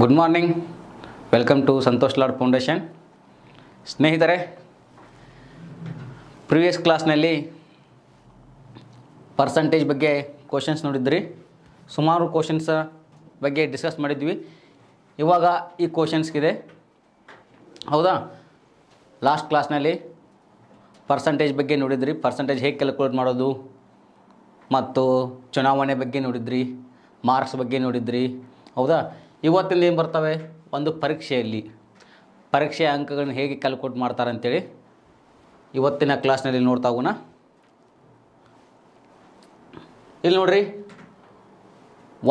good morning welcome to Santosh Lad foundation ಸ್ನೇಹಿತರೆ previous ಕ್ಲಾಸ್ನಲ್ಲಿ percentage ಬಗ್ಗೆ ಕ್ವಶನ್ಸ್ ನೋಡಿದ್ರಿ ಸುಮಾರು ಕ್ವಶನ್ಸ್ ಬಗ್ಗೆ ಡಿಸ್ಕಸ್ ಮಾಡಿದ್ವಿ ಇವಾಗ ಈ ಕ್ವಶನ್ಸ್ಗಿದೆ ಹೌದಾ ಲಾಸ್ಟ್ ಕ್ಲಾಸ್ನಲ್ಲಿ ಪರ್ಸಂಟೇಜ್ ಬಗ್ಗೆ ನೋಡಿದ್ರಿ ಪರ್ಸಂಟೇಜ್ ಹೇಗೆ ಕ್ಯಾಲ್ಕುಲೇಟ್ ಮಾಡೋದು ಮತ್ತು ಚುನಾವಣೆ ಬಗ್ಗೆ ನೋಡಿದ್ರಿ ಮಾರ್ಕ್ಸ್ ಬಗ್ಗೆ ನೋಡಿದ್ರಿ ಹೌದಾ ಇವತ್ತಿಂದ ಏನು ಬರ್ತವೆ ಒಂದು ಪರೀಕ್ಷೆಯಲ್ಲಿ ಪರೀಕ್ಷೆಯ ಅಂಕಗಳನ್ನು ಹೇಗೆ ಕ್ಯಾಲ್ಕುಲೇಟ್ ಮಾಡ್ತಾರೆ ಅಂತೇಳಿ ಇವತ್ತಿನ ಕ್ಲಾಸ್ನಲ್ಲಿ ನೋಡ್ತಾ ಹೋಗೋಣ ಇಲ್ಲಿ ನೋಡ್ರಿ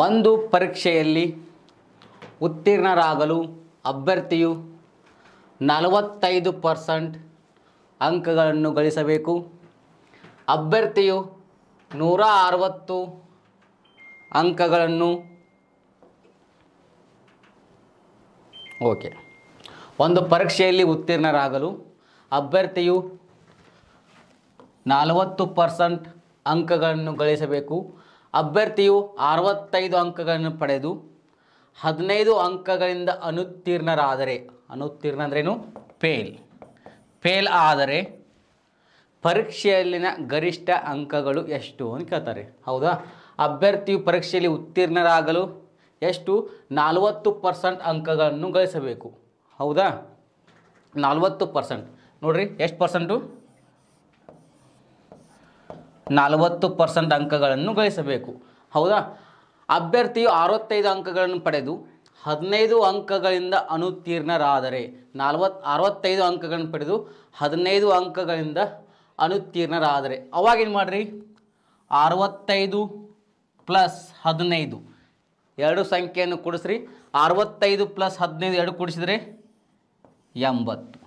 ಒಂದು ಪರೀಕ್ಷೆಯಲ್ಲಿ ಉತ್ತೀರ್ಣರಾಗಲು ಅಭ್ಯರ್ಥಿಯು ನಲವತ್ತೈದು ಪರ್ಸೆಂಟ್ ಅಂಕಗಳನ್ನು ಗಳಿಸಬೇಕು ಅಭ್ಯರ್ಥಿಯು ನೂರ ಅರವತ್ತು ಅಂಕಗಳನ್ನು ಓಕೆ ಒಂದು ಪರೀಕ್ಷೆಯಲ್ಲಿ ಉತ್ತೀರ್ಣರಾಗಲು ಅಭ್ಯರ್ಥಿಯು ನಲವತ್ತು ಪರ್ಸೆಂಟ್ ಅಂಕಗಳನ್ನು ಗಳಿಸಬೇಕು ಅಭ್ಯರ್ಥಿಯು ಅರವತ್ತೈದು ಅಂಕಗಳನ್ನು ಪಡೆದು ಹದಿನೈದು ಅಂಕಗಳಿಂದ ಅನುತ್ತೀರ್ಣರಾದರೆ ಅನುತ್ತೀರ್ಣ ಅಂದ್ರೇನು ಫೇಲ್ ಫೇಲ್ ಆದರೆ ಪರೀಕ್ಷೆಯಲ್ಲಿನ ಗರಿಷ್ಠ ಅಂಕಗಳು ಎಷ್ಟು ಅಂತ ಕೇಳ್ತಾರೆ ಹೌದಾ ಅಭ್ಯರ್ಥಿಯು ಪರೀಕ್ಷೆಯಲ್ಲಿ ಉತ್ತೀರ್ಣರಾಗಲು ಎಷ್ಟು ನಾಲ್ವತ್ತು ಪರ್ಸೆಂಟ್ ಅಂಕಗಳನ್ನು ಗಳಿಸಬೇಕು ಹೌದಾ ನಲ್ವತ್ತು ಪರ್ಸೆಂಟ್ ನೋಡಿರಿ ಎಷ್ಟು ಪರ್ಸೆಂಟು ನಲ್ವತ್ತು ಪರ್ಸೆಂಟ್ ಅಂಕಗಳನ್ನು ಗಳಿಸಬೇಕು ಹೌದಾ ಅಭ್ಯರ್ಥಿಯು ಅರವತ್ತೈದು ಅಂಕಗಳನ್ನು ಪಡೆದು ಹದಿನೈದು ಅಂಕಗಳಿಂದ ಅನುತ್ತೀರ್ಣರಾದರೆ ನಲ್ವತ್ ಅರವತ್ತೈದು ಅಂಕಗಳನ್ನು ಪಡೆದು ಹದಿನೈದು ಅಂಕಗಳಿಂದ ಅನುತ್ತೀರ್ಣರಾದರೆ ಅವಾಗೇನು ಮಾಡಿರಿ ಅರವತ್ತೈದು ಪ್ಲಸ್ ಹದಿನೈದು ಎರಡು ಸಂಖ್ಯೆಯನ್ನು ಕೂಡಿಸ್ರಿ ಅರವತ್ತೈದು ಪ್ಲಸ್ ಹದಿನೈದು ಎರಡು ಕೂಡಿಸಿದ್ರೆ ಎಂಬತ್ತು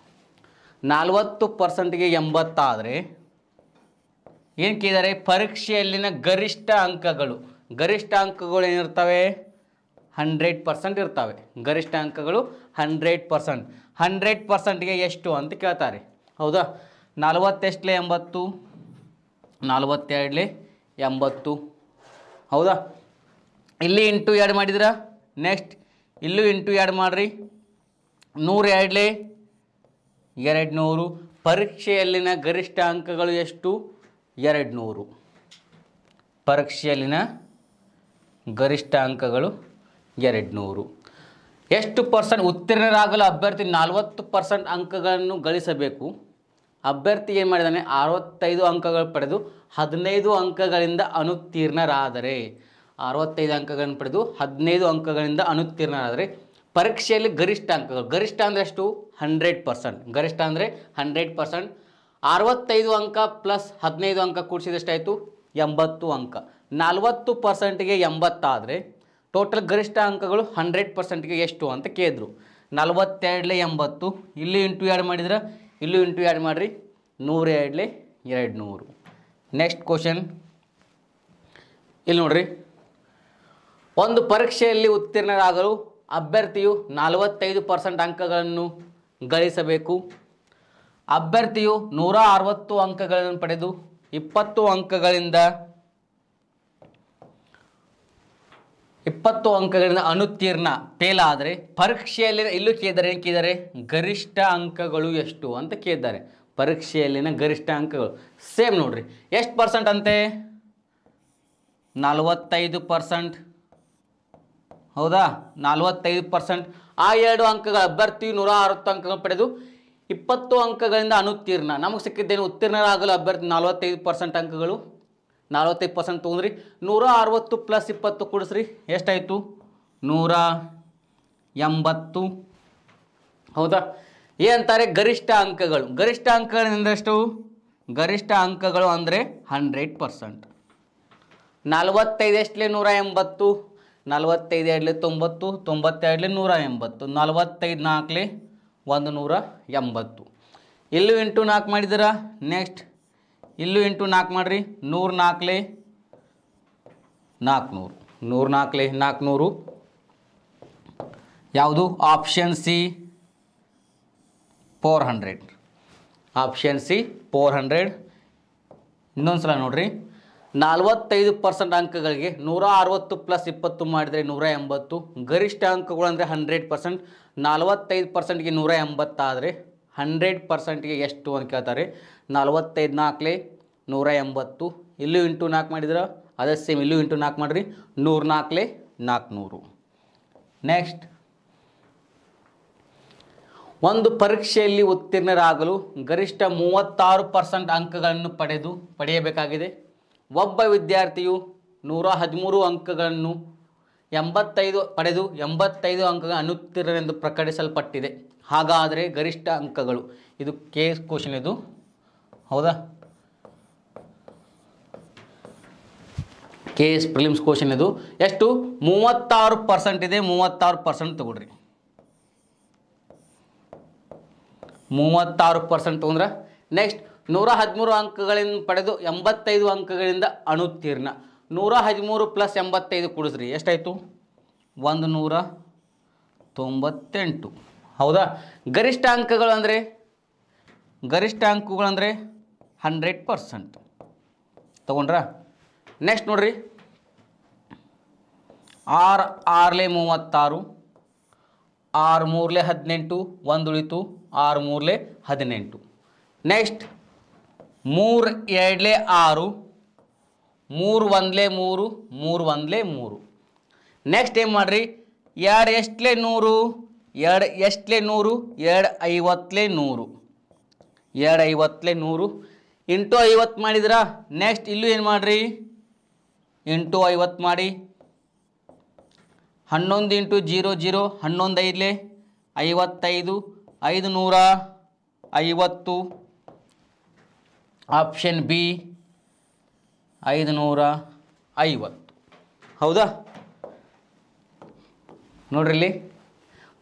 ನಲ್ವತ್ತು ಪರ್ಸೆಂಟ್ಗೆ ಎಂಬತ್ತಾದರೆ ಏನು ಕೇಳಿದರೆ ಪರೀಕ್ಷೆಯಲ್ಲಿನ ಗರಿಷ್ಠ ಅಂಕಗಳು ಗರಿಷ್ಠ ಅಂಕಗಳು ಏನಿರ್ತವೆ ಹಂಡ್ರೆಡ್ ಪರ್ಸೆಂಟ್ ಇರ್ತವೆ ಗರಿಷ್ಠ ಅಂಕಗಳು ಹಂಡ್ರೆಡ್ ಪರ್ಸೆಂಟ್ ಹಂಡ್ರೆಡ್ ಪರ್ಸೆಂಟ್ಗೆ ಎಷ್ಟು ಅಂತ ಕೇಳ್ತಾರೆ ಹೌದಾ ನಲವತ್ತೆಷ್ಟಲೆ ಎಂಬತ್ತು ನಲವತ್ತೆರಡಲೆ ಎಂಬತ್ತು ಹೌದಾ ಇಲ್ಲಿ ಇಂಟು ಎರಡು ಮಾಡಿದ್ರ ನೆಕ್ಸ್ಟ್ ಇಲ್ಲೂ ಇಂಟು ಎರಡು ಮಾಡಿರಿ ನೂರು ಎರಡಲೇ ಎರಡು ನೂರು ಪರೀಕ್ಷೆಯಲ್ಲಿನ ಗರಿಷ್ಠ ಅಂಕಗಳು ಎಷ್ಟು ಎರಡು ನೂರು ಪರೀಕ್ಷೆಯಲ್ಲಿನ ಗರಿಷ್ಠ ಅಂಕಗಳು ಎರಡು ನೂರು ಎಷ್ಟು ಪರ್ಸೆಂಟ್ ಉತ್ತೀರ್ಣರಾಗಲು ಅಭ್ಯರ್ಥಿ ನಲ್ವತ್ತು ಪರ್ಸೆಂಟ್ ಅಂಕಗಳನ್ನು ಗಳಿಸಬೇಕು ಅಭ್ಯರ್ಥಿ ಏನು ಮಾಡಿದಾನೆ ಅರವತ್ತೈದು ಅಂಕಗಳು ಪಡೆದು ಹದಿನೈದು ಅಂಕಗಳಿಂದ ಅನುತ್ತೀರ್ಣರಾದರೆ ಅರವತ್ತೈದು ಅಂಕಗಳನ್ನು ಪಡೆದು ಹದಿನೈದು ಅಂಕಗಳಿಂದ ಅನುತ್ತೀರ್ಣರಾದರೆ ಪರೀಕ್ಷೆಯಲ್ಲಿ ಗರಿಷ್ಠ ಅಂಕಗಳು ಗರಿಷ್ಠ ಅಂದರೆ ಎಷ್ಟು ಹಂಡ್ರೆಡ್ ಪರ್ಸೆಂಟ್ ಗರಿಷ್ಠ ಅಂದರೆ ಹಂಡ್ರೆಡ್ ಪರ್ಸೆಂಟ್ ಅರವತ್ತೈದು ಅಂಕ ಪ್ಲಸ್ ಹದಿನೈದು ಅಂಕ ಕೂಡಿಸಿದಷ್ಟಾಯಿತು ಎಂಬತ್ತು ಅಂಕ ನಲ್ವತ್ತು ಪರ್ಸೆಂಟ್ಗೆ ಎಂಬತ್ತಾದರೆ ಟೋಟಲ್ ಗರಿಷ್ಠ ಅಂಕಗಳು ಹಂಡ್ರೆಡ್ ಪರ್ಸೆಂಟ್ಗೆ ಎಷ್ಟು ಅಂತ ಕೇಳಿದ್ರು ನಲವತ್ತೆರಡಲೆ ಎಂಬತ್ತು ಇಲ್ಲಿ ಇಂಟು ಎರಡು ಮಾಡಿದ್ರೆ ಇಲ್ಲೂ ಇಂಟು ಎರಡು ಮಾಡಿರಿ ನೂರ ನೂರೆರಡಲೆ ಎರಡು ನೂರು ನೆಕ್ಸ್ಟ್ ಕ್ವಶನ್ ಇಲ್ಲಿ ನೋಡ್ರಿ ಒಂದು ಪರೀಕ್ಷೆಯಲ್ಲಿ ಉತ್ತೀರ್ಣರಾಗಲು ಅಭ್ಯರ್ಥಿಯು ನಲವತ್ತೈದು ಪರ್ಸೆಂಟ್ ಅಂಕಗಳನ್ನು ಗಳಿಸಬೇಕು ಅಭ್ಯರ್ಥಿಯು ನೂರ ಅರವತ್ತು ಅಂಕಗಳನ್ನು ಪಡೆದು ಇಪ್ಪತ್ತು ಅಂಕಗಳಿಂದ ಇಪ್ಪತ್ತು ಅಂಕಗಳಿಂದ ಅನುತ್ತೀರ್ಣ ಫೇಲ್ ಆದರೆ ಪರೀಕ್ಷೆಯಲ್ಲಿನ ಇಲ್ಲೂ ಕೇಳಿದರೆ ಏನು ಕೇಳಿದರೆ ಗರಿಷ್ಠ ಅಂಕಗಳು ಎಷ್ಟು ಅಂತ ಕೇಳಿದ್ದಾರೆ ಪರೀಕ್ಷೆಯಲ್ಲಿನ ಗರಿಷ್ಠ ಅಂಕಗಳು ಸೇಮ್ ನೋಡ್ರಿ ಎಷ್ಟು ಪರ್ಸೆಂಟ್ ಅಂತೆ ನಲವತ್ತೈದು ಪರ್ಸೆಂಟ್ ಹೌದಾ ನಲ್ವತ್ತೈದು ಪರ್ಸೆಂಟ್ ಆ ಎರಡು ಅಂಕಗಳ ಅಭ್ಯರ್ಥಿ ನೂರ ಅರವತ್ತು ಅಂಕಗಳು ಪಡೆದು ಇಪ್ಪತ್ತು ಅಂಕಗಳಿಂದ ಅನುತ್ತೀರ್ಣ ನಮಗೆ ಸಿಕ್ಕಿದ್ದೇನು ಉತ್ತೀರ್ಣರಾಗಲು ಅಭ್ಯರ್ಥಿ ನಲ್ವತ್ತೈದು ಪರ್ಸೆಂಟ್ ಅಂಕಗಳು ನಲ್ವತ್ತೈದು ಪರ್ಸೆಂಟ್ ತೊಗೊಂಡ್ರಿ ನೂರ ಅರವತ್ತು ಪ್ಲಸ್ ಇಪ್ಪತ್ತು ಕೊಡಿಸ್ರಿ ಎಷ್ಟಾಯಿತು ನೂರ ಎಂಬತ್ತು ಹೌದಾ ಏನಂತಾರೆ ಗರಿಷ್ಠ ಅಂಕಗಳು ಗರಿಷ್ಠ ಅಂಕಗಳು ಎಷ್ಟು ಗರಿಷ್ಠ ಅಂಕಗಳು ಅಂದರೆ ಹಂಡ್ರೆಡ್ ಪರ್ಸೆಂಟ್ ನಲ್ವತ್ತೈದು ಎಷ್ಟಲೇ ನೂರ ಎಂಬತ್ತು ನಲವತ್ತೈದು ಎರಡಲಿ ತೊಂಬತ್ತು ತೊಂಬತ್ತೆರಡ್ಲಿ ನೂರ ಎಂಬತ್ತು ನಲವತ್ತೈದು ನಾಲ್ಕಲಿ ಒಂದು ನೂರ ಎಂಬತ್ತು ಇಲ್ಲೂ ಇಂಟು ನಾಲ್ಕು ಮಾಡಿದಿರ ನೆಕ್ಸ್ಟ್ ಇಲ್ಲೂ ಎಂಟು ನಾಲ್ಕು ಮಾಡಿರಿ ನೂರು ನಾಲ್ಕಲಿ ನಾಲ್ಕುನೂರು ನೂರು ನಾಲ್ಕಲಿ ನಾಲ್ಕುನೂರು ಯಾವುದು option C four hundred option C four hundred ಇನ್ನೊಂದು ಸಲ ನೋಡಿರಿ ನಲವತ್ತೈದು ಪರ್ಸೆಂಟ್ ಅಂಕಗಳಿಗೆ ನೂರ ಅರವತ್ತು ಪ್ಲಸ್ ಇಪ್ಪತ್ತು ಮಾಡಿದರೆ ನೂರ ಎಂಬತ್ತು ಗರಿಷ್ಠ ಅಂಕಗಳು ಅಂದರೆ ಹಂಡ್ರೆಡ್ ಪರ್ಸೆಂಟ್ ನಲವತ್ತೈದು ಪರ್ಸೆಂಟ್ಗೆ ನೂರ ಎಂಬತ್ತಾದರೆ ಹಂಡ್ರೆಡ್ ಪರ್ಸೆಂಟ್ಗೆ ಎಷ್ಟು ಅಂತ ಕೇಳ್ತಾರೆ ನಲ್ವತ್ತೈದು ನಾಲ್ಕಲೇ ನೂರ ಎಂಬತ್ತು ಇಲ್ಲೂ ಇಂಟು ನಾಲ್ಕು ಮಾಡಿದ್ರೆ ಅದೇ ಸೇಮ್ ಇಲ್ಲೂ ಇಂಟು ನಾಲ್ಕು ಮಾಡಿರಿ ನೂರು ನಾಲ್ಕಲೇ ನಾಲ್ಕುನೂರು ನೆಕ್ಸ್ಟ್ ಒಂದು ಪರೀಕ್ಷೆಯಲ್ಲಿ ಉತ್ತೀರ್ಣರಾಗಲು ಗರಿಷ್ಠ ಮೂವತ್ತಾರು ಪರ್ಸೆಂಟ್ ಅಂಕಗಳನ್ನು ಪಡೆದು ಪಡೆಯಬೇಕಾಗಿದೆ ಒಬ್ಬ ವಿದ್ಯಾರ್ಥಿಯು ನೂರ ಹದಿಮೂರು ಅಂಕಗಳನ್ನು ಎಂಬತ್ತೈದು ಪಡೆದು ಎಂಬತ್ತೈದು ಅಂಕಗಳ ಅನುತ್ತೀರ್ಣವೆಂದು ಪ್ರಕಟಿಸಲ್ಪಟ್ಟಿದೆ ಹಾಗಾದರೆ ಗರಿಷ್ಠ ಅಂಕಗಳು ಇದು ಕೆ ಕ್ವಶನ್ ಇದು ಹೌದಾ ಕೆ ಎಸ್ ಪ್ರಿಲಿಮ್ಸ್ ಕ್ವಶನ್ ಇದು ಎಷ್ಟು ಮೂವತ್ತಾರು ಪರ್ಸೆಂಟ್ ಇದೆ ಮೂವತ್ತಾರು ಪರ್ಸೆಂಟ್ ತಗೊಳ್ರಿ ಮೂವತ್ತಾರು ಪರ್ಸೆಂಟ್ ತೊಗೊಂಡ್ರೆ ನೆಕ್ಸ್ಟ್ ನೂರ ಹದಿಮೂರು ಅಂಕಗಳಿಂದ ಪಡೆದು ಎಂಬತ್ತೈದು ಅಂಕಗಳಿಂದ ಅಣುತ್ತೀರ್ಣ ನೂರ ಹದಿಮೂರು ಪ್ಲಸ್ ಎಂಬತ್ತೈದು ಕುಡಿಸ್ರಿ ಎಷ್ಟಾಯಿತು ಒಂದು ನೂರ ತೊಂಬತ್ತೆಂಟು ಹೌದಾ ಗರಿಷ್ಠ ಅಂಕಗಳು ಅಂದರೆ ಗರಿಷ್ಠ ಅಂಕಗಳಂದರೆ ಹಂಡ್ರೆಡ್ ಪರ್ಸೆಂಟ್ ತಗೊಂಡ್ರಾ ನೆಕ್ಸ್ಟ್ ನೋಡ್ರಿ ಆರು ಆರಲೆ ಮೂವತ್ತಾರು ಆರು ಮೂರಲೆ ಹದಿನೆಂಟು ಒಂದು ಉಳಿತು ಆರು ಮೂರಲೆ ಹದಿನೆಂಟು ನೆಕ್ಸ್ಟ್ ಮೂರು ಎರಡಲೇ ಆರು ಮೂರು ಒಂದಲೇ ಮೂರು ಮೂರು ಒಂದಲೇ ಮೂರು ನೆಕ್ಸ್ಟ್ ಏನು ಮಾಡಿರಿ ಎರಡು ಎಷ್ಟಲೇ ನೂರು ಎರಡು ಎಷ್ಟಲೇ ನೂರು ಎರಡು ಐವತ್ತಲೇ ನೂರು ಎರಡು ಐವತ್ತಲೇ ನೂರು ಇಂಟು ಐವತ್ತು ಮಾಡಿದ್ರ ನೆಕ್ಸ್ಟ್ ಇಲ್ಲೂ ಏನು ಮಾಡಿರಿ ಎಂಟು ಐವತ್ತು ಮಾಡಿ ಹನ್ನೊಂದು ಇಂಟು ಜೀರೋ ಜೀರೋ ಹನ್ನೊಂದು ಐದಲೇ ಐವತ್ತೈದು ಐದು ನೂರ ಐವತ್ತು ಆಪ್ಷನ್ ಬಿ ಐದುನೂರ ಐವತ್ತು ಹೌದಾ ನೋಡ್ರಿಲ್ಲಿ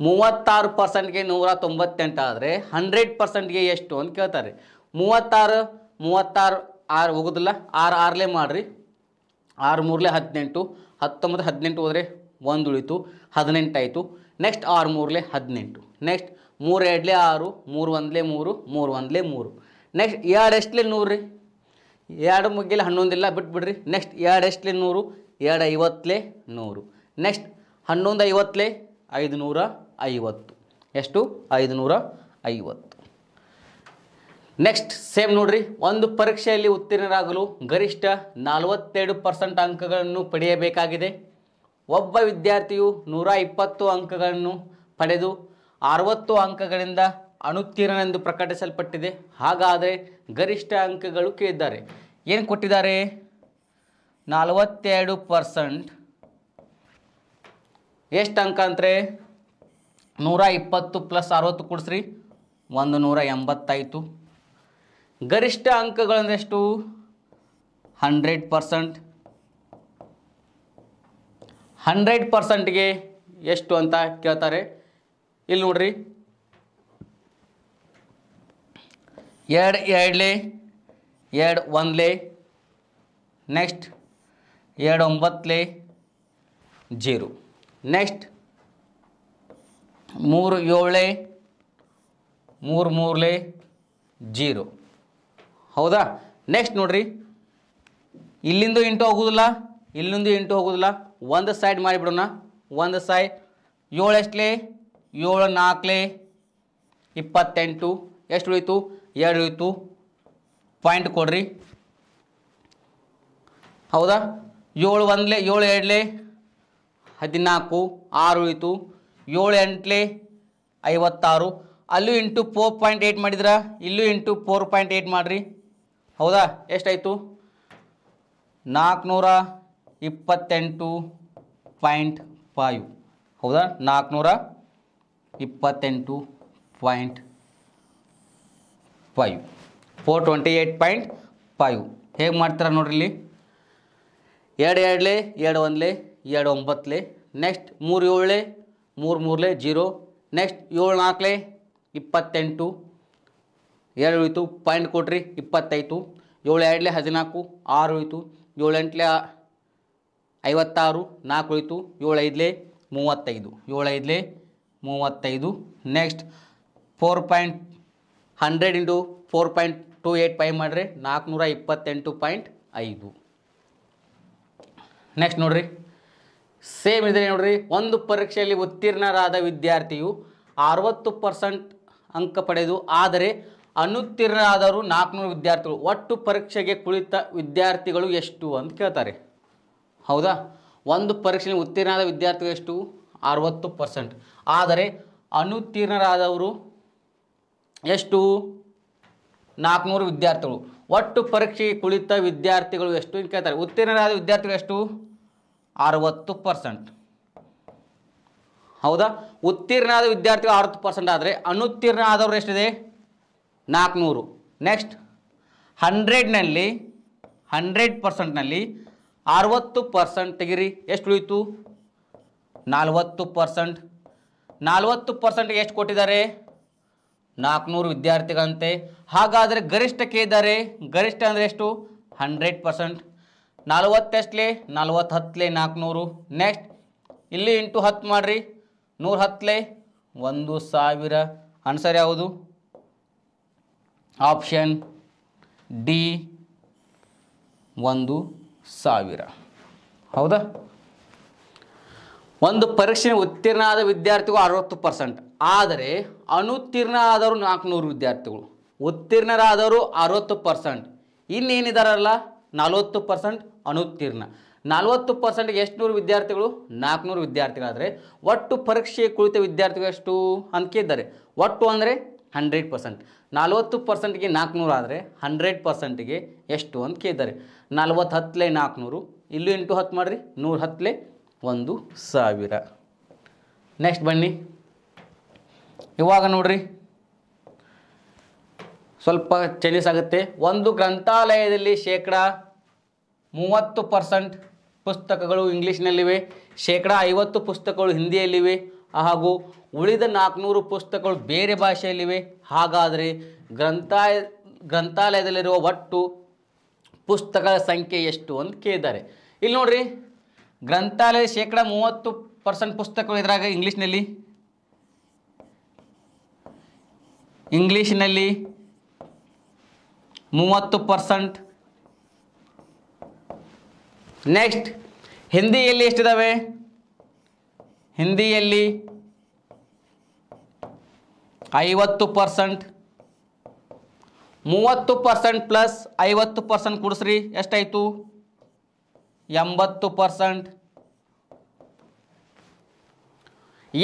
ಮೂವತ್ತಾರು ಪರ್ಸೆಂಟ್ಗೆ ನೂರ ತೊಂಬತ್ತೆಂಟು ಆದರೆ ಹಂಡ್ರೆಡ್ ಪರ್ಸೆಂಟ್ಗೆ ಎಷ್ಟು ಅಂತ ಕೇಳ್ತಾರೆ ಮೂವತ್ತಾರು ಮೂವತ್ತಾರು ಆರು ಹೋಗೋದಿಲ್ಲ ಆರು ಆರಲೆ ಮಾಡಿರಿ ಆರು ಮೂರಲೇ ಹದಿನೆಂಟು ಹತ್ತೊಂಬತ್ತು ಹದಿನೆಂಟು ಹೋದರೆ ಒಂದು ಉಳಿತು ಹದಿನೆಂಟಾಯಿತು ನೆಕ್ಸ್ಟ್ ಆರು ಮೂರಲೇ ಹದಿನೆಂಟು ನೆಕ್ಸ್ಟ್ ಮೂರು ಎರಡಲೇ ಆರು ಮೂರು ಒಂದಲೇ ಮೂರು ಮೂರು ಒಂದಲೇ ಮೂರು ನೆಕ್ಸ್ಟ್ ಎರಡು ಎಷ್ಟಲಿ ನೂರು ರೀ ಎರಡು ಮುಗ್ಗಿಲಿ ಹನ್ನೊಂದಿಲ್ಲ ಬಿಟ್ಬಿಡ್ರಿ ನೆಕ್ಸ್ಟ್ ಎರಡು ಎಷ್ಟಲಿ ನೂರು ಎರಡು ಐವತ್ತಲೇ ನೂರು ನೆಕ್ಸ್ಟ್ ಹನ್ನೊಂದು ಐವತ್ತಲೇ ಐದುನೂರ ಐವತ್ತು ಎಷ್ಟು ಐದುನೂರ ಐವತ್ತು ನೆಕ್ಸ್ಟ್ ಸೇಮ್ ನೋಡ್ರಿ ಒಂದು ಪರೀಕ್ಷೆಯಲ್ಲಿ ಉತ್ತೀರ್ಣರಾಗಲು ಗರಿಷ್ಠ ನಲವತ್ತೆರಡು ಪರ್ಸೆಂಟ್ ಅಂಕಗಳನ್ನು ಪಡೆಯಬೇಕಾಗಿದೆ ಒಬ್ಬ ವಿದ್ಯಾರ್ಥಿಯು ನೂರ ಇಪ್ಪತ್ತು ಅಂಕಗಳನ್ನು ಪಡೆದು ಅರವತ್ತು ಅಂಕಗಳಿಂದ ಎಂದು ಪ್ರಕಟಿಸಲ್ಪಟ್ಟಿದೆ ಹಾಗಾದರೆ ಗರಿಷ್ಠ ಅಂಕಗಳು ಕೇಳಿದ್ದಾರೆ ಏನು ಕೊಟ್ಟಿದ್ದಾರೆ ನಲವತ್ತೆರಡು ಪರ್ಸೆಂಟ್ ಎಷ್ಟು ಅಂಕ ಅಂದರೆ ನೂರ ಇಪ್ಪತ್ತು ಪ್ಲಸ್ ಅರವತ್ತು ಕೊಡಿಸ್ರಿ ಒಂದು ನೂರ ಎಂಬತ್ತಾಯಿತು ಗರಿಷ್ಠ ಅಂಕಗಳಂದೆಷ್ಟು ಹಂಡ್ರೆಡ್ ಪರ್ಸೆಂಟ್ ಹಂಡ್ರೆಡ್ ಪರ್ಸೆಂಟ್ಗೆ ಎಷ್ಟು ಅಂತ ಕೇಳ್ತಾರೆ ಇಲ್ಲಿ ನೋಡ್ರಿ ಎರಡು ಲೇ ಎರಡು ಒಂದ್ಲೆ ನೆಕ್ಸ್ಟ್ ಎರಡು ಒಂಬತ್ತಲೆ ಜೀರೋ ನೆಕ್ಸ್ಟ್ ಮೂರು ಏಳೆ ಮೂರು ಮೂರಲೆ ಜೀರೋ ಹೌದಾ ನೆಕ್ಸ್ಟ್ ನೋಡ್ರಿ ಇಲ್ಲಿಂದ ಎಂಟು ಹೋಗೋದಿಲ್ಲ ಇಲ್ಲಿಂದ ಎಂಟು ಹೋಗೋದಿಲ್ಲ ಒಂದು ಸೈಡ್ ಮಾಡಿಬಿಡೋಣ ಒಂದು ಸೈಡ್ ಏಳು ಎಷ್ಟಲೆ ಏಳು ನಾಲ್ಕಲೆ ಇಪ್ಪತ್ತೆಂಟು ಎಷ್ಟು ಉಳಿತು ಏಳಿತ್ತು ಪಾಯಿಂಟ್ ಕೊಡ್ರಿ ಹೌದಾ ಏಳು ಒಂದಲೆ ಏಳು ಎರಡ್ಲೆ ಹದಿನಾಲ್ಕು ಆರು ಇತ್ತು ಏಳು ಎಂಟ್ಲೆ ಐವತ್ತಾರು ಅಲ್ಲೂ ಇಂಟು ಫೋರ್ ಪಾಯಿಂಟ್ ಏಯ್ಟ್ ಮಾಡಿದ್ರ ಇಲ್ಲೂ ಇಂಟು ಫೋರ್ ಪಾಯಿಂಟ್ ಏಯ್ಟ್ ಮಾಡಿರಿ ಹೌದಾ ಎಷ್ಟಾಯಿತು ನಾಲ್ಕುನೂರ ಇಪ್ಪತ್ತೆಂಟು ಪಾಯಿಂಟ್ ಫೈವ್ ಹೌದಾ ನಾಲ್ಕುನೂರ ಇಪ್ಪತ್ತೆಂಟು point five four twenty eight point five ಹೇಗೆ ಮಾಡ್ತಾರೆ ನೋಡ್ರಿ ಇಲ್ಲಿ ಎರಡು ಎರಡ್ಲೆ ಎರಡು ಒಂದಲೆ ಎರಡು ಒಂಬತ್ತಲೆ ನೆಕ್ಸ್ಟ್ ಮೂರು ಏಳಲೆ ಮೂರು ಮೂರಲೆ ಜೀರೋ ನೆಕ್ಸ್ಟ್ ಏಳು ನಾಲ್ಕಲೆ ಇಪ್ಪತ್ತೆಂಟು ಎರಡು ಉಳಿತು ಪಾಯಿಂಟ್ ಕೊಟ್ರಿ ಇಪ್ಪತ್ತೈದು ಏಳು ಎರಡಲೆ ಹದಿನಾಲ್ಕು ಆರು ಉಳಿತು ಏಳು ಐವತ್ತಾರು ನಾಲ್ಕು ಉಳಿತು ಏಳು ಐದಲೆ ಮೂವತ್ತೈದು ಏಳು ಐದಲೆ ಮೂವತ್ತೈದು next four point hundred into four point two eight five ಮಾಡಿರಿ ನಾಲ್ಕುನೂರ ಇಪ್ಪತ್ತೆಂಟು ಪಾಯಿಂಟ್ ಐದು ನೆಕ್ಸ್ಟ್ ನೋಡಿರಿ ಸೇಮ್ ಇದ್ರೆ ನೋಡಿರಿ ಒಂದು ಪರೀಕ್ಷೆಯಲ್ಲಿ ಉತ್ತೀರ್ಣರಾದ ವಿದ್ಯಾರ್ಥಿಯು ಅರವತ್ತು ಪರ್ಸೆಂಟ್ ಅಂಕ ಪಡೆದು ಆದರೆ ಅನುತ್ತೀರ್ಣರಾದವರು ನಾಲ್ಕುನೂರು ವಿದ್ಯಾರ್ಥಿಗಳು ಒಟ್ಟು ಪರೀಕ್ಷೆಗೆ ಕುಳಿತ ವಿದ್ಯಾರ್ಥಿಗಳು ಎಷ್ಟು ಅಂತ ಕೇಳ್ತಾರೆ ಹೌದಾ ಒಂದು ಪರೀಕ್ಷೆಯಲ್ಲಿ ಉತ್ತೀರ್ಣರಾದ ವಿದ್ಯಾರ್ಥಿಗಳು ಎಷ್ಟು ಅರವತ್ತು ಪರ್ಸೆಂಟ್ ಆದರೆ ಅನುತ್ತೀರ್ಣರಾದವರು ಎಷ್ಟು ನಾಲ್ಕುನೂರು ವಿದ್ಯಾರ್ಥಿಗಳು ಒಟ್ಟು ಪರೀಕ್ಷೆ ಕುಳಿತ ವಿದ್ಯಾರ್ಥಿಗಳು ಎಷ್ಟು ಅಂತ ಕೇಳ್ತಾರೆ ಉತ್ತೀರ್ಣರಾದ ವಿದ್ಯಾರ್ಥಿಗಳು ಎಷ್ಟು ಅರವತ್ತು ಪರ್ಸೆಂಟ್ ಹೌದಾ ಉತ್ತೀರ್ಣರಾದ ವಿದ್ಯಾರ್ಥಿಗಳು ಅರವತ್ತು ಪರ್ಸೆಂಟ್ ಆದರೆ ಅನುತ್ತೀರ್ಣ ಆದವರು ಎಷ್ಟಿದೆ ನಾಲ್ಕುನೂರು ನೆಕ್ಸ್ಟ್ ಹಂಡ್ರೆಡ್ನಲ್ಲಿ ಹಂಡ್ರೆಡ್ ಪರ್ಸೆಂಟ್ನಲ್ಲಿ ಅರವತ್ತು ಪರ್ಸೆಂಟ್ ತೆಗಿರಿ ಎಷ್ಟು ಉಳಿಯಿತು ನಾಲ್ವತ್ತು ಪರ್ಸೆಂಟ್ ನಾಲ್ವತ್ತು ಪರ್ಸೆಂಟ್ಗೆ ಎಷ್ಟು ಕೊಟ್ಟಿದ್ದಾರೆ ನಾಲ್ಕುನೂರು ವಿದ್ಯಾರ್ಥಿಗಳಂತೆ ಹಾಗಾದರೆ ಗರಿಷ್ಠಕ್ಕೆ ಇದ್ದಾರೆ ಗರಿಷ್ಠ ಅಂದರೆ ಎಷ್ಟು ಹಂಡ್ರೆಡ್ ಪರ್ಸೆಂಟ್ ನಲ್ವತ್ತೆಷ್ಟಲೆ ನಲ್ವತ್ತು ಹತ್ತಲೆ ನಾಲ್ಕುನೂರು ನೆಕ್ಸ್ಟ್ ಇಲ್ಲಿ ಇಂಟು ಹತ್ತು ಮಾಡಿರಿ ನೂರು ಹತ್ತಲೆ ಒಂದು ಸಾವಿರ ಆನ್ಸರ್ ಯಾವುದು ಆಪ್ಷನ್ ಡಿ ಒಂದು ಸಾವಿರ ಹೌದಾ ಒಂದು ಪರೀಕ್ಷೆ ಉತ್ತೀರ್ಣ ಆದ ವಿದ್ಯಾರ್ಥಿಗೂ ಅರವತ್ತು ಪರ್ಸೆಂಟ್ ಆದರೆ ಅನುತ್ತೀರ್ಣ ಆದವರು ನಾಲ್ಕುನೂರು ವಿದ್ಯಾರ್ಥಿಗಳು ಉತ್ತೀರ್ಣರಾದವರು ಅರವತ್ತು ಪರ್ಸೆಂಟ್ ಇನ್ನೇನಿದಾರಲ್ಲ ನಲವತ್ತು ಪರ್ಸೆಂಟ್ ಅನುತ್ತೀರ್ಣ ನಲ್ವತ್ತು ಪರ್ಸೆಂಟ್ಗೆ ಎಷ್ಟು ನೂರು ವಿದ್ಯಾರ್ಥಿಗಳು ನಾಲ್ಕುನೂರು ವಿದ್ಯಾರ್ಥಿಗಳಾದರೆ ಒಟ್ಟು ಪರೀಕ್ಷೆ ಕುಳಿತ ವಿದ್ಯಾರ್ಥಿಗಳು ಎಷ್ಟು ಅಂತ ಕೇಳಿದ್ದಾರೆ ಒಟ್ಟು ಅಂದರೆ ಹಂಡ್ರೆಡ್ ಪರ್ಸೆಂಟ್ ನಲ್ವತ್ತು ಪರ್ಸೆಂಟ್ಗೆ ನಾಲ್ಕುನೂರು ಆದರೆ ಹಂಡ್ರೆಡ್ ಪರ್ಸೆಂಟ್ಗೆ ಎಷ್ಟು ಅಂತ ಕೇಳಿದ್ದಾರೆ ನಲ್ವತ್ತು ಹತ್ತಲೆ ನಾಲ್ಕುನೂರು ಇಲ್ಲೂ ಎಂಟು ಹತ್ತು ಮಾಡಿರಿ ನೂರು ಹತ್ತಲೆ ಒಂದು ಸಾವಿರ ನೆಕ್ಸ್ಟ್ ಬನ್ನಿ ಇವಾಗ ನೋಡ್ರಿ ಸ್ವಲ್ಪ ಚೇಂಜಸ್ ಆಗುತ್ತೆ ಒಂದು ಗ್ರಂಥಾಲಯದಲ್ಲಿ ಶೇಕಡ ಮೂವತ್ತು ಪರ್ಸೆಂಟ್ ಪುಸ್ತಕಗಳು ಇಂಗ್ಲೀಷ್ನಲ್ಲಿವೆ ಶೇಕಡ ಐವತ್ತು ಪುಸ್ತಕಗಳು ಹಿಂದಿಯಲ್ಲಿವೆ ಹಾಗೂ ಉಳಿದ ನಾಲ್ಕುನೂರು ಪುಸ್ತಕಗಳು ಬೇರೆ ಭಾಷೆಯಲ್ಲಿವೆ ಹಾಗಾದರೆ ಗ್ರಂಥ ಗ್ರಂಥಾಲಯದಲ್ಲಿರುವ ಒಟ್ಟು ಪುಸ್ತಕಗಳ ಸಂಖ್ಯೆ ಎಷ್ಟು ಅಂತ ಕೇಳಿದ್ದಾರೆ ಇಲ್ಲಿ ನೋಡ್ರಿ ಗ್ರಂಥಾಲಯ ಶೇಕಡ ಮೂವತ್ತು ಪರ್ಸೆಂಟ್ ಪುಸ್ತಕಗಳು ಇದ್ರಾಗ ಇಂಗ್ಲೀಷ್ನಲ್ಲಿ ಇಂಗ್ಲೀಷ್ನಲ್ಲಿ ಮೂವತ್ತು ಪರ್ಸೆಂಟ್ ನೆಕ್ಸ್ಟ್ ಹಿಂದಿಯಲ್ಲಿ ಎಷ್ಟಿದ್ದಾವೆ ಹಿಂದಿಯಲ್ಲಿ ಐವತ್ತು ಪರ್ಸೆಂಟ್ ಮೂವತ್ತು ಪರ್ಸೆಂಟ್ ಪ್ಲಸ್ ಐವತ್ತು ಪರ್ಸೆಂಟ್ ಕೊಡಿಸ್ರಿ ಎಷ್ಟಾಯಿತು ಎಂಬತ್ತು ಪರ್ಸೆಂಟ್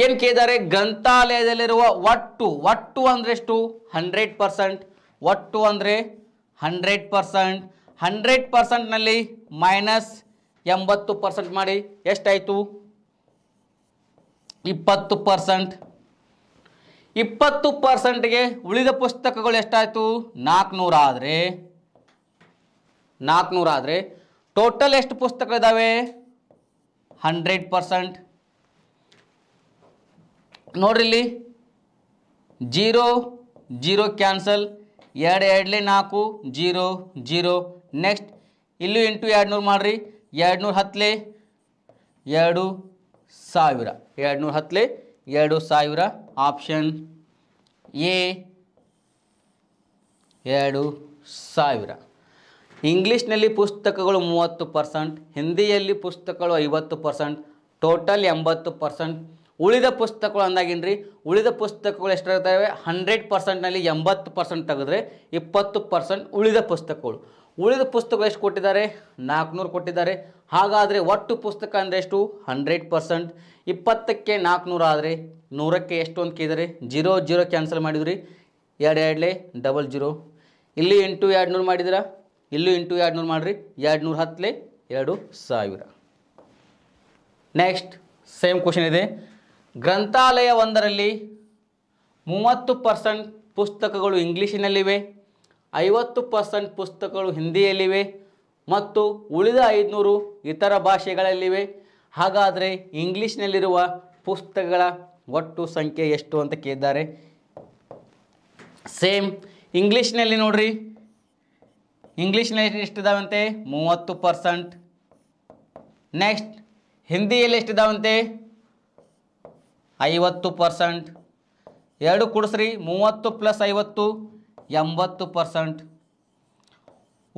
ಏನ್ ಕೇಳಿದ್ದಾರೆ ಗ್ರಂಥಾಲಯದಲ್ಲಿರುವ ಒಟ್ಟು ಒಟ್ಟು ಎಷ್ಟು ಹಂಡ್ರೆಡ್ ಪರ್ಸೆಂಟ್ ಒಟ್ಟು ಅಂದರೆ ಹಂಡ್ರೆಡ್ ಪರ್ಸೆಂಟ್ ಹಂಡ್ರೆಡ್ ಪರ್ಸೆಂಟ್ನಲ್ಲಿ ಮೈನಸ್ ಎಂಬತ್ತು ಪರ್ಸೆಂಟ್ ಮಾಡಿ ಎಷ್ಟಾಯಿತು ಇಪ್ಪತ್ತು ಪರ್ಸೆಂಟ್ ಇಪ್ಪತ್ತು ಪರ್ಸೆಂಟ್ಗೆ ಉಳಿದ ಪುಸ್ತಕಗಳು ಎಷ್ಟಾಯ್ತು ನಾಲ್ಕುನೂರ ಆದರೆ ನಾಲ್ಕುನೂರ ಆದರೆ ಟೋಟಲ್ ಎಷ್ಟು ಪುಸ್ತಕಗಳಿದ್ದಾವೆ ಹಂಡ್ರೆಡ್ ಪರ್ಸೆಂಟ್ ನೋಡ್ರಿಲ್ಲಿ ಜೀರೋ ಜೀರೋ ಕ್ಯಾನ್ಸಲ್ ಎರಡು ಎರಡಲೇ ನಾಲ್ಕು ಜೀರೋ ಜೀರೋ ನೆಕ್ಸ್ಟ್ ಇಲ್ಲೂ ಎಂಟು ಎರಡು ನೂರು ಮಾಡಿರಿ ಎರಡು ನೂರು ಹತ್ತಲೆ ಎರಡು ಸಾವಿರ ಎರಡು ನೂರು ಹತ್ತಲೆ ಎರಡು ಸಾವಿರ ಆಪ್ಷನ್ ಎ ಎರಡು ಸಾವಿರ ಇಂಗ್ಲೀಷ್ನಲ್ಲಿ ಪುಸ್ತಕಗಳು ಮೂವತ್ತು ಪರ್ಸೆಂಟ್ ಹಿಂದಿಯಲ್ಲಿ ಪುಸ್ತಕಗಳು ಐವತ್ತು ಪರ್ಸೆಂಟ್ ಟೋಟಲ್ ಎಂಬತ್ತು ಪರ್ಸೆಂಟ್ ಉಳಿದ ಪುಸ್ತಕಗಳು ಅಂದಾಗೇನ್ರಿ ಉಳಿದ ಪುಸ್ತಕಗಳು ಎಷ್ಟಾಗ್ತವೆ ಹಂಡ್ರೆಡ್ ಪರ್ಸೆಂಟ್ನಲ್ಲಿ ಎಂಬತ್ತು ಪರ್ಸೆಂಟ್ ತೆಗೆದ್ರೆ ಇಪ್ಪತ್ತು ಪರ್ಸೆಂಟ್ ಉಳಿದ ಪುಸ್ತಕಗಳು ಉಳಿದ ಪುಸ್ತಕಗಳು ಎಷ್ಟು ಕೊಟ್ಟಿದ್ದಾರೆ ನಾಲ್ಕುನೂರು ಕೊಟ್ಟಿದ್ದಾರೆ ಹಾಗಾದರೆ ಒಟ್ಟು ಪುಸ್ತಕ ಅಂದರೆ ಎಷ್ಟು ಹಂಡ್ರೆಡ್ ಪರ್ಸೆಂಟ್ ಇಪ್ಪತ್ತಕ್ಕೆ ನಾಲ್ಕುನೂರು ಆದರೆ ನೂರಕ್ಕೆ ಎಷ್ಟು ಅಂತ ಕೇಳಿದರೆ ಜೀರೋ ಜೀರೋ ಕ್ಯಾನ್ಸಲ್ ಮಾಡಿದ್ರಿ ಎರಡು ಎರಡಲೇ ಡಬಲ್ ಜೀರೋ ಇಲ್ಲಿ ಎಂಟು ಎರಡು ನೂರು ಮಾಡಿದಿರಾ ಇಲ್ಲೂ ಎಂಟು ಎರಡು ನೂರು ಮಾಡಿರಿ ಎರಡು ನೂರು ಹತ್ತಲೇ ಎರಡು ಸಾವಿರ ನೆಕ್ಸ್ಟ್ ಸೇಮ್ ಕ್ವಶನ್ ಇದೆ ಗ್ರಂಥಾಲಯವೊಂದರಲ್ಲಿ ಮೂವತ್ತು ಪರ್ಸೆಂಟ್ ಪುಸ್ತಕಗಳು ಇಂಗ್ಲೀಷಿನಲ್ಲಿವೆ ಐವತ್ತು ಪರ್ಸೆಂಟ್ ಪುಸ್ತಕಗಳು ಹಿಂದಿಯಲ್ಲಿವೆ ಮತ್ತು ಉಳಿದ ಐದುನೂರು ಇತರ ಭಾಷೆಗಳಲ್ಲಿವೆ ಹಾಗಾದರೆ ಇಂಗ್ಲೀಷ್ನಲ್ಲಿರುವ ಪುಸ್ತಕಗಳ ಒಟ್ಟು ಸಂಖ್ಯೆ ಎಷ್ಟು ಅಂತ ಕೇಳಿದ್ದಾರೆ ಸೇಮ್ ಇಂಗ್ಲೀಷ್ನಲ್ಲಿ ನೋಡ್ರಿ ಇಂಗ್ಲೀಷ್ನಲ್ಲಿ ಎಷ್ಟಿದಾವಂತೆ ಮೂವತ್ತು ಪರ್ಸೆಂಟ್ ನೆಕ್ಸ್ಟ್ ಹಿಂದಿಯಲ್ಲಿ ಎಷ್ಟಿದಾವಂತೆ ಐವತ್ತು ಪರ್ಸೆಂಟ್ ಎರಡು ಕುಡಿಸ್ರಿ ಮೂವತ್ತು ಪ್ಲಸ್ ಐವತ್ತು ಎಂಬತ್ತು ಪರ್ಸೆಂಟ್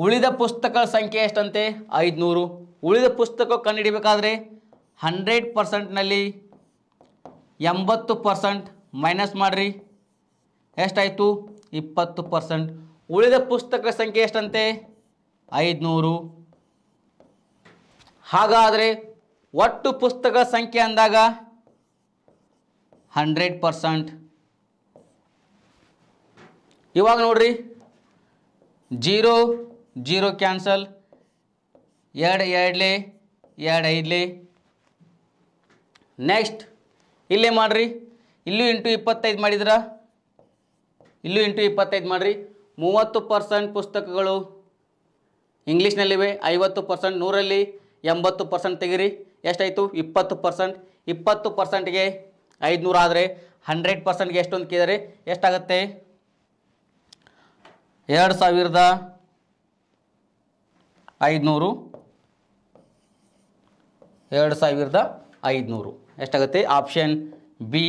ಉಳಿದ ಪುಸ್ತಕಗಳ ಸಂಖ್ಯೆ ಎಷ್ಟಂತೆ ಐದುನೂರು ಉಳಿದ ಪುಸ್ತಕ ಕಂಡುಹಿಡಬೇಕಾದ್ರೆ ಹಂಡ್ರೆಡ್ ಪರ್ಸೆಂಟ್ನಲ್ಲಿ ಎಂಬತ್ತು ಪರ್ಸೆಂಟ್ ಮೈನಸ್ ಮಾಡಿರಿ ಎಷ್ಟಾಯಿತು ಇಪ್ಪತ್ತು ಪರ್ಸೆಂಟ್ ಉಳಿದ ಪುಸ್ತಕ ಸಂಖ್ಯೆ ಎಷ್ಟಂತೆ ಐದುನೂರು ಹಾಗಾದರೆ ಒಟ್ಟು ಪುಸ್ತಕಗಳ ಸಂಖ್ಯೆ ಅಂದಾಗ ಹಂಡ್ರೆಡ್ ಪರ್ಸೆಂಟ್ ಇವಾಗ ನೋಡ್ರಿ ಜೀರೋ ಜೀರೋ ಕ್ಯಾನ್ಸಲ್ ಎರಡು ಎರಡ್ಲೆ ಎರಡು ಐದ್ಲೆ ನೆಕ್ಸ್ಟ್ ಇಲ್ಲೇ ಮಾಡಿರಿ ಇಲ್ಲೂ ಇಂಟು ಇಪ್ಪತ್ತೈದು ಮಾಡಿದ್ರ ಇಲ್ಲೂ ಇಂಟು ಇಪ್ಪತ್ತೈದು ಮಾಡಿರಿ ಮೂವತ್ತು ಪರ್ಸೆಂಟ್ ಪುಸ್ತಕಗಳು ಇಂಗ್ಲೀಷ್ನಲ್ಲಿವೆ ಐವತ್ತು ಪರ್ಸೆಂಟ್ ನೂರಲ್ಲಿ ಎಂಬತ್ತು ಪರ್ಸೆಂಟ್ ತೆಗೀರಿ ಎಷ್ಟಾಯಿತು ಇಪ್ಪತ್ತು ಪರ್ಸೆಂಟ್ ಇಪ್ಪತ್ತು ಪರ್ಸೆಂಟ್ಗೆ ಐದುನೂರು ಆದರೆ ಹಂಡ್ರೆಡ್ ಪರ್ಸೆಂಟ್ಗೆ ಎಷ್ಟೊಂದು ಕೇಳಿದರೆ ಎಷ್ಟಾಗತ್ತೆ ಎರಡು ಸಾವಿರದ ಐದುನೂರು ಎರಡು ಸಾವಿರದ ಐದುನೂರು ಎಷ್ಟಾಗುತ್ತೆ option B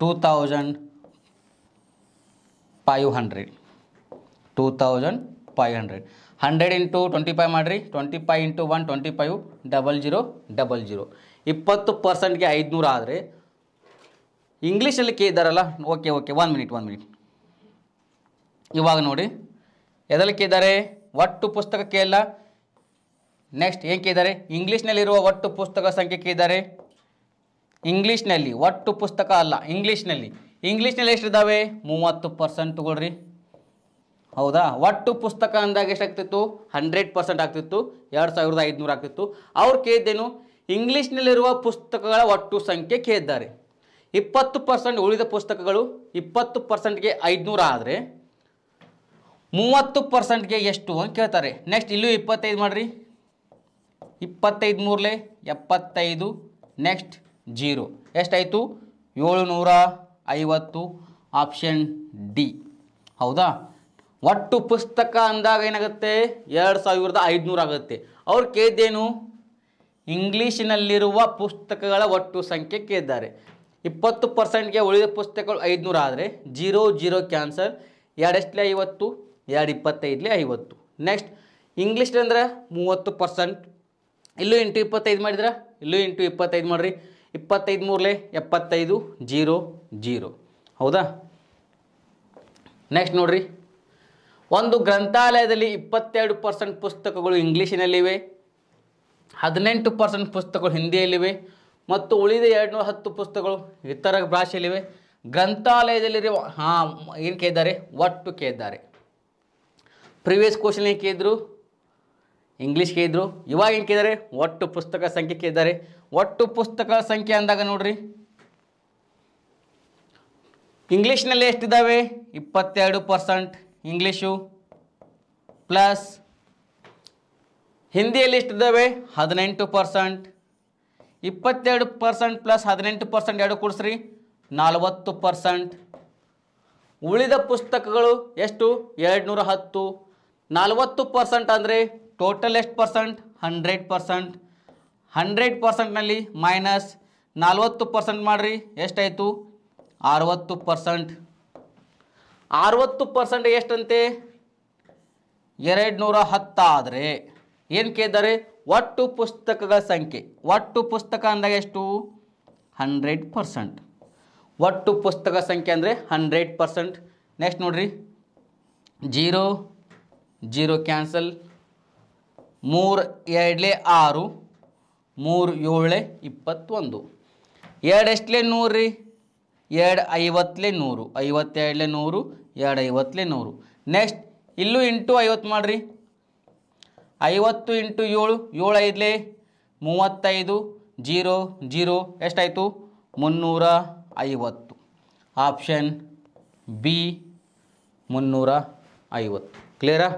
two thousand five hundred two thousand five hundred hundred into twenty five ಮಾಡಿರಿ twenty five into one twenty five double zero double zero ಇಪ್ಪತ್ತು ಪರ್ಸೆಂಟ್ಗೆ ಐದುನೂರು ಆದರೆ ಇಂಗ್ಲೀಷಲ್ಲಿ ಕೆ okay okay one minute one minute ಇವಾಗ ನೋಡಿ ಎದಲ್ಲಿ ಕೇಳಿದ್ದಾರೆ ಒಟ್ಟು ಪುಸ್ತಕ ಕೇಳಲ್ಲ ನೆಕ್ಸ್ಟ್ ಏನು ಕೇಳಿದ್ದಾರೆ ಇಂಗ್ಲೀಷ್ನಲ್ಲಿರುವ ಒಟ್ಟು ಪುಸ್ತಕ ಸಂಖ್ಯೆ ಕೇಳಿದ್ದಾರೆ ಇಂಗ್ಲೀಷ್ನಲ್ಲಿ ಒಟ್ಟು ಪುಸ್ತಕ ಅಲ್ಲ ಇಂಗ್ಲೀಷ್ನಲ್ಲಿ ಇಂಗ್ಲೀಷ್ನಲ್ಲಿ ಎಷ್ಟಿದ್ದಾವೆ ಮೂವತ್ತು ಪರ್ಸೆಂಟ್ ತಗೊಳ್ರಿ ಹೌದಾ ಒಟ್ಟು ಪುಸ್ತಕ ಅಂದಾಗ ಎಷ್ಟಾಗ್ತಿತ್ತು ಹಂಡ್ರೆಡ್ ಪರ್ಸೆಂಟ್ ಆಗ್ತಿತ್ತು ಎರಡು ಸಾವಿರದ ಐದುನೂರು ಆಗ್ತಿತ್ತು ಅವ್ರು ಕೇಳಿದ್ದೇನು ಇಂಗ್ಲೀಷ್ನಲ್ಲಿರುವ ಪುಸ್ತಕಗಳ ಒಟ್ಟು ಸಂಖ್ಯೆ ಕೇಳಿದ್ದಾರೆ ಇಪ್ಪತ್ತು ಪರ್ಸೆಂಟ್ ಉಳಿದ ಪುಸ್ತಕಗಳು ಇಪ್ಪತ್ತು ಪರ್ಸೆಂಟ್ಗೆ ಐದುನೂರ ಆದರೆ ಮೂವತ್ತು ಪರ್ಸೆಂಟ್ಗೆ ಎಷ್ಟು ಅಂತ ಕೇಳ್ತಾರೆ ನೆಕ್ಸ್ಟ್ ಇಲ್ಲೂ ಇಪ್ಪತ್ತೈದು ಮಾಡಿರಿ ಇಪ್ಪತ್ತೈದು ಮೂರಲೆ ಎಪ್ಪತ್ತೈದು ನೆಕ್ಸ್ಟ್ ಜೀರೋ ಎಷ್ಟಾಯಿತು ಏಳುನೂರ ಐವತ್ತು ಆಪ್ಷನ್ ಡಿ ಹೌದಾ ಒಟ್ಟು ಪುಸ್ತಕ ಅಂದಾಗ ಏನಾಗುತ್ತೆ ಎರಡು ಸಾವಿರದ ಐದುನೂರು ಆಗುತ್ತೆ ಅವ್ರು ಕೇಳಿದ್ದೇನು ಇಂಗ್ಲೀಷಿನಲ್ಲಿರುವ ಪುಸ್ತಕಗಳ ಒಟ್ಟು ಸಂಖ್ಯೆ ಕೇಳಿದ್ದಾರೆ ಇಪ್ಪತ್ತು ಪರ್ಸೆಂಟ್ಗೆ ಉಳಿದ ಪುಸ್ತಕಗಳು ಐದುನೂರು ಆದರೆ ಜೀರೋ ಜೀರೋ ಕ್ಯಾನ್ಸರ್ ಎರಡೆಷ್ಟಲೆ ಐವತ್ತು ಎರಡು ಇಪ್ಪತ್ತೈದಲೆ ಐವತ್ತು ನೆಕ್ಸ್ಟ್ ಇಂಗ್ಲೀಷ್ ಅಂದ್ರೆ ಮೂವತ್ತು ಪರ್ಸೆಂಟ್ ಇಲ್ಲೂ ಇಂಟು ಇಪ್ಪತ್ತೈದು ಮಾಡಿದ್ರೆ ಇಲ್ಲೂ ಇಂಟು ಇಪ್ಪತ್ತೈದು ಮಾಡಿರಿ ಇಪ್ಪತ್ತೈದು ಮೂರಲೆ ಎಪ್ಪತ್ತೈದು ಜೀರೋ ಜೀರೋ ಹೌದಾ ನೆಕ್ಸ್ಟ್ ನೋಡಿರಿ ಒಂದು ಗ್ರಂಥಾಲಯದಲ್ಲಿ ಇಪ್ಪತ್ತೆರಡು ಪರ್ಸೆಂಟ್ ಪುಸ್ತಕಗಳು ಇಂಗ್ಲೀಷಿನಲ್ಲಿವೆ ಹದಿನೆಂಟು ಪರ್ಸೆಂಟ್ ಪುಸ್ತಕಗಳು ಹಿಂದಿಯಲ್ಲಿವೆ ಮತ್ತು ಉಳಿದ ಎರಡುನೂರ ಹತ್ತು ಪುಸ್ತಕಗಳು ಇತರ ಭಾಷೆಯಲ್ಲಿವೆ ಗ್ರಂಥಾಲಯದಲ್ಲಿರುವ ಹಾಂ ಏನು ಕೇಳಿದ್ದಾರೆ ಒಟ್ಟು ಕೇಳಿದ್ದಾರೆ ಪ್ರಿವಿಯಸ್ ಕ್ವಶನ್ ಏನು ಕೇಳಿದ್ರು ಇಂಗ್ಲೀಷ್ ಕೇಳಿದ್ರು ಇವಾಗ ಏನು ಕೇಳಿದ್ದಾರೆ ಒಟ್ಟು ಪುಸ್ತಕ ಸಂಖ್ಯೆ ಕೇಳಿದ್ದಾರೆ ಒಟ್ಟು ಪುಸ್ತಕ ಸಂಖ್ಯೆ ಅಂದಾಗ ನೋಡ್ರಿ ಇಂಗ್ಲೀಷ್ನಲ್ಲಿ ಎಷ್ಟಿದ್ದಾವೆ ಇಪ್ಪತ್ತೆರಡು ಪರ್ಸೆಂಟ್ ಇಂಗ್ಲೀಷು ಪ್ಲಸ್ ಹಿಂದಿಯಲ್ಲಿ ಎಷ್ಟಿದ್ದಾವೆ ಹದಿನೆಂಟು ಪರ್ಸೆಂಟ್ ಇಪ್ಪತ್ತೆರಡು ಪರ್ಸೆಂಟ್ ಪ್ಲಸ್ ಹದಿನೆಂಟು ಪರ್ಸೆಂಟ್ ಎರಡು ಕೊಡಿಸ್ರಿ ನಲವತ್ತು ಪರ್ಸೆಂಟ್ ಉಳಿದ ಪುಸ್ತಕಗಳು ಎಷ್ಟು ಎರಡು ನೂರ ಹತ್ತು ನಲವತ್ತು ಪರ್ಸೆಂಟ್ ಅಂದರೆ ಟೋಟಲ್ ಎಷ್ಟು ಪರ್ಸೆಂಟ್ ಹಂಡ್ರೆಡ್ ಪರ್ಸೆಂಟ್ ಹಂಡ್ರೆಡ್ ಪರ್ಸೆಂಟ್ನಲ್ಲಿ ಮೈನಸ್ ನಲ್ವತ್ತು ಪರ್ಸೆಂಟ್ ಮಾಡಿರಿ ಎಷ್ಟಾಯಿತು ಅರುವತ್ತು ಪರ್ಸೆಂಟ್ ಅರುವತ್ತು ಪರ್ಸೆಂಟ್ ಎಷ್ಟಂತೆ ಎರಡು ನೂರ ಹತ್ತಾದರೆ ಏನು ಕೇಳಿದ್ದಾರೆ ಒಟ್ಟು ಪುಸ್ತಕಗಳ ಸಂಖ್ಯೆ ಒಟ್ಟು ಪುಸ್ತಕ ಅಂದಾಗ ಎಷ್ಟು ಹಂಡ್ರೆಡ್ ಪರ್ಸೆಂಟ್ ಒಟ್ಟು ಪುಸ್ತಕ ಸಂಖ್ಯೆ ಅಂದರೆ ಹಂಡ್ರೆಡ್ ಪರ್ಸೆಂಟ್ ನೆಕ್ಸ್ಟ್ ನೋಡಿರಿ ಜೀರೋ ಜೀರೋ ಕ್ಯಾನ್ಸಲ್ ಮೂರು ಎರಡಲೆ ಆರು ಮೂರು ಏಳೇ ಇಪ್ಪತ್ತೊಂದು ಎರಡು ಎಷ್ಟಲೇ ನೂರು ರೀ ಎರಡು ಐವತ್ತಲೇ ನೂರು ಐವತ್ತೆರಡಲೇ ನೂರು ಎರಡು ಐವತ್ತಲೇ ನೂರು ನೆಕ್ಸ್ಟ್ ಇಲ್ಲೂ ಇಂಟು ಐವತ್ತು ಮಾಡಿರಿ ಐವತ್ತು ಇಂಟು ಏಳು ಏಳು ಐದಲೆ ಮೂವತ್ತೈದು ಜೀರೋ ಜೀರೋ ಎಷ್ಟಾಯಿತು ಮುನ್ನೂರ ಐವತ್ತು ಆಪ್ಷನ್ ಬಿ ಮುನ್ನೂರ ಐವತ್ತು ಕ್ಲಿಯರಾ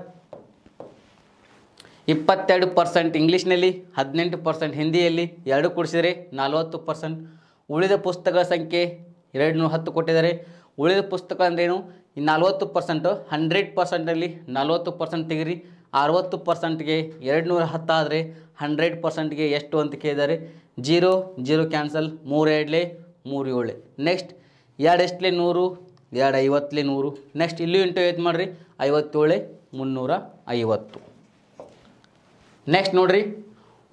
ಇಪ್ಪತ್ತೆರಡು ಪರ್ಸೆಂಟ್ ಇಂಗ್ಲೀಷ್ನಲ್ಲಿ ಹದಿನೆಂಟು ಪರ್ಸೆಂಟ್ ಹಿಂದಿಯಲ್ಲಿ ಎರಡು ಕೂಡಿಸಿದರೆ ನಲವತ್ತು ಪರ್ಸೆಂಟ್ ಉಳಿದ ಪುಸ್ತಕಗಳ ಸಂಖ್ಯೆ ಎರಡು ನೂರ ಹತ್ತು ಕೊಟ್ಟಿದ್ದಾರೆ ಉಳಿದ ಪುಸ್ತಕ ಅಂದ್ರೇನು ಈ ನಲ್ವತ್ತು ಪರ್ಸೆಂಟು ಹಂಡ್ರೆಡ್ ಪರ್ಸೆಂಟಲ್ಲಿ ನಲ್ವತ್ತು ಪರ್ಸೆಂಟ್ ತೆಗೀರಿ ಅರುವತ್ತು ಪರ್ಸೆಂಟ್ಗೆ ಎರಡು ನೂರ ಹತ್ತಾದರೆ ಹಂಡ್ರೆಡ್ ಪರ್ಸೆಂಟ್ಗೆ ಎಷ್ಟು ಅಂತ ಕೇಳಿದ್ದಾರೆ ಜೀರೋ ಜೀರೋ ಕ್ಯಾನ್ಸಲ್ ಮೂರು ಎರಡಲೇ ಮೂರು ಏಳೆ ನೆಕ್ಸ್ಟ್ ಎರಡು ಎಷ್ಟಲೇ ನೂರು ಎರಡು ಐವತ್ತಲೇ ನೂರು ನೆಕ್ಸ್ಟ್ ಇಲ್ಲೂ ಇಂಟು ಏತ್ ಮಾಡಿರಿ ಐವತ್ತೇಳೆ ಮುನ್ನೂರ ಐವತ್ತು ನೆಕ್ಸ್ಟ್ ನೋಡಿರಿ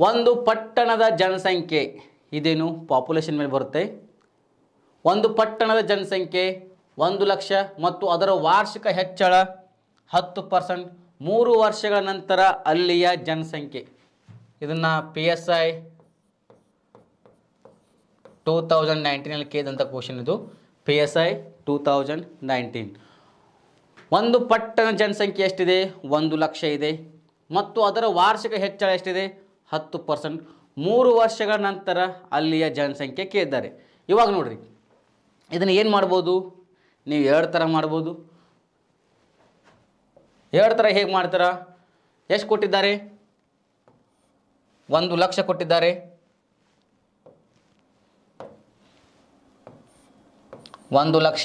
ಒಂದು ಪಟ್ಟಣದ ಜನಸಂಖ್ಯೆ ಇದೇನು ಪಾಪ್ಯುಲೇಷನ್ ಮೇಲೆ ಬರುತ್ತೆ ಒಂದು ಪಟ್ಟಣದ ಜನಸಂಖ್ಯೆ ಒಂದು ಲಕ್ಷ ಮತ್ತು ಅದರ ವಾರ್ಷಿಕ ಹೆಚ್ಚಳ ಹತ್ತು ಪರ್ಸೆಂಟ್ ಮೂರು ವರ್ಷಗಳ ನಂತರ ಅಲ್ಲಿಯ ಜನಸಂಖ್ಯೆ ಇದನ್ನು P S I two thousand ನೈನ್ಟೀನಲ್ಲಿ ಕೇಳಿದಂಥ ಕ್ವಶನ್ ಇದು P S I two thousand nineteen ಒಂದು ಪಟ್ಟಣ ಜನಸಂಖ್ಯೆ ಎಷ್ಟಿದೆ ಒಂದು ಲಕ್ಷ ಇದೆ ಮತ್ತು ಅದರ ವಾರ್ಷಿಕ ಹೆಚ್ಚಳ ಎಷ್ಟಿದೆ ಹತ್ತು ಪರ್ಸೆಂಟ್ ಮೂರು ವರ್ಷಗಳ ನಂತರ ಅಲ್ಲಿಯ ಜನಸಂಖ್ಯೆ ಕೇಳಿದ್ದಾರೆ ಇವಾಗ ನೋಡಿರಿ ಇದನ್ನು ಏನು ಮಾಡ್ಬೋದು ನೀವು ಎರಡು ಥರ ಮಾಡ್ಬೋದು ಹೇಳ್ತಾರೆ ಹೇಗೆ ಮಾಡ್ತಾರ ಎಷ್ಟು ಕೊಟ್ಟಿದ್ದಾರೆ ಒಂದು ಲಕ್ಷ ಕೊಟ್ಟಿದ್ದಾರೆ ಒಂದು ಲಕ್ಷ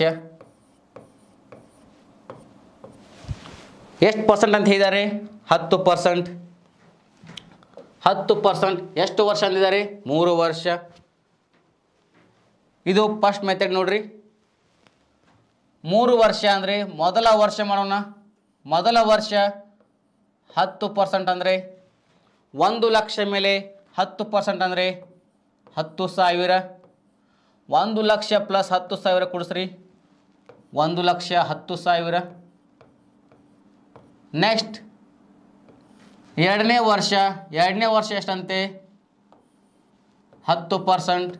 ಎಷ್ಟು ಪರ್ಸೆಂಟ್ ಅಂತ ಹೇಳಿದ್ದಾರೆ ಹತ್ತು ಪರ್ಸೆಂಟ್ ಹತ್ತು ಪರ್ಸೆಂಟ್ ಎಷ್ಟು ವರ್ಷ ಅಂದಿದ್ದಾರೆ ಮೂರು ವರ್ಷ ಇದು ಫಸ್ಟ್ ಮೆಥಡ್ ನೋಡ್ರಿ ಮೂರು ವರ್ಷ ಅಂದರೆ ಮೊದಲ ವರ್ಷ ಮಾಡೋಣ ಮೊದಲ ವರ್ಷ ಹತ್ತು ಪರ್ಸೆಂಟ್ ಅಂದರೆ ಒಂದು ಲಕ್ಷ ಮೇಲೆ ಹತ್ತು ಪರ್ಸೆಂಟ್ ಅಂದರೆ ಹತ್ತು ಸಾವಿರ ಒಂದು ಲಕ್ಷ ಪ್ಲಸ್ ಹತ್ತು ಸಾವಿರ ಕೊಡಿಸ್ರಿ ಒಂದು ಲಕ್ಷ ಹತ್ತು ಸಾವಿರ ನೆಕ್ಸ್ಟ್ ಎರಡನೇ ವರ್ಷ ಎರಡನೇ ವರ್ಷ ಎಷ್ಟಂತೆ ಹತ್ತು ಪರ್ಸೆಂಟ್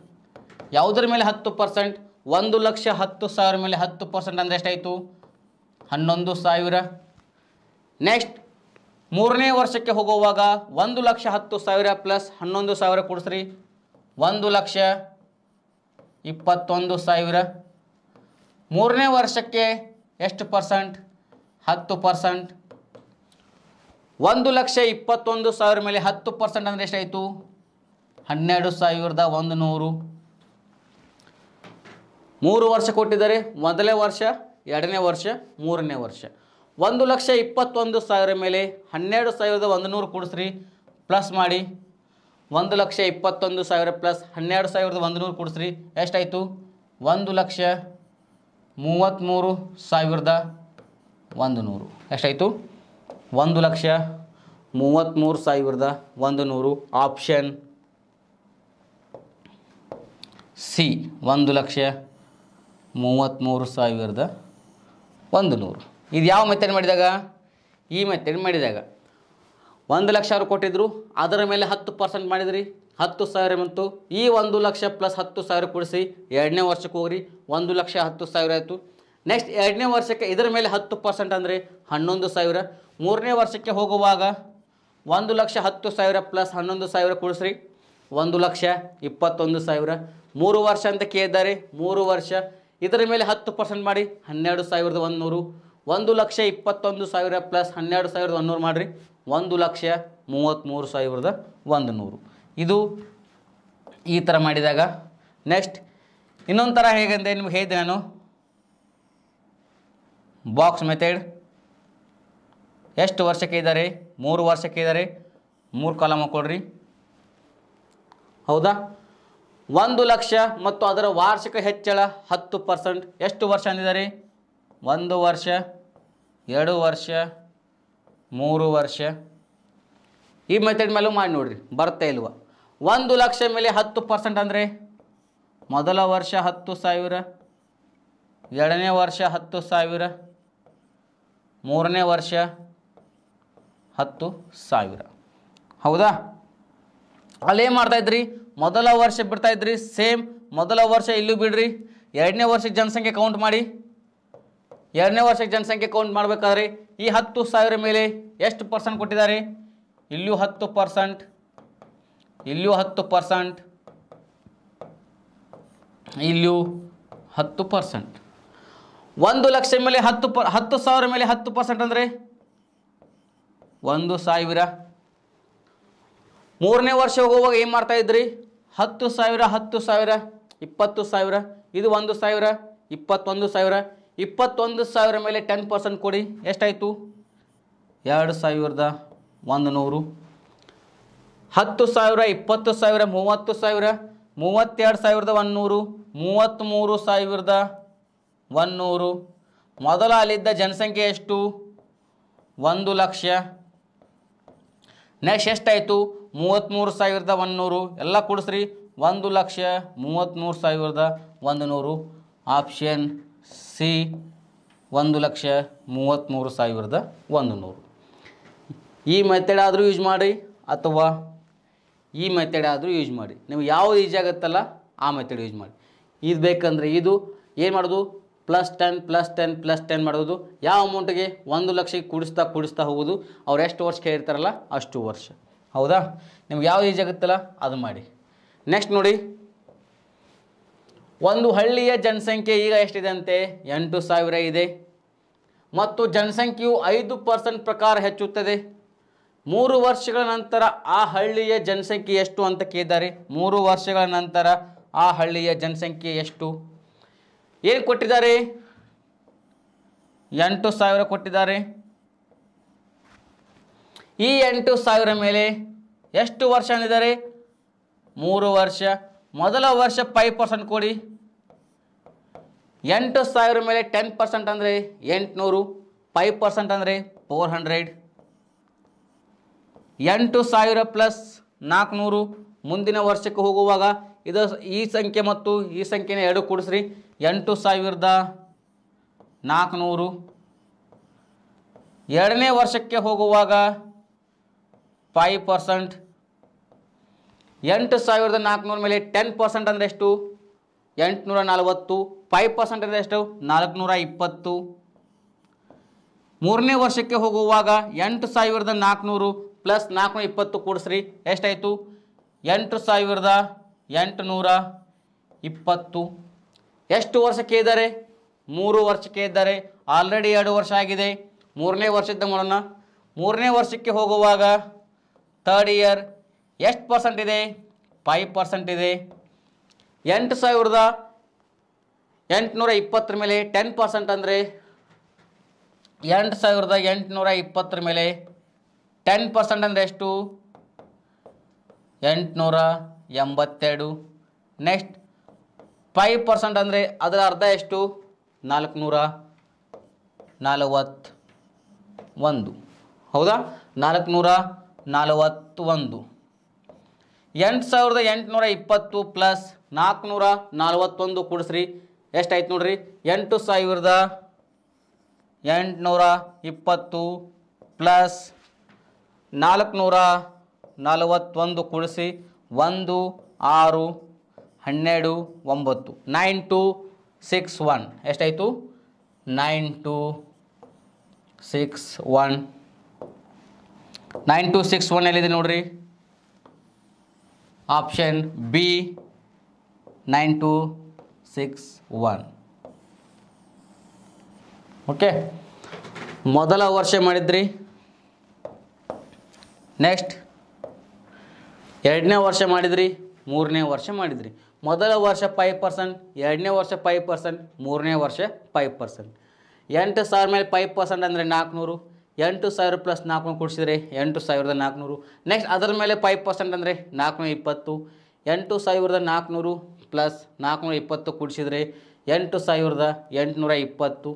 ಯಾವುದ್ರ ಮೇಲೆ ಹತ್ತು ಪರ್ಸೆಂಟ್ ಒಂದು ಲಕ್ಷ ಹತ್ತು ಸಾವಿರ ಮೇಲೆ ಹತ್ತು ಪರ್ಸೆಂಟ್ ಅಂದರೆ ಎಷ್ಟಾಯಿತು ಹನ್ನೊಂದು ಸಾವಿರ ನೆಕ್ಸ್ಟ್ ಮೂರನೇ ವರ್ಷಕ್ಕೆ ಹೋಗುವಾಗ ಒಂದು ಲಕ್ಷ ಹತ್ತು ಸಾವಿರ ಪ್ಲಸ್ ಹನ್ನೊಂದು ಸಾವಿರ ಕೊಡಿಸ್ರಿ ಒಂದು ಲಕ್ಷ ಇಪ್ಪತ್ತೊಂದು ಸಾವಿರ ಮೂರನೇ ವರ್ಷಕ್ಕೆ ಎಷ್ಟು ಪರ್ಸೆಂಟ್ ಹತ್ತು ಪರ್ಸೆಂಟ್ ಒಂದು ಲಕ್ಷ ಇಪ್ಪತ್ತೊಂದು ಸಾವಿರ ಮೇಲೆ ಹತ್ತು ಪರ್ಸೆಂಟ್ ಅಂದರೆ ಎಷ್ಟಾಯಿತು ಹನ್ನೆರಡು ಸಾವಿರದ ಒಂದು ನೂರು ಮೂರು ವರ್ಷ ಕೊಟ್ಟಿದ್ದಾರೆ ಮೊದಲೇ ವರ್ಷ ಎರಡನೇ ವರ್ಷ ಮೂರನೇ ವರ್ಷ ಒಂದು ಲಕ್ಷ ಇಪ್ಪತ್ತೊಂದು ಸಾವಿರ ಮೇಲೆ ಹನ್ನೆರಡು ಸಾವಿರದ ಒಂದು ನೂರು ಕೂಡಿಸ್ರಿ ಪ್ಲಸ್ ಮಾಡಿ ಒಂದು ಲಕ್ಷ ಇಪ್ಪತ್ತೊಂದು ಸಾವಿರ ಪ್ಲಸ್ ಹನ್ನೆರಡು ಸಾವಿರದ ಒಂದು ನೂರು ಕೂಡಿಸ್ರಿ ಎಷ್ಟಾಯಿತು ಒಂದು ಲಕ್ಷ ಮೂವತ್ತ್ಮೂರು ಸಾವಿರದ ಒಂದು ನೂರು ಎಷ್ಟಾಯಿತು ಒಂದು ಲಕ್ಷ ಮೂವತ್ತ್ಮೂರು ಸಾವಿರದ ಒಂದು ನೂರು ಆಪ್ಷನ್ ಸಿ ಒಂದು ಲಕ್ಷ ಮೂವತ್ತ್ಮೂರು ಸಾವಿರದ ಒಂದು ನೂರು ಇದು ಯಾವ ಮೆಥಡ್ ಮಾಡಿದಾಗ ಈ ಮೆಥಡ್ ಮಾಡಿದಾಗ ಒಂದು ಲಕ್ಷ ಅವರು ಕೊಟ್ಟಿದ್ರು ಅದರ ಮೇಲೆ ಹತ್ತು ಪರ್ಸೆಂಟ್ ಮಾಡಿದ್ರಿ ಹತ್ತು ಸಾವಿರ ಬಂತು ಈ ಒಂದು ಲಕ್ಷ ಪ್ಲಸ್ ಹತ್ತು ಸಾವಿರ ಕೊಡಿಸಿ ಎರಡನೇ ವರ್ಷಕ್ಕೆ ಹೋಗ್ರಿ ಒಂದು ಲಕ್ಷ ಹತ್ತು ಸಾವಿರ ಆಯಿತು ನೆಕ್ಸ್ಟ್ ಎರಡನೇ ವರ್ಷಕ್ಕೆ ಇದರ ಮೇಲೆ ಹತ್ತು ಪರ್ಸೆಂಟ್ ಅಂದರೆ ಹನ್ನೊಂದು ಸಾವಿರ ಮೂರನೇ ವರ್ಷಕ್ಕೆ ಹೋಗುವಾಗ ಒಂದು ಲಕ್ಷ ಹತ್ತು ಸಾವಿರ ಪ್ಲಸ್ ಹನ್ನೊಂದು ಸಾವಿರ ಕೊಡಿಸ್ರಿ ಒಂದು ಲಕ್ಷ ಇಪ್ಪತ್ತೊಂದು ಸಾವಿರ ಮೂರು ವರ್ಷ ಅಂತ ಕೇಳಿದ್ದಾರೆ ಮೂರು ವರ್ಷ ಇದರ ಮೇಲೆ ಹತ್ತು ಪರ್ಸೆಂಟ್ ಮಾಡಿ ಹನ್ನೆರಡು ಸಾವಿರದ ಒಂದು ನೂರು ಒಂದು ಲಕ್ಷ ಇಪ್ಪತ್ತೊಂದು ಸಾವಿರ ಪ್ಲಸ್ ಹನ್ನೆರಡು ಸಾವಿರದ ಒಂದೂರು ಮಾಡಿರಿ ಒಂದು ಲಕ್ಷ ಮೂವತ್ತ್ಮೂರು ಸಾವಿರದ ಒಂದು ನೂರು ಇದು ಈ ಥರ ಮಾಡಿದಾಗ ನೆಕ್ಸ್ಟ್ ಇನ್ನೊಂದು ಥರ ಹೇಗಂದೆ ನಿಮ್ಗೆ ಹೇಳಿದೆ ನಾನು ಬಾಕ್ಸ್ ಮೆಥೆಡ್ ಎಷ್ಟು ವರ್ಷಕ್ಕೆ ಇದ್ದಾರೆ ಮೂರು ವರ್ಷಕ್ಕೆ ಇದ್ದಾರೆ ಮೂರು ಕಾಲಮ್ ಹಾಕೊಡ್ರಿ ಹೌದಾ ಒಂದು ಲಕ್ಷ ಮತ್ತು ಅದರ ವಾರ್ಷಿಕ ಹೆಚ್ಚಳ ಹತ್ತು ಪರ್ಸೆಂಟ್ ಎಷ್ಟು ವರ್ಷ ಅಂದಿದ್ದಾರೆ ಒಂದು ವರ್ಷ ಎರಡು ವರ್ಷ ಮೂರು ವರ್ಷ ಈ ಮೆಥಡ್ ಮೇಲೂ ಮಾಡಿ ನೋಡಿರಿ ಬರ್ತಾ ಇಲ್ವ ಒಂದು ಲಕ್ಷ ಮೇಲೆ ಹತ್ತು ಪರ್ಸೆಂಟ್ ಅಂದರೆ ಮೊದಲ ವರ್ಷ ಹತ್ತು ಸಾವಿರ ಎರಡನೇ ವರ್ಷ ಹತ್ತು ಸಾವಿರ ಮೂರನೇ ವರ್ಷ ಹತ್ತು ಸಾವಿರ ಹೌದಾ ಮಾಡ್ತಾ ಮಾಡ್ತಾಯಿದ್ರಿ ಮೊದಲ ವರ್ಷ ಬಿಡ್ತಾ ಇದ್ರಿ ಸೇಮ್ ಮೊದಲ ವರ್ಷ ಇಲ್ಲೂ ಬಿಡ್ರಿ ಎರಡನೇ ವರ್ಷ ಜನಸಂಖ್ಯೆ ಕೌಂಟ್ ಮಾಡಿ ಎರಡನೇ ವರ್ಷಕ್ಕೆ ಜನಸಂಖ್ಯೆ ಕೌಂಟ್ ಮಾಡಬೇಕಾದ್ರೆ ಈ ಹತ್ತು ಸಾವಿರ ಮೇಲೆ ಎಷ್ಟು ಪರ್ಸೆಂಟ್ ಕೊಟ್ಟಿದ್ದಾರೆ ಇಲ್ಲೂ ಹತ್ತು ಪರ್ಸೆಂಟ್ ಇಲ್ಲೂ ಹತ್ತು ಪರ್ಸೆಂಟ್ ಇಲ್ಲೂ ಹತ್ತು ಪರ್ಸೆಂಟ್ ಒಂದು ಲಕ್ಷ ಮೇಲೆ ಹತ್ತು ಪ ಹತ್ತು ಸಾವಿರ ಮೇಲೆ ಹತ್ತು ಪರ್ಸೆಂಟ್ ಅಂದರೆ ಒಂದು ಸಾವಿರ ಮೂರನೇ ವರ್ಷ ಹೋಗುವಾಗ ಏನು ಮಾಡ್ತಾ ಇದ್ರಿ ಹತ್ತು ಸಾವಿರ ಹತ್ತು ಸಾವಿರ ಇಪ್ಪತ್ತು ಸಾವಿರ ಇದು ಒಂದು ಸಾವಿರ ಇಪ್ಪತ್ತೊಂದು ಸಾವಿರ ಇಪ್ಪತ್ತೊಂದು ಸಾವಿರ ಮೇಲೆ ಟೆನ್ ಪರ್ಸೆಂಟ್ ಕೊಡಿ ಎಷ್ಟಾಯಿತು ಎರಡು ಸಾವಿರದ ಒಂದು ನೂರು ಹತ್ತು ಸಾವಿರ ಇಪ್ಪತ್ತು ಸಾವಿರ ಮೂವತ್ತು ಸಾವಿರ ಮೂವತ್ತೆರಡು ಸಾವಿರದ ಒಂದುನೂರು ಮೂವತ್ತ್ಮೂರು ಸಾವಿರದ ಒಂದುನೂರು ಮೊದಲ ಅಲ್ಲಿದ್ದ ಜನಸಂಖ್ಯೆ ಎಷ್ಟು ಒಂದು ಲಕ್ಷ ನೆಕ್ಸ್ಟ್ ಎಷ್ಟಾಯಿತು ಮೂವತ್ತ್ಮೂರು ಸಾವಿರದ ಒಂದುನೂರು ಎಲ್ಲ ಕೊಡಿಸ್ರಿ ಒಂದು ಲಕ್ಷ ಮೂವತ್ತ್ಮೂರು ಸಾವಿರದ ಒಂದು ನೂರು ಆಪ್ಷನ್ ಸಿ ಒಂದು ಲಕ್ಷ ಮೂವತ್ತ್ಮೂರು ಸಾವಿರದ ಒಂದು ನೂರು ಈ ಮೆಥಡ್ ಆದರೂ ಯೂಸ್ ಮಾಡಿ ಅಥವಾ ಈ ಮೆಥಡ್ ಆದರೂ ಯೂಸ್ ಮಾಡಿ ನಿಮ್ಗೆ ಯಾವುದು ಈಜಿ ಆಗುತ್ತಲ್ಲ ಆ ಮೆಥಡ್ ಯೂಸ್ ಮಾಡಿ ಇದು ಬೇಕಂದರೆ ಇದು ಏನು ಮಾಡೋದು plus ten plus ten plus ten ಮಾಡೋದು ಯಾವ ಅಮೌಂಟಿಗೆ ಒಂದು ಲಕ್ಷಕ್ಕೆ ಕುಡಿಸ್ತಾ ಕುಡಿಸ್ತಾ ಹೋಗೋದು ಅವ್ರು ಎಷ್ಟು ವರ್ಷ ಕೇಳಿರ್ತಾರಲ್ಲ ಅಷ್ಟು ವರ್ಷ ಹೌದಾ ನಿಮ್ಗೆ ಯಾವ ಈಜಿ ಆಗುತ್ತಲ್ಲ ಅದು ಮಾಡಿ ನೆಕ್ಸ್ಟ್ ನೋಡಿ ಒಂದು ಹಳ್ಳಿಯ ಜನಸಂಖ್ಯೆ ಈಗ ಎಷ್ಟಿದೆ ಅಂತೆ ಎಂಟು ಸಾವಿರ ಇದೆ ಮತ್ತು ಜನಸಂಖ್ಯೆಯು ಐದು ಪರ್ಸೆಂಟ್ ಪ್ರಕಾರ ಹೆಚ್ಚುತ್ತದೆ ಮೂರು ವರ್ಷಗಳ ನಂತರ ಆ ಹಳ್ಳಿಯ ಜನಸಂಖ್ಯೆ ಎಷ್ಟು ಅಂತ ಕೇಳಿದ್ದಾರೆ ಮೂರು ವರ್ಷಗಳ ನಂತರ ಆ ಹಳ್ಳಿಯ ಜನಸಂಖ್ಯೆ ಎಷ್ಟು ಏನು ಕೊಟ್ಟಿದ್ದಾರೆ ಎಂಟು ಸಾವಿರ ಕೊಟ್ಟಿದ್ದಾರೆ ಈ ಎಂಟು ಸಾವಿರ ಮೇಲೆ ಎಷ್ಟು ವರ್ಷ ಅಂದಿದ್ದಾರೆ ಮೂರು ವರ್ಷ ಮೊದಲ ವರ್ಷ ಫೈವ್ ಪರ್ಸೆಂಟ್ ಕೊಡಿ ಎಂಟು ಸಾವಿರ ಮೇಲೆ ಟೆನ್ ಪರ್ಸೆಂಟ್ ಅಂದರೆ ಎಂಟುನೂರು ಫೈವ್ ಪರ್ಸೆಂಟ್ ಅಂದರೆ ಫೋರ್ ಹಂಡ್ರೆಡ್ ಎಂಟು ಸಾವಿರ ಪ್ಲಸ್ ನಾಲ್ಕುನೂರು ಮುಂದಿನ ವರ್ಷಕ್ಕೆ ಹೋಗುವಾಗ ಇದು ಈ ಸಂಖ್ಯೆ ಮತ್ತು ಈ ಸಂಖ್ಯೆನ ಎರಡು ಕೊಡಿಸ್ರಿ ಎಂಟು ಸಾವಿರದ ನಾಲ್ಕುನೂರು ಎರಡನೇ ವರ್ಷಕ್ಕೆ ಹೋಗುವಾಗ ಫೈವ್ ಪರ್ಸೆಂಟ್ ಎಂಟು ಸಾವಿರದ ನಾಲ್ಕುನೂರ ಮೇಲೆ ಟೆನ್ ಪರ್ಸೆಂಟ್ ಅಂದರೆ ಎಷ್ಟು ಎಂಟುನೂರ ನಲವತ್ತು ಫೈವ್ ಪರ್ಸೆಂಟ್ ಅಂದರೆ ಎಷ್ಟು ನಾಲ್ಕುನೂರ ಇಪ್ಪತ್ತು ಮೂರನೇ ವರ್ಷಕ್ಕೆ ಹೋಗುವಾಗ ಎಂಟು ಸಾವಿರದ ನಾಲ್ಕುನೂರು ಪ್ಲಸ್ ನಾಲ್ಕುನೂರ ಇಪ್ಪತ್ತು ಕೂಡಿಸ್ರಿ ಎಷ್ಟಾಯಿತು ಎಂಟು ಸಾವಿರದ ಎಂಟುನೂರ ಇಪ್ಪತ್ತು ಎಷ್ಟು ವರ್ಷಕ್ಕೆ ಇದ್ದಾರೆ ಮೂರು ವರ್ಷಕ್ಕೆ ಇದ್ದಾರೆ ಆಲ್ರೆಡಿ ಎರಡು ವರ್ಷ ಆಗಿದೆ ಮೂರನೇ ವರ್ಷದ ಮಾಡೋಣ ಮೂರನೇ ವರ್ಷಕ್ಕೆ ಹೋಗುವಾಗ ಥರ್ಡ್ ಇಯರ್ ಎಷ್ಟು ಪರ್ಸೆಂಟ್ ಇದೆ ಫೈವ್ ಪರ್ಸೆಂಟ್ ಇದೆ ಎಂಟು ಸಾವಿರದ ಎಂಟುನೂರ ಇಪ್ಪತ್ತರ ಮೇಲೆ ಟೆನ್ ಪರ್ಸೆಂಟ್ ಅಂದರೆ ಎಂಟು ಸಾವಿರದ ಎಂಟುನೂರ ಇಪ್ಪತ್ತರ ಮೇಲೆ ಟೆನ್ ಪರ್ಸೆಂಟ್ ಅಂದರೆ ಎಷ್ಟು ಎಂಟುನೂರ ಎಂಬತ್ತೆರಡು ನೆಕ್ಸ್ಟ್ ಫೈವ್ ಪರ್ಸೆಂಟ್ ಅಂದರೆ ಅದರ ಅರ್ಧ ಎಷ್ಟು ನಾಲ್ಕುನೂರ ನಲವತ್ತು ಒಂದು ಹೌದಾ ನಾಲ್ಕುನೂರ ನಲವತ್ತೊಂದು ಎಂಟು ಸಾವಿರದ ಎಂಟುನೂರ ಇಪ್ಪತ್ತು ಪ್ಲಸ್ ನಾಲ್ಕುನೂರ ನಲ್ವತ್ತೊಂದು ಕೂಡಿಸ್ರಿ ಎಷ್ಟಾಯ್ತು ನೋಡ್ರಿ ಎಂಟು ಸಾವಿರದ ಎಂಟುನೂರ ಇಪ್ಪತ್ತು ಪ್ಲಸ್ ನಾಲ್ಕುನೂರ ನಲವತ್ತೊಂದು ಕೂಡಿಸಿ ಒಂದು ಆರು ಹನ್ನೆರಡು ಒಂಬತ್ತು ನೈನ್ ಟು ಸಿಕ್ಸ್ ಒನ್ ಎಷ್ಟಾಯಿತು nine two six one nine two six one ಎಲ್ಲಿದೆ ನೋಡ್ರಿ option B nine two six one okay ಮೊದಲ ವರ್ಷ ಮಾಡಿದ್ರಿ ನೆಕ್ಸ್ಟ್ ಎರಡನೇ ವರ್ಷ ಮಾಡಿದ್ರಿ ಮೂರನೇ ವರ್ಷ ಮಾಡಿದ್ರಿ ಮೊದಲ ವರ್ಷ ಫೈವ್ ಪರ್ಸೆಂಟ್ ಎರಡನೇ ವರ್ಷ ಫೈವ್ ಪರ್ಸೆಂಟ್ ಮೂರನೇ ವರ್ಷ ಫೈವ್ ಪರ್ಸೆಂಟ್ ಎಂಟು ಸಾವಿರ ಮೇಲೆ ಫೈವ್ ಪರ್ಸೆಂಟ್ ಅಂದರೆ ನಾಲ್ಕುನೂರು ಎಂಟು ಸಾವಿರ ಪ್ಲಸ್ ನಾಲ್ಕುನೂರು ಕೂಡಿಸಿದರೆ ಎಂಟು ಸಾವಿರದ ನಾಲ್ಕುನೂರು ನೆಕ್ಸ್ಟ್ ಅದರ ಮೇಲೆ ಫೈವ್ ಪರ್ಸೆಂಟ್ ಅಂದರೆ ನಾಲ್ಕುನೂರ ಇಪ್ಪತ್ತು ಎಂಟು ಸಾವಿರದ ನಾಲ್ಕುನೂರು ಪ್ಲಸ್ ನಾಲ್ಕುನೂರ ಇಪ್ಪತ್ತು ಕೂಡಿಸಿದರೆ ಎಂಟು ಸಾವಿರದ ಎಂಟುನೂರ ಇಪ್ಪತ್ತು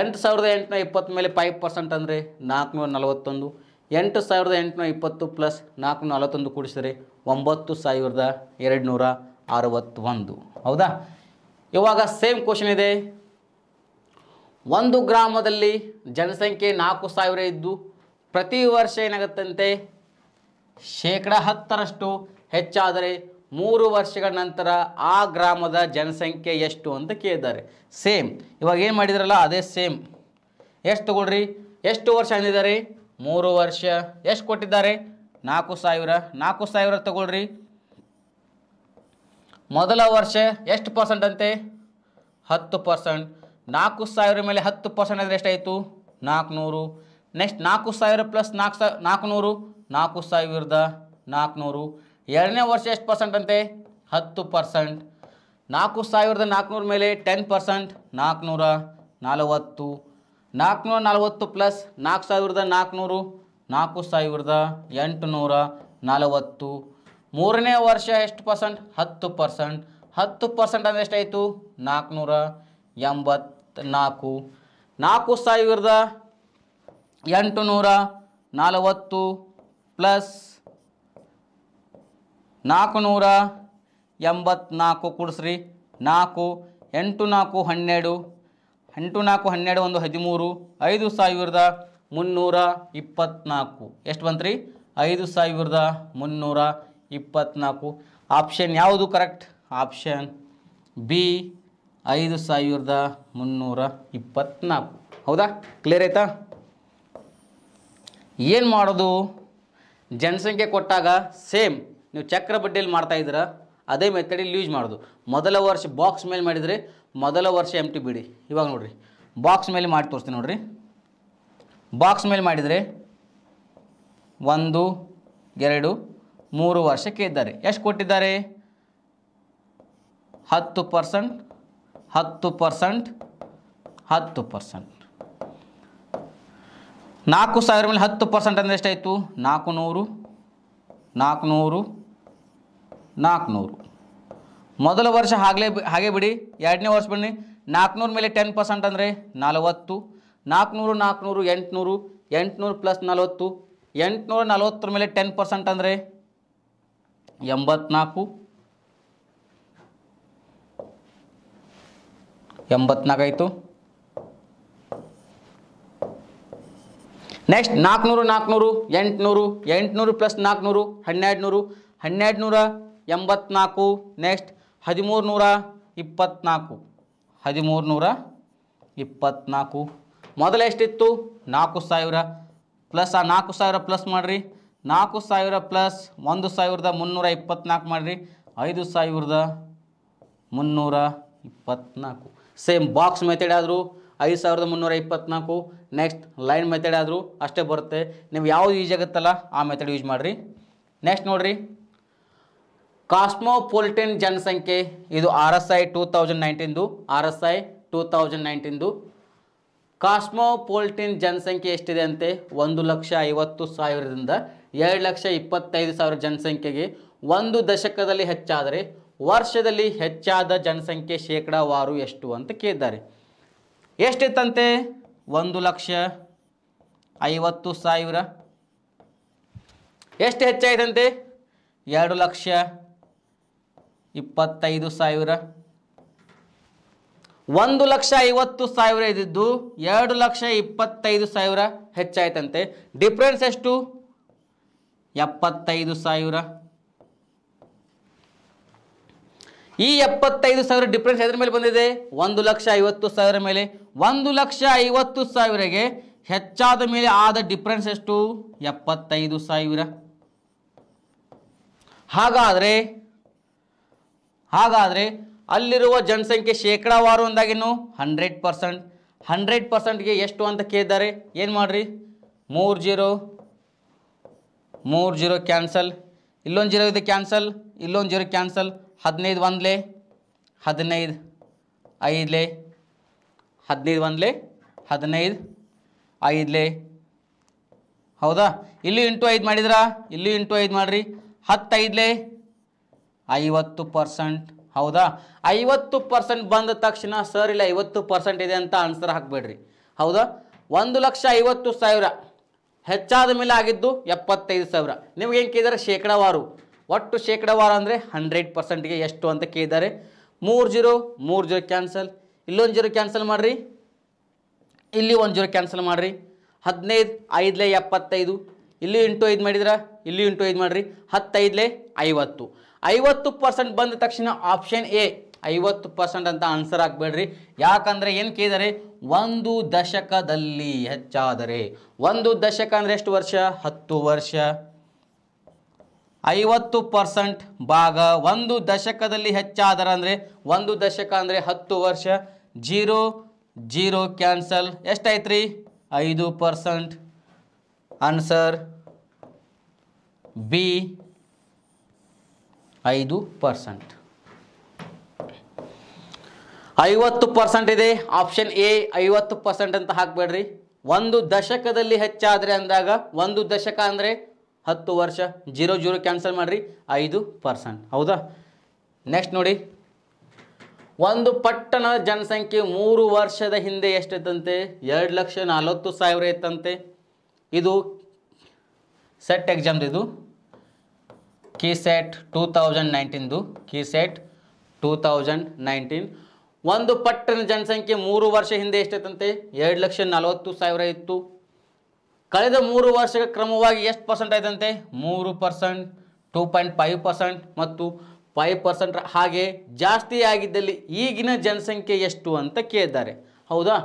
ಎಂಟು ಸಾವಿರದ ಎಂಟುನೂರ ಇಪ್ಪತ್ತು ಮೇಲೆ ಫೈವ್ ಪರ್ಸೆಂಟ್ ಅಂದರೆ ನಾಲ್ಕುನೂರ ನಲವತ್ತೊಂದು ಎಂಟು ಸಾವಿರದ ಎಂಟುನೂರ ಇಪ್ಪತ್ತು ಪ್ಲಸ್ ನಾಲ್ಕುನೂರ ನಲವತ್ತೊಂದು ಕೂಡಿಸಿದರೆ ಒಂಬತ್ತು ಸಾವಿರದ ಎರಡುನೂರ ಅರವತ್ತೊಂದು ಹೌದಾ ಇವಾಗ ಸೇಮ್ ಕ್ವಶನ್ ಇದೆ ಒಂದು ಗ್ರಾಮದಲ್ಲಿ ಜನಸಂಖ್ಯೆ ನಾಲ್ಕು ಸಾವಿರ ಇದ್ದು ಪ್ರತಿ ವರ್ಷ ಏನಾಗುತ್ತಂತೆ ಶೇಕಡ ಹತ್ತರಷ್ಟು ಹೆಚ್ಚಾದರೆ ಮೂರು ವರ್ಷಗಳ ನಂತರ ಆ ಗ್ರಾಮದ ಜನಸಂಖ್ಯೆ ಎಷ್ಟು ಅಂತ ಕೇಳಿದ್ದಾರೆ ಸೇಮ್ ಇವಾಗ ಏನು ಮಾಡಿದ್ರಲ್ಲ ಅದೇ ಸೇಮ್ ಎಷ್ಟು ತಗೊಳ್ರಿ ಎಷ್ಟು ವರ್ಷ ಅಂದಿದ್ದಾರೆ ಮೂರು ವರ್ಷ ಎಷ್ಟು ಕೊಟ್ಟಿದ್ದಾರೆ ನಾಲ್ಕು ಸಾವಿರ ನಾಲ್ಕು ಸಾವಿರ ತಗೊಳ್ರಿ ಮೊದಲ ವರ್ಷ ಎಷ್ಟು ಪರ್ಸೆಂಟ್ ಅಂತೆ ಹತ್ತು ಪರ್ಸೆಂಟ್ ನಾಲ್ಕು ಸಾವಿರ ಮೇಲೆ ಹತ್ತು ಪರ್ಸೆಂಟ್ ಅಂದರೆ ಎಷ್ಟಾಯಿತು ನಾಲ್ಕುನೂರು ನೆಕ್ಸ್ಟ್ ನಾಲ್ಕು ಸಾವಿರ ಪ್ಲಸ್ ನಾಲ್ಕು ಸಾವಿರ ನಾಲ್ಕುನೂರು ನಾಲ್ಕು ಸಾವಿರದ ನಾಲ್ಕುನೂರು ಎರಡನೇ ವರ್ಷ ಎಷ್ಟು ಪರ್ಸೆಂಟ್ ಅಂತೆ ಹತ್ತು ಪರ್ಸೆಂಟ್ ನಾಲ್ಕು ಸಾವಿರದ ನಾಲ್ಕುನೂರ ಮೇಲೆ ಟೆನ್ ಪರ್ಸೆಂಟ್ ನಾಲ್ಕುನೂರ ನಲವತ್ತು ನಾಲ್ಕುನೂರ ನಲವತ್ತು ಪ್ಲಸ್ ನಾಲ್ಕು ಸಾವಿರದ ನಾಲ್ಕುನೂರು ನಾಲ್ಕು ಸಾವಿರದ ಎಂಟುನೂರ ನಲವತ್ತು ಮೂರನೇ ವರ್ಷ ಎಷ್ಟು ಪರ್ಸೆಂಟ್ ಹತ್ತು ಪರ್ಸೆಂಟ್ ಹತ್ತು ಪರ್ಸೆಂಟ್ ಅಂದರೆ ಎಷ್ಟಾಯಿತು ನಾಲ್ಕುನೂರ ಎಂಬತ್ತು ನಾಲ್ಕು ನಾಲ್ಕು ಸಾವಿರದ ಎಂಟು ನೂರ ನಲವತ್ತು ಪ್ಲಸ್ ನಾಲ್ಕು ನೂರ ಎಂಬತ್ನಾಲ್ಕು ಕುಡಿಸ್ರಿ ನಾಲ್ಕು ಎಂಟು ನಾಲ್ಕು ಹನ್ನೆರಡು ಎಂಟು ನಾಲ್ಕು ಹನ್ನೆರಡು ಒಂದು ಹದಿಮೂರು ಐದು ಸಾವಿರದ ಮುನ್ನೂರ ಇಪ್ಪತ್ತ್ನಾಲ್ಕು ಎಷ್ಟು ಬಂತ್ರಿ ಐದು ಸಾವಿರದ ಮುನ್ನೂರ ಇಪ್ಪತ್ತ್ನಾಲ್ಕು ಆಪ್ಷನ್ ಯಾವುದು ಕರೆಕ್ಟ್ ಆಪ್ಷನ್ ಬಿ ಐದು ಸಾವಿರದ ಮುನ್ನೂರ ಇಪ್ಪತ್ತ್ನಾಲ್ಕು ಹೌದಾ ಕ್ಲಿಯರ್ ಆಯ್ತಾ ಏನು ಮಾಡೋದು ಜನಸಂಖ್ಯೆ ಕೊಟ್ಟಾಗ ಸೇಮ್ ನೀವು ಚಕ್ರ ಬಡ್ಡಿಯಲ್ಲಿ ಮಾಡ್ತಾಯಿದ್ದೀರ ಅದೇ ಮೆಥಡಲ್ಲಿ ಯೂಸ್ ಮಾಡೋದು ಮೊದಲ ವರ್ಷ ಬಾಕ್ಸ್ ಮೇಲೆ ಮಾಡಿದರೆ ಮೊದಲ ವರ್ಷ ಎಮ್ ಟಿ ಬಿಡಿ ಇವಾಗ ನೋಡಿರಿ ಬಾಕ್ಸ್ ಮೇಲೆ ಮಾಡಿ ತೋರಿಸ್ತೀನಿ ನೋಡಿರಿ ಬಾಕ್ಸ್ ಮೇಲೆ ಮಾಡಿದರೆ ಒಂದು ಎರಡು ಮೂರು ವರ್ಷಕ್ಕೆ ಇದ್ದಾರೆ ಎಷ್ಟು ಕೊಟ್ಟಿದ್ದಾರೆ ಹತ್ತು ಪರ್ಸೆಂಟ್ ಹತ್ತು ಪರ್ಸೆಂಟ್ ಹತ್ತು ಪರ್ಸೆಂಟ್ ನಾಲ್ಕು ಸಾವಿರ ಮೇಲೆ ಹತ್ತು ಪರ್ಸೆಂಟ್ ಅಂದರೆ ಎಷ್ಟಾಯಿತು ನಾಲ್ಕುನೂರು ನಾಲ್ಕುನೂರು ನಾಲ್ಕುನೂರು ಮೊದಲ ವರ್ಷ ಹಾಗಲೇ ಹಾಗೆ ಬಿಡಿ ಎರಡನೇ ವರ್ಷ ಬಿಡಿ ನಾಲ್ಕುನೂರು ಮೇಲೆ ಟೆನ್ ಪರ್ಸೆಂಟ್ ಅಂದರೆ ನಲವತ್ತು ನಾಲ್ಕುನೂರು ನಾಲ್ಕುನೂರು ಎಂಟುನೂರು ಎಂಟುನೂರು ಪ್ಲಸ್ ನಲವತ್ತು ಎಂಟುನೂರ ನಲವತ್ತರ ಮೇಲೆ ಟೆನ್ ಪರ್ಸೆಂಟ್ ಅಂದರೆ ಎಂಬತ್ನಾಲ್ಕು ಎಂಬತ್ನಾಲ್ಕಾಯಿತು ನೆಕ್ಸ್ಟ್ ನಾಲ್ಕುನೂರು ನಾಲ್ಕುನೂರು ಎಂಟುನೂರು ಎಂಟುನೂರು ಪ್ಲಸ್ ನಾಲ್ಕುನೂರು ಹನ್ನೆರಡುನೂರು ಹನ್ನೆರಡುನೂರ ಹನ್ನೆರಡು ಎಂಬತ್ನಾಲ್ಕು ನೆಕ್ಸ್ಟ್ ಹದಿಮೂರುನೂರ ಇಪ್ಪತ್ನಾಲ್ಕು ಇಪ್ಪತ್ತ್ನಾಲ್ಕು ಹದಿಮೂರು ನೂರ ಇಪ್ಪತ್ತ್ನಾಲ್ಕು ಮೊದಲು ಎಷ್ಟಿತ್ತು ನಾಲ್ಕು ಸಾವಿರ ಪ್ಲಸ್ ಆ ನಾಲ್ಕು ಸಾವಿರ ಪ್ಲಸ್ ಮಾಡಿರಿ ನಾಲ್ಕು ಸಾವಿರ ಪ್ಲಸ್ ಒಂದು ಸಾವಿರದ ಮುನ್ನೂರ ಇಪ್ಪತ್ನಾಲ್ಕು ಮಾಡಿರಿ ಐದು ಸಾವಿರದ ಮುನ್ನೂರ ಇಪ್ಪತ್ತ್ನಾಲ್ಕು ಸೇಮ್ ಬಾಕ್ಸ್ ಮೆಥಡ್ ಆದರೂ ಐದು ಸಾವಿರದ ಮುನ್ನೂರ ಇಪ್ಪತ್ತ್ನಾಲ್ಕು ನೆಕ್ಸ್ಟ್ ಲೈನ್ ಮೆಥಡ್ ಆದರೂ ಅಷ್ಟೇ ಬರುತ್ತೆ ನೀವು ಯಾವುದು ಯೂಸ್ ಆಗುತ್ತಲ್ಲ ಆ ಮೆಥಡ್ ಯೂಸ್ ಮಾಡಿರಿ ನೆಕ್ಸ್ಟ್ ನೋಡಿರಿ ಕಾಸ್ಮೋಪೊಲಿಟನ್ ಜನಸಂಖ್ಯೆ ಇದು R S I two thousand ನೈನ್ಟೀನ್ದು R S I two thousand ನೈನ್ಟೀನ್ದು ಕಾಸ್ಮೋಪೊಲಿಟಿನ್ ಜನಸಂಖ್ಯೆ ಎಷ್ಟಿದೆ ಅಂತೆ ಒಂದು ಲಕ್ಷ ಐವತ್ತು ಸಾವಿರದಿಂದ ಎರಡು ಲಕ್ಷ ಇಪ್ಪತ್ತೈದು ಸಾವಿರ ಜನಸಂಖ್ಯೆಗೆ ಒಂದು ದಶಕದಲ್ಲಿ ಹೆಚ್ಚಾದರೆ ವರ್ಷದಲ್ಲಿ ಹೆಚ್ಚಾದ ಜನಸಂಖ್ಯೆ ಶೇಕಡಾವಾರು ಎಷ್ಟು ಅಂತ ಕೇಳಿದ್ದಾರೆ ಎಷ್ಟಿತ್ತಂತೆ ಒಂದು ಲಕ್ಷ ಐವತ್ತು ಸಾವಿರ ಎಷ್ಟು ಹೆಚ್ಚಾಯಿತಂತೆ ಎರಡು ಲಕ್ಷ ಇಪ್ಪತ್ತೈದು ಸಾವಿರ ಒಂದು ಲಕ್ಷ ಐವತ್ತು ಸಾವಿರ ಇದ್ದಿದ್ದು ಎರಡು ಲಕ್ಷ ಇಪ್ಪತ್ತೈದು ಸಾವಿರ ಹೆಚ್ಚಾಯ್ತಂತೆ ಡಿಫ್ರೆನ್ಸ್ ಎಷ್ಟು ಎಪ್ಪತ್ತೈದು ಸಾವಿರ ಈ ಎಪ್ಪತ್ತೈದು ಸಾವಿರ ಡಿಫ್ರೆನ್ಸ್ ಎದ್ರ ಮೇಲೆ ಬಂದಿದೆ ಒಂದು ಲಕ್ಷ ಐವತ್ತು ಸಾವಿರ ಮೇಲೆ ಒಂದು ಲಕ್ಷ ಐವತ್ತು ಸಾವಿರಗೆ ಹೆಚ್ಚಾದ ಮೇಲೆ ಆದ ಡಿಫ್ರೆನ್ಸ್ ಎಷ್ಟು ಎಪ್ಪತ್ತೈದು ಸಾವಿರ ಹಾಗಾದರೆ ಹಾಗಾದರೆ ಅಲ್ಲಿರುವ ಜನಸಂಖ್ಯೆ ಶೇಕಡಾವಾರು ಅಂದಾಗೇನು ಹಂಡ್ರೆಡ್ ಪರ್ಸೆಂಟ್ ಹಂಡ್ರೆಡ್ ಪರ್ಸೆಂಟ್ಗೆ ಎಷ್ಟು ಅಂತ ಕೇಳಿದ್ದಾರೆ ಏನು ಮಾಡಿರಿ ಮೂರು ಜೀರೋ ಮೂರು ಜೀರೋ ಕ್ಯಾನ್ಸಲ್ ಇಲ್ಲೊಂದು ಜೀರೋ ಇದೆ ಕ್ಯಾನ್ಸಲ್ ಇಲ್ಲೊಂದು ಜೀರೋ ಕ್ಯಾನ್ಸಲ್ ಹದಿನೈದು ಒಂದ್ಲೆ ಹದಿನೈದು ಐದ್ಲೆ ಹದಿನೈದು ಒಂದ್ಲೆ ಹದಿನೈದು ಐದ್ಲೆ ಹೌದಾ ಇಲ್ಲಿ ಇಂಟು ಐದು ಮಾಡಿದ್ರ ಇಲ್ಲಿ ಇಂಟು ಐದು ಮಾಡಿರಿ ಹತ್ತೈದ್ಲೆ ಐವತ್ತು ಪರ್ಸೆಂಟ್ ಹೌದಾ ಐವತ್ತು ಪರ್ಸೆಂಟ್ ಬಂದ ತಕ್ಷಣ ಸರ್ ಇಲ್ಲ ಐವತ್ತು ಪರ್ಸೆಂಟ್ ಇದೆ ಅಂತ ಆನ್ಸರ್ ಹಾಕ್ಬೇಡ್ರಿ ಹೌದಾ ಒಂದು ಲಕ್ಷ ಐವತ್ತು ಸಾವಿರ ಹೆಚ್ಚಾದ ಮೇಲೆ ಆಗಿದ್ದು ಎಪ್ಪತ್ತೈದು ಸಾವಿರ ನಿಮ್ಗೆ ಹೆಂಗೆ ಕೇಳಿದ್ರೆ ಶೇಕಡಾವಾರು ಒಟ್ಟು ಶೇಕಡವಾರ ಅಂದರೆ ಹಂಡ್ರೆಡ್ ಪರ್ಸೆಂಟ್ಗೆ ಎಷ್ಟು ಅಂತ ಕೇಳಿದ್ದಾರೆ ಮೂರು ಜೀರೋ ಮೂರು ಜೀರೋ ಕ್ಯಾನ್ಸಲ್ ಇಲ್ಲೊಂದು ಜೀರೋ ಕ್ಯಾನ್ಸಲ್ ಮಾಡಿರಿ ಇಲ್ಲಿ ಒಂದು ಜೀರೋ ಕ್ಯಾನ್ಸಲ್ ಮಾಡಿರಿ ಹದಿನೈದು ಐದಲೇ ಎಪ್ಪತ್ತೈದು ಇಲ್ಲಿ ಇಂಟು ಐದು ಮಾಡಿದ್ರೆ ಇಲ್ಲಿ ಇಂಟು ಐದು ಮಾಡಿರಿ ಹತ್ತೈದಲೇ ಐವತ್ತು ಐವತ್ತು ಪರ್ಸೆಂಟ್ ಬಂದ ತಕ್ಷಣ ಆಪ್ಷನ್ ಎ ಐವತ್ತು ಪರ್ಸೆಂಟ್ ಅಂತ ಆನ್ಸರ್ ಹಾಕ್ಬೇಡ್ರಿ ಯಾಕಂದರೆ ಏನು ಕೇಳಿದರೆ ಒಂದು ದಶಕದಲ್ಲಿ ಹೆಚ್ಚಾದರೆ ಒಂದು ದಶಕ ಅಂದರೆ ಎಷ್ಟು ವರ್ಷ ಹತ್ತು ವರ್ಷ ಐವತ್ತು ಪರ್ಸೆಂಟ್ ಭಾಗ ಒಂದು ದಶಕದಲ್ಲಿ ಹೆಚ್ಚಾದರೆ ಅಂದರೆ ಒಂದು ದಶಕ ಅಂದರೆ ಹತ್ತು ವರ್ಷ ಜೀರೋ ಜೀರೋ ಕ್ಯಾನ್ಸಲ್ ಎಷ್ಟಾಯ್ತು ರೀ ಐದು ಪರ್ಸೆಂಟ್ ಆನ್ಸರ್ ಬಿ ಐದು ಪರ್ಸೆಂಟ್ ಐವತ್ತು ಪರ್ಸೆಂಟ್ ಇದೆ ಆಪ್ಷನ್ ಎ ಐವತ್ತು ಪರ್ಸೆಂಟ್ ಅಂತ ಹಾಕಬೇಡ್ರಿ ಒಂದು ದಶಕದಲ್ಲಿ ಹೆಚ್ಚಾದರೆ ಅಂದಾಗ ಒಂದು ದಶಕ ಅಂದರೆ ಹತ್ತು ವರ್ಷ ಜೀರೋ ಜೀರೋ ಕ್ಯಾನ್ಸಲ್ ಮಾಡಿರಿ ಐದು ಪರ್ಸೆಂಟ್ ಹೌದಾ ನೆಕ್ಸ್ಟ್ ನೋಡಿ ಒಂದು ಪಟ್ಟಣ ಜನಸಂಖ್ಯೆ ಮೂರು ವರ್ಷದ ಹಿಂದೆ ಎಷ್ಟಿತ್ತಂತೆ ಎರಡು ಲಕ್ಷ ನಲವತ್ತು ಸಾವಿರ ಇತ್ತಂತೆ ಇದು ಸೆಟ್ ಎಕ್ಸಾಮ್ದು ಇದು ಕಿ ಸೆಟ್ ಟೂ ತೌಸಂಡ್ ನೈನ್ಟೀನ್ದು K set two thousand nineteen ಒಂದು ಪಟ್ಟಣ ಜನಸಂಖ್ಯೆ ಮೂರು ವರ್ಷ ಹಿಂದೆ ಎಷ್ಟಿತ್ತಂತೆ ಎರಡು ಲಕ್ಷ ನಲವತ್ತು ಸಾವಿರ ಇತ್ತು ಕಳೆದ ಮೂರು ವರ್ಷಕ್ಕೆ ಕ್ರಮವಾಗಿ ಎಷ್ಟು ಪರ್ಸೆಂಟ್ ಆಯ್ತಂತೆ ಮೂರು percent two point five percent ಮತ್ತು ಫೈವ್ ಪರ್ಸೆಂಟ್ ಹಾಗೆ ಜಾಸ್ತಿ ಆಗಿದ್ದಲ್ಲಿ ಈಗಿನ ಜನಸಂಖ್ಯೆ ಎಷ್ಟು ಅಂತ ಕೇಳಿದ್ದಾರೆ ಹೌದಾ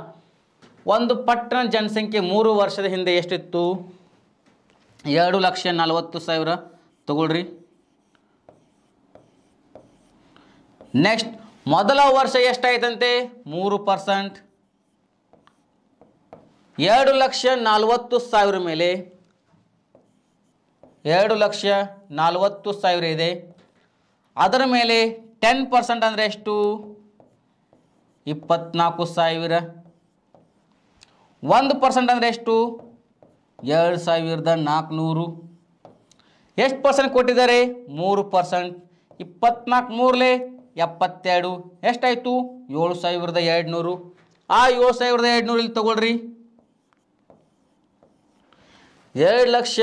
ಒಂದು ಪಟ್ಟಣ ಜನಸಂಖ್ಯೆ ಮೂರು ವರ್ಷದ ಹಿಂದೆ ಎಷ್ಟಿತ್ತು ಎರಡು ಲಕ್ಷ ನಲವತ್ತು ಸಾವಿರ ತಗೊಳ್ರಿ ನೆಕ್ಸ್ಟ್ ಮೊದಲ ವರ್ಷ ಎಷ್ಟಾಯ್ತಂತೆ ಮೂರು ಪರ್ಸೆಂಟ್ ಎರಡು ಲಕ್ಷ ನಲ್ವತ್ತು ಸಾವಿರ ಮೇಲೆ ಎರಡು ಲಕ್ಷ ನಲ್ವತ್ತು ಸಾವಿರ ಇದೆ ಅದರ ಮೇಲೆ ಟೆನ್ ಪರ್ಸೆಂಟ್ ಅಂದರೆ ಎಷ್ಟು ಇಪ್ಪತ್ನಾಲ್ಕು ಸಾವಿರ ಒಂದು ಪರ್ಸೆಂಟ್ ಅಂದರೆ ಎಷ್ಟು ಎರಡು ಸಾವಿರದ ನಾಲ್ಕುನೂರು ಎಷ್ಟು ಪರ್ಸೆಂಟ್ ಕೊಟ್ಟಿದ್ದಾರೆ ಮೂರು ಪರ್ಸೆಂಟ್ ಇಪ್ಪತ್ನಾಲ್ಕು ಮೂರಲೆ ಎಪ್ಪತ್ತೆರಡು ಎಷ್ಟಾಯಿತು ಏಳು ಸಾವಿರದ ಎರಡುನೂರು ಆ ಏಳು ಸಾವಿರದ ಎರಡುನೂರಲ್ಲಿ ತಗೊಳ್ರಿ ಎರಡು ಲಕ್ಷ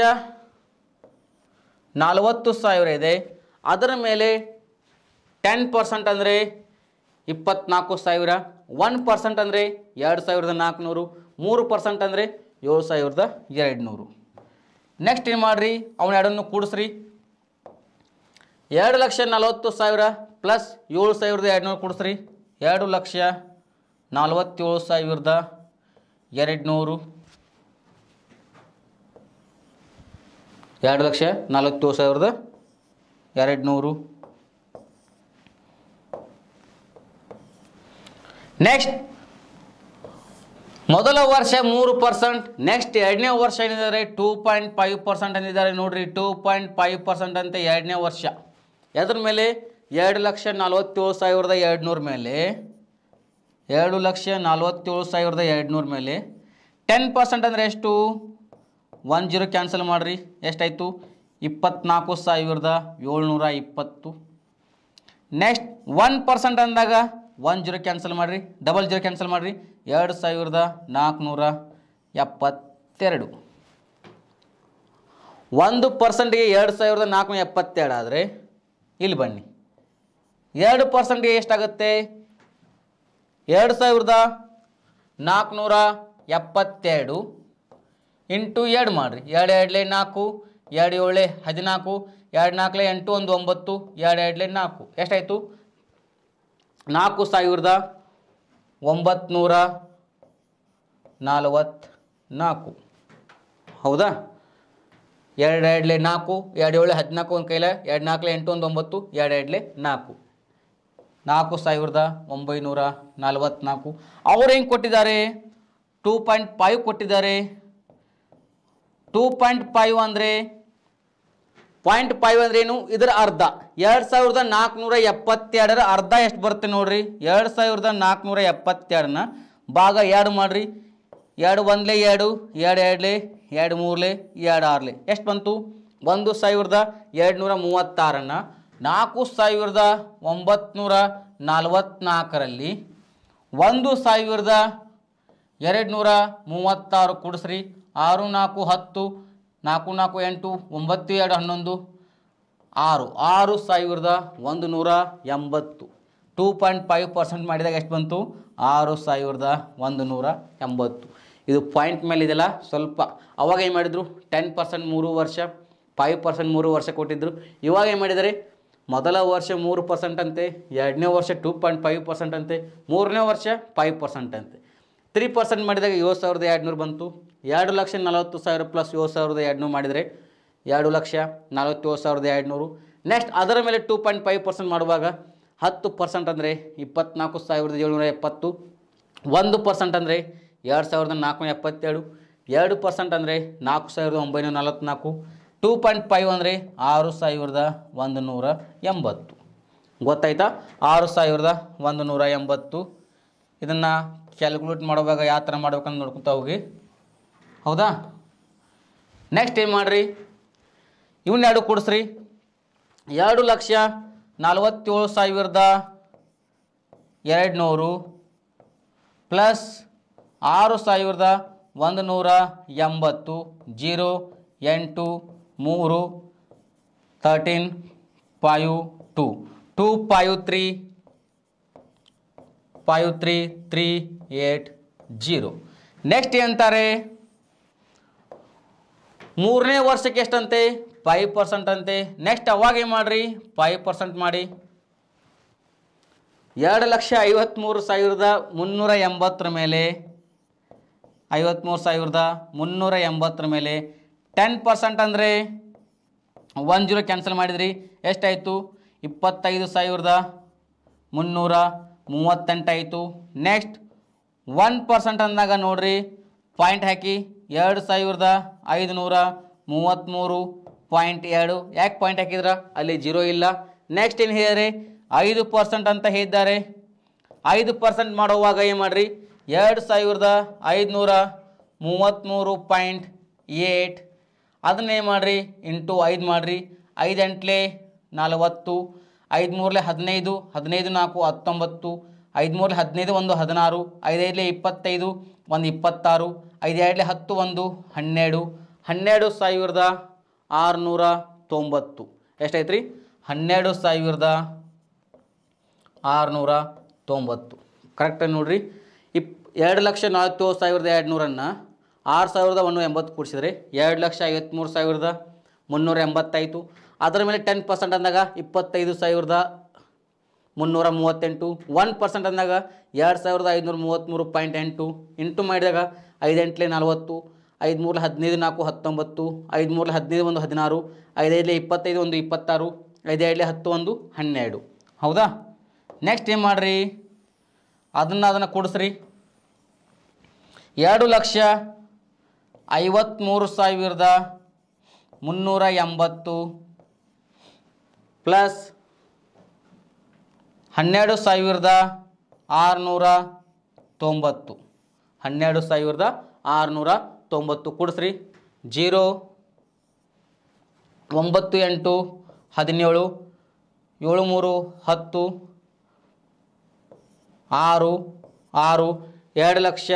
ನಲವತ್ತು ಸಾವಿರ ಇದೆ ಅದರ ಮೇಲೆ ಟೆನ್ ಪರ್ಸೆಂಟ್ ಅಂದರೆ ಇಪ್ಪತ್ನಾಲ್ಕು ಸಾವಿರ ಒನ್ ಪರ್ಸೆಂಟ್ ಅಂದರೆ ಎರಡು ಸಾವಿರದ ನಾಲ್ಕುನೂರು ಮೂರು ಪರ್ಸೆಂಟ್ ಅಂದರೆ ಏಳು ಸಾವಿರದ ಎರಡು ನೂರು ನೆಕ್ಸ್ಟ್ ಏನು ಮಾಡಿರಿ ಅವನ ಎರಡನ್ನು ಕೂಡಿಸ್ರಿ ಎರಡು ಲಕ್ಷ ನಲವತ್ತು ಸಾವಿರ ಪ್ಲಸ್ ಏಳು ಸಾವಿರದ ಎರಡುನೂರು ಕೂಡಿಸ್ರಿ ಎರಡು ಲಕ್ಷ ನಲವತ್ತೇಳು ಸಾವಿರದ ಎರಡುನೂರು ಎರಡು ಲಕ್ಷ ನಲವತ್ತು ಸಾವಿರದ ಎರಡು ನೂರು ನೆಕ್ಸ್ಟ್ ಮೊದಲ ವರ್ಷ ಮೂರು ಪರ್ಸೆಂಟ್ ನೆಕ್ಸ್ಟ್ ಎರಡನೇ ವರ್ಷ ಏನಿದ್ದಾರೆ ಟೂ ಪಾಯಿಂಟ್ ಫೈವ್ ಪರ್ಸೆಂಟ್ ಅಂದಿದ್ದಾರೆ ನೋಡ್ರಿ ಟೂ ಪಾಯಿಂಟ್ ಫೈವ್ ಪರ್ಸೆಂಟ್ ಅಂತ ಎರಡನೇ ವರ್ಷ ಎದ್ರ ಮೇಲೆ ಎರಡು ಲಕ್ಷ ನಲವತ್ತೇಳು ಸಾವಿರದ ಎರಡುನೂರ ಮೇಲೆ ಎರಡು ಲಕ್ಷ ನಲ್ವತ್ತೇಳು ಸಾವಿರದ ಎರಡುನೂರ ಮೇಲೆ ಟೆನ್ ಪರ್ಸೆಂಟ್ ಅಂದರೆ ಎಷ್ಟು ಒನ್ ಜೀರೋ ಕ್ಯಾನ್ಸಲ್ ಮಾಡಿರಿ ಎಷ್ಟಾಯಿತು ಇಪ್ಪತ್ನಾಲ್ಕು ಸಾವಿರದ ಏಳ್ನೂರ ಇಪ್ಪತ್ತು ನೆಕ್ಸ್ಟ್ ಒನ್ ಪರ್ಸೆಂಟ್ ಅಂದಾಗ ಒನ್ ಜೀರೋ ಕ್ಯಾನ್ಸಲ್ ಮಾಡಿರಿ ಡಬಲ್ ಜೀರೋ ಕ್ಯಾನ್ಸಲ್ ಮಾಡಿರಿ ಎರಡು ಸಾವಿರದ ನಾಲ್ಕುನೂರ ಎಪ್ಪತ್ತೆರಡು ಒಂದು ಪರ್ಸೆಂಟ್ಗೆ ಎರಡು ಸಾವಿರದ ನಾಲ್ಕುನೂರ ಎಪ್ಪತ್ತೆರಡು ಆದರೆ ಇಲ್ಲಿ ಬನ್ನಿ ಎರಡು ಪರ್ಸೆಂಟ್ಗೆ ಎಷ್ಟಾಗುತ್ತೆ ಎರಡು ಸಾವಿರದ ನಾಲ್ಕುನೂರ ಎಪ್ಪತ್ತೆರಡು ಇಂಟು ಎರಡು ಮಾಡಿರಿ ಎರಡು ಎರಡಲೇ ನಾಲ್ಕು ಎರಡು ಏಳೆ ಹದಿನಾಲ್ಕು ಎರಡು ನಾಲ್ಕಲೆ ಎಂಟು ಒಂದು ಒಂಬತ್ತು ಎರಡು ಎರಡಲೆ ನಾಲ್ಕು ಎಷ್ಟಾಯಿತು ನಾಲ್ಕು ಸಾವಿರದ ಒಂಬತ್ನೂರ ನಾಲ್ಕು ಹೌದಾ ಎರಡು ಎರಡಲೆ ನಾಲ್ಕು ಎರಡು ಏಳು ಹದಿನಾಲ್ಕು ಒಂದು ಕೈಲ ಎರಡು ನಾಲ್ಕಲೆ ಎಂಟು ಒಂದು ಒಂಬತ್ತು ಎರಡು ಎರಡಲೆ ನಾಲ್ಕು ನಾಲ್ಕು ಸಾವಿರದ ಒಂಬೈನೂರ ನಲವತ್ತ್ನಾಲ್ಕು ಅವ್ರು ಹೆಂಗೆ ಕೊಟ್ಟಿದ್ದಾರೆ ಟೂ ಪಾಯಿಂಟ್ ಫೈವ್ ಕೊಟ್ಟಿದ್ದಾರೆ ಟೂ ಪಾಯಿಂಟ್ ಫೈವ್ ಅಂದರೆ ಪಾಯಿಂಟ್ ಫೈವ್ ಅಂದ್ರೆ ಏನು ಇದರ ಅರ್ಧ ಎರಡು ಸಾವಿರದ ನಾಲ್ಕುನೂರ ಎಪ್ಪತ್ತೆರಡರ ಅರ್ಧ ಎಷ್ಟು ಬರುತ್ತೆ ನೋಡ್ರಿ ಎರಡು ಸಾವಿರದ ನಾಲ್ಕುನೂರ ಎಪ್ಪತ್ತೆರಡನ್ನ ಭಾಗ ಎರಡು ಮಾಡಿರಿ ಎರಡು ಒಂದ್ಲೆ ಎರಡು ಎರಡು ಎರಡ್ಲೆ ಎರಡು ಮೂರ್ಲೆ ಎರಡು ಆರ್ಲೆ ಎಷ್ಟು ಬಂತು ಒಂದು ಸಾವಿರದ ಎರಡುನೂರ ಮೂವತ್ತಾರನ್ನು ನಾಲ್ಕು ಸಾವಿರದ ಒಂಬತ್ತು ನಲ್ವತ್ನಾಲ್ಕರಲ್ಲಿ ಒಂದು ಸಾವಿರದ ಎರಡುನೂರ ಮೂವತ್ತಾರು ಕೊಡಿಸ್ರಿ ಆರು ನಾಲ್ಕು ಹತ್ತು ನಾಲ್ಕು ನಾಲ್ಕು ಎಂಟು ಒಂಬತ್ತು ಎರಡು ಹನ್ನೊಂದು ಆರು ಆರು ಸಾವಿರದ ಒಂದು ನೂರ ಎಂಬತ್ತು ಟೂ ಪಾಯಿಂಟ್ ಫೈವ್ ಪರ್ಸೆಂಟ್ ಮಾಡಿದಾಗ ಎಷ್ಟು ಬಂತು ಆರು ಸಾವಿರದ ಒಂದು ನೂರ ಎಂಬತ್ತು ಇದು ಪಾಯಿಂಟ್ ಮೇಲೆ ಇದೆಲ್ಲ ಸ್ವಲ್ಪ ಅವಾಗ ಏನು ಮಾಡಿದರು ಟೆನ್ ಪರ್ಸೆಂಟ್ ಮೂರು ವರ್ಷ ಫೈವ್ ಪರ್ಸೆಂಟ್ ಮೂರು ವರ್ಷ ಕೊಟ್ಟಿದ್ದರು ಇವಾಗ ಏನು ಮಾಡಿದರೆ ಮೊದಲ ವರ್ಷ ಮೂರು ಪರ್ಸೆಂಟ್ ಅಂತೆ ಎರಡನೇ ವರ್ಷ ಟೂ ಪಾಯಿಂಟ್ ಫೈವ್ ಪರ್ಸೆಂಟ್ ಅಂತೆ ಮೂರನೇ ವರ್ಷ ಫೈವ್ ಪರ್ಸೆಂಟ್ ಅಂತೆ ತ್ರೀ ಪರ್ಸೆಂಟ್ ಮಾಡಿದಾಗ ಏಳು ಸಾವಿರದ ಎರಡುನೂರು ಬಂತು ಎರಡು ಲಕ್ಷ ನಲವತ್ತು ಸಾವಿರ ಪ್ಲಸ್ ಏಳು ಸಾವಿರದ ಎರಡುನೂರು ಮಾಡಿದರೆ ಎರಡು ಲಕ್ಷ ನಲವತ್ತೇಳು ಸಾವಿರದ ಎರಡುನೂರು ನೆಕ್ಸ್ಟ್ ಅದರ ಮೇಲೆ ಟೂ ಪಾಯಿಂಟ್ ಫೈವ್ ಪರ್ಸೆಂಟ್ ಮಾಡುವಾಗ ಹತ್ತು ಪರ್ಸೆಂಟ್ ಅಂದರೆ ಇಪ್ಪತ್ನಾಲ್ಕು ಸಾವಿರದ ಏಳುನೂರ ಎಪ್ಪತ್ತು ಒಂದು ಪರ್ಸೆಂಟ್ ಅಂದರೆ ಎರಡು ಸಾವಿರದ ನಾಲ್ಕುನೂರ ಎಪ್ಪತ್ತೇಳು ಎರಡು ಪರ್ಸೆಂಟ್ ಅಂದರೆ ನಾಲ್ಕು ಸಾವಿರದ ಒಂಬೈನೂರ ನಲವತ್ತ್ನಾಲ್ಕು ಟೂ ಪಾಯಿಂಟ್ ಫೈವ್ ಅಂದರೆ ಆರು ಸಾವಿರದ ಒಂದು ನೂರ ಎಂಬತ್ತು ಗೊತ್ತಾಯ್ತಾ ಆರು ಸಾವಿರದ ಒಂದು ನೂರ ಎಂಬತ್ತು ಇದನ್ನು ಕ್ಯಾಲ್ಕುಲೇಟ್ ಮಾಡುವಾಗ ಯಾವ ಥರ ಮಾಡ್ಬೇಕಂತ ನೋಡ್ಕೊತಾ ಹೋಗಿ ಹೌದಾ ನೆಕ್ಸ್ಟ್ ಏನು ಮಾಡಿರಿ ಇವನ್ನೆರಡು ಕೊಡಿಸ್ರಿ ಎರಡು ಲಕ್ಷ ನಲ್ವತ್ತೇಳು ಸಾವಿರದ ಎರಡು ನೂರು ಪ್ಲಸ್ ಆರು ಸಾವಿರದ ಒಂದು ನೂರ ಎಂಬತ್ತು ಜೀರೋ ಎಂಟು ಮೂರು thirteen five two two five three five three three eight zero next ಏನಂತಾರೆ ಮೂರನೇ ವರ್ಷಕ್ಕೆ ಎಷ್ಟಂತೆ ಫೈವ್ ಪರ್ಸೆಂಟ್ ಅಂತೆ ನೆಕ್ಸ್ಟ್ ಅವಾಗ ಏನು ಮಾಡಿರಿ ಫೈವ್ ಪರ್ಸೆಂಟ್ ಮಾಡಿ ಎರಡು ಲಕ್ಷ ಐವತ್ತ್ಮೂರು ಸಾವಿರದ ಮುನ್ನೂರ ಎಂಬತ್ತರ ಮೇಲೆ ಐವತ್ತ್ಮೂರು ಸಾವಿರದ ಮುನ್ನೂರ ಎಂಬತ್ತರ ಮೇಲೆ ಟೆನ್ ಪರ್ಸೆಂಟ್ ಅಂದರೆ ಒನ್ ಜೀರೋ ಕ್ಯಾನ್ಸಲ್ ಮಾಡಿದ್ರಿ ಎಷ್ಟಾಯಿತು ಇಪ್ಪತ್ತೈದು ಸಾವಿರದ ಮುನ್ನೂರ ಮೂವತ್ತೆಂಟು ಆಯಿತು ನೆಕ್ಸ್ಟ್ ಒನ್ ಪರ್ಸೆಂಟ್ ಅಂದಾಗ ನೋಡ್ರಿ ಪಾಯಿಂಟ್ ಹಾಕಿ ಎರಡು ಸಾವಿರದ ಐದುನೂರ ಮೂವತ್ತ್ಮೂರು ಪಾಯಿಂಟ್ ಎರಡು ಯಾಕೆ ಪಾಯಿಂಟ್ ಹಾಕಿದ್ರ ಅಲ್ಲಿ ಜೀರೋ ಇಲ್ಲ ನೆಕ್ಸ್ಟ್ ಏನು ಹೇಳಿದರೆ ಐದು ಪರ್ಸೆಂಟ್ ಅಂತ ಹೇಳಿದ್ದಾರೆ ಐದು ಪರ್ಸೆಂಟ್ ಮಾಡುವಾಗ ಏನು ಮಾಡಿರಿ ಎರಡು ಸಾವಿರದ ಐದುನೂರ ಮೂವತ್ತ್ಮೂರು ಪಾಯಿಂಟ್ ಏಟ್ ಅದನ್ನೇನು ಮಾಡಿರಿ ಇಂಟು ಐದು ಮಾಡಿರಿ ಐದು ಎಂಟ್ಲೆ ನಲವತ್ತು ಮೂರಲೆ ಹದಿನೈದು ಹದಿನೈದು ನಾಲ್ಕು ಹತ್ತೊಂಬತ್ತು ಐದು ಮೂರಲೆ ಹದಿನೈದು ಒಂದು ಹದಿನಾರು ಐದೈದಲೆ ಇಪ್ಪತ್ತೈದು ಒಂದು ಇಪ್ಪತ್ತಾರು ಐದು ಎರಡಲೆ ಹತ್ತು ಒಂದು ಹನ್ನೆರಡು ಹನ್ನೆರಡು ಸಾವಿರದ ಆರುನೂರ ತೊಂಬತ್ತು ಎಷ್ಟೈತೆ ರೀ ಹನ್ನೆರಡು ಸಾವಿರದ ಆರುನೂರ ತೊಂಬತ್ತು ಕರೆಕ್ಟಾಗಿ ನೋಡಿರಿ ಇಪ್ ಎರಡು ಲಕ್ಷ ನಲವತ್ತೇಳು ಸಾವಿರದ ಎರಡು ನೂರನ್ನು ಆರು ಸಾವಿರದ ಒಂದು ಎಂಬತ್ತು ಕೂಡಿಸಿದ್ರಿ ಎರಡು ಲಕ್ಷ ಐವತ್ತ್ಮೂರು ಸಾವಿರದ ಮುನ್ನೂರ ಎಂಬತ್ತಾಯಿತು ಅದರ ಮೇಲೆ ಟೆನ್ ಪರ್ಸೆಂಟ್ ಅಂದಾಗ ಇಪ್ಪತ್ತೈದು ಸಾವಿರದ ಮುನ್ನೂರ ಮೂವತ್ತೆಂಟು ಒನ್ ಪರ್ಸೆಂಟ್ ಅಂದಾಗ ಎರಡು ಸಾವಿರದ ಐದುನೂರ ಮೂವತ್ತ್ಮೂರು ಪಾಯಿಂಟ್ ಎಂಟು ಇಂಟು ಮಾಡಿದಾಗ ಐದೆಂಟ್ಲೆ ನಲವತ್ತು ಐದು ಮೂರಲ ಹದಿನೈದು ನಾಲ್ಕು ಹತ್ತೊಂಬತ್ತು ಐದು ಮೂರಲ ಹದಿನೈದು ಒಂದು ಹದಿನಾರು ಐದೈದಲೆ ಇಪ್ಪತ್ತೈದು ಒಂದು ಇಪ್ಪತ್ತಾರು ಐದೈದಲೆ ಹತ್ತು ಒಂದು ಹನ್ನೆರಡು ಹೌದಾ ನೆಕ್ಸ್ಟ್ ಏನು ಮಾಡಿರಿ ಅದನ್ನು ಅದನ್ನು ಕೊಡಿಸ್ರಿ ಎರಡು ಲಕ್ಷ ಐವತ್ತ್ಮೂರು ಸಾವಿರದ ಮುನ್ನೂರ ಎಂಬತ್ತು ಪ್ಲಸ್ ಹನ್ನೆರಡು ಸಾವಿರದ ಆರುನೂರ ತೊಂಬತ್ತು ಹನ್ನೆರಡು ಸಾವಿರದ ಆರುನೂರ ತೊಂಬತ್ತು ಕೊಡಿಸ್ರಿ ಜೀರೋ ಒಂಬತ್ತು ಎಂಟು ಹದಿನೇಳು ಏಳು ಮೂರು ಹತ್ತು ಆರು ಆರು ಎರಡು ಲಕ್ಷ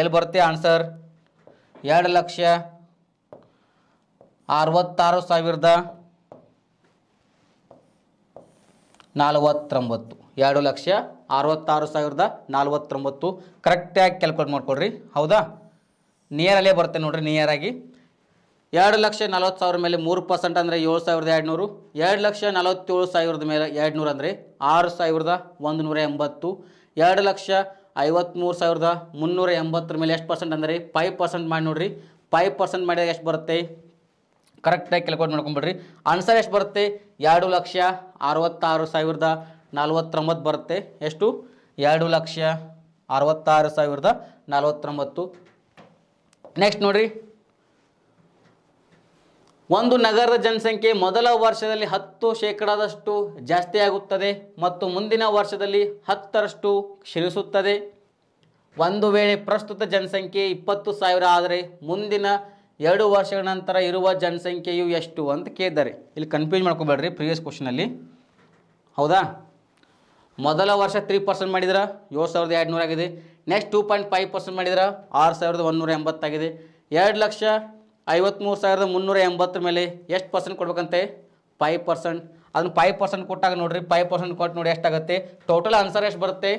ಎಲ್ಲಿ ಬರುತ್ತೆ ಆನ್ಸರ್ ಎರಡು ಲಕ್ಷ ಅರವತ್ತಾರು ಸಾವಿರದ ನಾಲ್ವತ್ತೊಂಬತ್ತು ಎರಡು ಲಕ್ಷ ಅರವತ್ತಾರು ಸಾವಿರದ ನಾಲ್ವತ್ತೊಂಬತ್ತು ಕರೆಕ್ಟಾಗಿ ಕ್ಯಾಲ್ಕುಲೇಟ್ ಮಾಡಿಕೊಡ್ರಿ ಹೌದಾ ನಿಯರಲ್ಲೇ ಬರ್ತೇನೆ ನೋಡಿರಿ ನಿಯರಾಗಿ ಎರಡು ಲಕ್ಷ ನಲವತ್ತು ಸಾವಿರ ಮೇಲೆ ಮೂರು ಪರ್ಸೆಂಟ್ ಅಂದರೆ ಏಳು ಸಾವಿರದ ಎರಡುನೂರು ಎರಡು ಲಕ್ಷ ನಲವತ್ತೇಳು ಸಾವಿರದ ಮೇಲೆ ಎರಡುನೂರು ಅಂದರೆ ಆರು ಸಾವಿರದ ಒಂದು ನೂರ ಎಂಬತ್ತು ಎರಡು ಲಕ್ಷ ಐವತ್ತ್ಮೂರು ಸಾವಿರದ ಮುನ್ನೂರ ಎಂಬತ್ತರ ಮೇಲೆ ಎಷ್ಟು ಪರ್ಸೆಂಟ್ ಅಂದರೆ ಫೈವ್ ಪರ್ಸೆಂಟ್ ಮಾಡಿ ನೋಡಿರಿ ಫೈವ್ ಪರ್ಸೆಂಟ್ ಮಾಡಿದಾಗ ಎಷ್ಟು ಬರುತ್ತೆ ಕರೆಕ್ಟಾಗಿ ಕ್ಯಾಲ್ಕುಲೇಟ್ ಮಾಡ್ಕೊಂಬಿಡ್ರಿ ಆನ್ಸರ್ ಎಷ್ಟು ಬರುತ್ತೆ ಎರಡು ಲಕ್ಷ ಅರವತ್ತಾರು ಸಾವಿರದ ನಲ್ವತ್ತೊಂಬತ್ತು ಬರುತ್ತೆ ಎಷ್ಟು ಎರಡು ಲಕ್ಷ ಅರವತ್ತಾರು ಸಾವಿರದ ನಲ್ವತ್ತೊಂಬತ್ತು ನೆಕ್ಸ್ಟ್ ನೋಡ್ರಿ ಒಂದು ನಗರದ ಜನಸಂಖ್ಯೆ ಮೊದಲ ವರ್ಷದಲ್ಲಿ ಹತ್ತು ಜಾಸ್ತಿ ಆಗುತ್ತದೆ ಮತ್ತು ಮುಂದಿನ ವರ್ಷದಲ್ಲಿ ಹತ್ತರಷ್ಟು ಕ್ಷೀಣಿಸುತ್ತದೆ ಒಂದು ವೇಳೆ ಪ್ರಸ್ತುತ ಜನಸಂಖ್ಯೆ ಇಪ್ಪತ್ತು ಸಾವಿರ ಆದರೆ ಮುಂದಿನ ಎರಡು ವರ್ಷಗಳ ನಂತರ ಇರುವ ಜನಸಂಖ್ಯೆಯು ಎಷ್ಟು ಅಂತ ಕೇಳಿದ್ದಾರೆ ಇಲ್ಲಿ ಕನ್ಫ್ಯೂಸ್ ಮಾಡ್ಕೋಬೇಡ್ರಿ ಪ್ರಿವಿಯಸ್ ಕ್ವಶನಲ್ಲಿ ಹೌದಾ ಮೊದಲ ವರ್ಷ ತ್ರೀ ಪರ್ಸೆಂಟ್ ಮಾಡಿದ್ರೆ ಏಳು ಸಾವಿರದ ಎರಡು ಆಗಿದೆ next two point five percent ಮಾಡಿದ್ರೆ ಆರು ಸಾವಿರದ ಒಂದುನೂರ ಎಂಬತ್ತಾಗಿದೆ ಎರಡು ಲಕ್ಷ ಐವತ್ತ್ಮೂರು ಸಾವಿರದ ಮುನ್ನೂರ ಎಂಬತ್ತರ ಮೇಲೆ ಎಷ್ಟು ಪರ್ಸೆಂಟ್ ಕೊಡ್ಬೇಕಂತೆ ಫೈವ್ ಪರ್ಸೆಂಟ್ ಅದನ್ನು ಫೈವ್ ಪರ್ಸೆಂಟ್ ಕೊಟ್ಟಾಗ ನೋಡಿರಿ ಫೈವ್ ಪರ್ಸೆಂಟ್ ಕೊಟ್ಟು ನೋಡಿ ಎಷ್ಟಾಗುತ್ತೆ ಟೋಟಲ್ ಆನ್ಸರ್ ಎಷ್ಟು ಬರುತ್ತೆ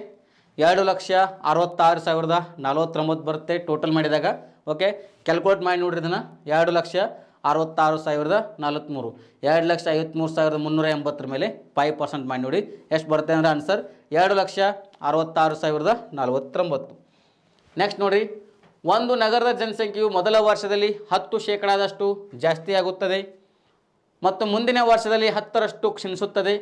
ಎರಡು ಲಕ್ಷ ಅರವತ್ತಾರು ಸಾವಿರದ ನಲ್ವತ್ತೊಂಬತ್ತು ಬರುತ್ತೆ ಟೋಟಲ್ ಮಾಡಿದಾಗ ಓಕೆ ಕ್ಯಾಲ್ಕುಲೇಟ್ ಮಾಡಿ ನೋಡಿರಿ ಇದನ್ನು ಎರಡು ಲಕ್ಷ ಅರವತ್ತಾರು ಸಾವಿರದ ನಲವತ್ತ್ಮೂರು ಎರಡು ಲಕ್ಷ ಐವತ್ತ್ಮೂರು ಸಾವಿರದ ಮುನ್ನೂರ ಎಂಬತ್ತರ ಮೇಲೆ ಫೈವ್ ಪರ್ಸೆಂಟ್ ಮಾಡಿ ನೋಡಿ ಎಷ್ಟು ಬರುತ್ತೆ ಅಂದರೆ ಆನ್ಸರ್ ಎರಡು ಲಕ್ಷ ಅರವತ್ತಾರು ಸಾವಿರದ ನಲವತ್ತೊಂಬತ್ತು ನೆಕ್ಸ್ಟ್ ನೋಡಿರಿ ಒಂದು ನಗರದ ಜನಸಂಖ್ಯೆಯು ಮೊದಲ ವರ್ಷದಲ್ಲಿ ಹತ್ತು ಶೇಕಡಾದಷ್ಟು ಜಾಸ್ತಿ ಆಗುತ್ತದೆ ಮತ್ತು ಮುಂದಿನ ವರ್ಷದಲ್ಲಿ ಹತ್ತರಷ್ಟು ಕ್ಷೀಣಿಸುತ್ತದೆ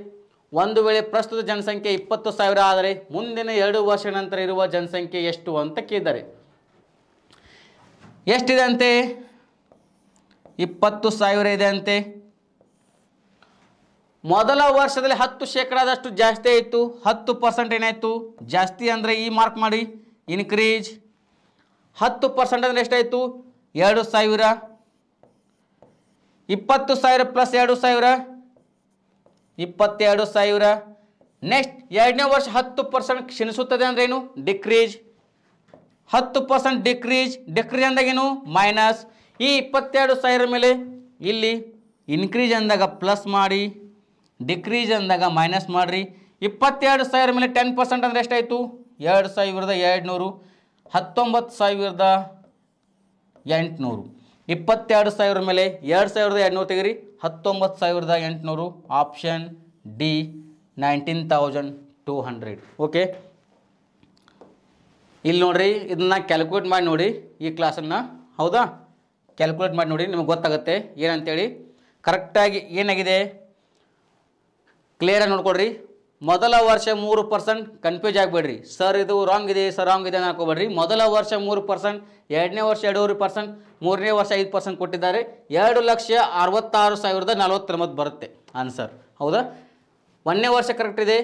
ಒಂದು ವೇಳೆ ಪ್ರಸ್ತುತ ಜನಸಂಖ್ಯೆ ಇಪ್ಪತ್ತು ಸಾವಿರ ಆದರೆ ಮುಂದಿನ ಎರಡು ವರ್ಷ ನಂತರ ಇರುವ ಜನಸಂಖ್ಯೆ ಎಷ್ಟು ಅಂತ ಕೇಳಿದ್ದಾರೆ ಎಷ್ಟಿದೆ ಅಂತೆ ಇಪ್ಪತ್ತು ಸಾವಿರ ಇದೆ ಅಂತೆ ಮೊದಲ ವರ್ಷದಲ್ಲಿ ಹತ್ತು ಶೇಕಡಾದಷ್ಟು ಜಾಸ್ತಿ ಆಯಿತು ಹತ್ತು ಪರ್ಸೆಂಟ್ ಏನಾಯಿತು ಜಾಸ್ತಿ ಅಂದರೆ ಈ ಮಾರ್ಕ್ ಮಾಡಿ ಇನ್ಕ್ರೀಜ್ ಹತ್ತು ಪರ್ಸೆಂಟ್ ಅಂದರೆ ಎಷ್ಟಾಯಿತು ಎರಡು ಸಾವಿರ ಇಪ್ಪತ್ತು ಸಾವಿರ ಪ್ಲಸ್ ಎರಡು ಸಾವಿರ ಇಪ್ಪತ್ತೆರಡು ಸಾವಿರ ನೆಕ್ಸ್ಟ್ ಎರಡನೇ ವರ್ಷ ಹತ್ತು ಪರ್ಸೆಂಟ್ ಕ್ಷೀಣಿಸುತ್ತದೆ ಅಂದ್ರೆ ಏನು ಡಿಕ್ರೀಜ್ ಹತ್ತು ಪರ್ಸೆಂಟ್ ಡಿಕ್ರೀಜ್ ಡಿಕ್ರೀಜ್ ಅಂದಾಗೇನು ಮೈನಸ್ ಈ ಇಪ್ಪತ್ತೆರಡು ಸಾವಿರ ಮೇಲೆ ಇಲ್ಲಿ ಇನ್ಕ್ರೀಜ್ ಅಂದಾಗ ಪ್ಲಸ್ ಮಾಡಿ ಡಿಕ್ರೀಜ್ ಅಂದಾಗ ಮೈನಸ್ ಮಾಡಿರಿ ಇಪ್ಪತ್ತೆರಡು ಸಾವಿರ ಮೇಲೆ ಟೆನ್ ಪರ್ಸೆಂಟ್ ಅಂದರೆ ಎಷ್ಟಾಯಿತು ಎರಡು ಸಾವಿರದ ಎರಡುನೂರು ಹತ್ತೊಂಬತ್ತು ಸಾವಿರದ ಎಂಟುನೂರು ಇಪ್ಪತ್ತೆರಡು ಸಾವಿರ ಮೇಲೆ ಎರಡು ಸಾವಿರದ ಎರಡುನೂರು ತೆಗಿರಿ ಹತ್ತೊಂಬತ್ತು ಸಾವಿರದ ಎಂಟುನೂರು option D nineteen thousand two hundred okay ಇಲ್ಲಿ ನೋಡ್ರಿ ಇದನ್ನ ಕ್ಯಾಲ್ಕುಲೇಟ್ ಮಾಡಿ ನೋಡಿ ಈ ಕ್ಲಾಸನ್ನು ಹೌದಾ ಕ್ಯಾಲ್ಕುಲೇಟ್ ಮಾಡಿ ನೋಡಿ ನಿಮಗೆ ಗೊತ್ತಾಗುತ್ತೆ ಏನಂತೇಳಿ ಕರೆಕ್ಟಾಗಿ ಏನಾಗಿದೆ ಕ್ಲಿಯರಾಗಿ ನೋಡ್ಕೊಡ್ರಿ ಮೊದಲ ವರ್ಷ ಮೂರು ಪರ್ಸೆಂಟ್ ಕನ್ಫ್ಯೂಸ್ ಆಗಬೇಡ್ರಿ ಸರ್ ಇದು ರಾಂಗ್ ಇದೆ ಸರ್ ರಾಂಗ್ ಇದೆ ಅನ್ಕೋಬೇಡ್ರಿ ಮೊದಲ ವರ್ಷ ಮೂರು ಪರ್ಸೆಂಟ್ ಎರಡನೇ ವರ್ಷ ಎರಡೂವರೆ ಪರ್ಸೆಂಟ್ ಮೂರನೇ ವರ್ಷ ಐದು ಪರ್ಸೆಂಟ್ ಕೊಟ್ಟಿದ್ದಾರೆ ಎರಡು ಲಕ್ಷ ಅರವತ್ತಾರು ಸಾವಿರದ ನಲವತ್ತೊಂಬತ್ತು ಬರುತ್ತೆ ಆನ್ಸರ್ ಹೌದಾ ಒಂದನೇ ವರ್ಷ ಕರೆಕ್ಟ್ ಇದೆ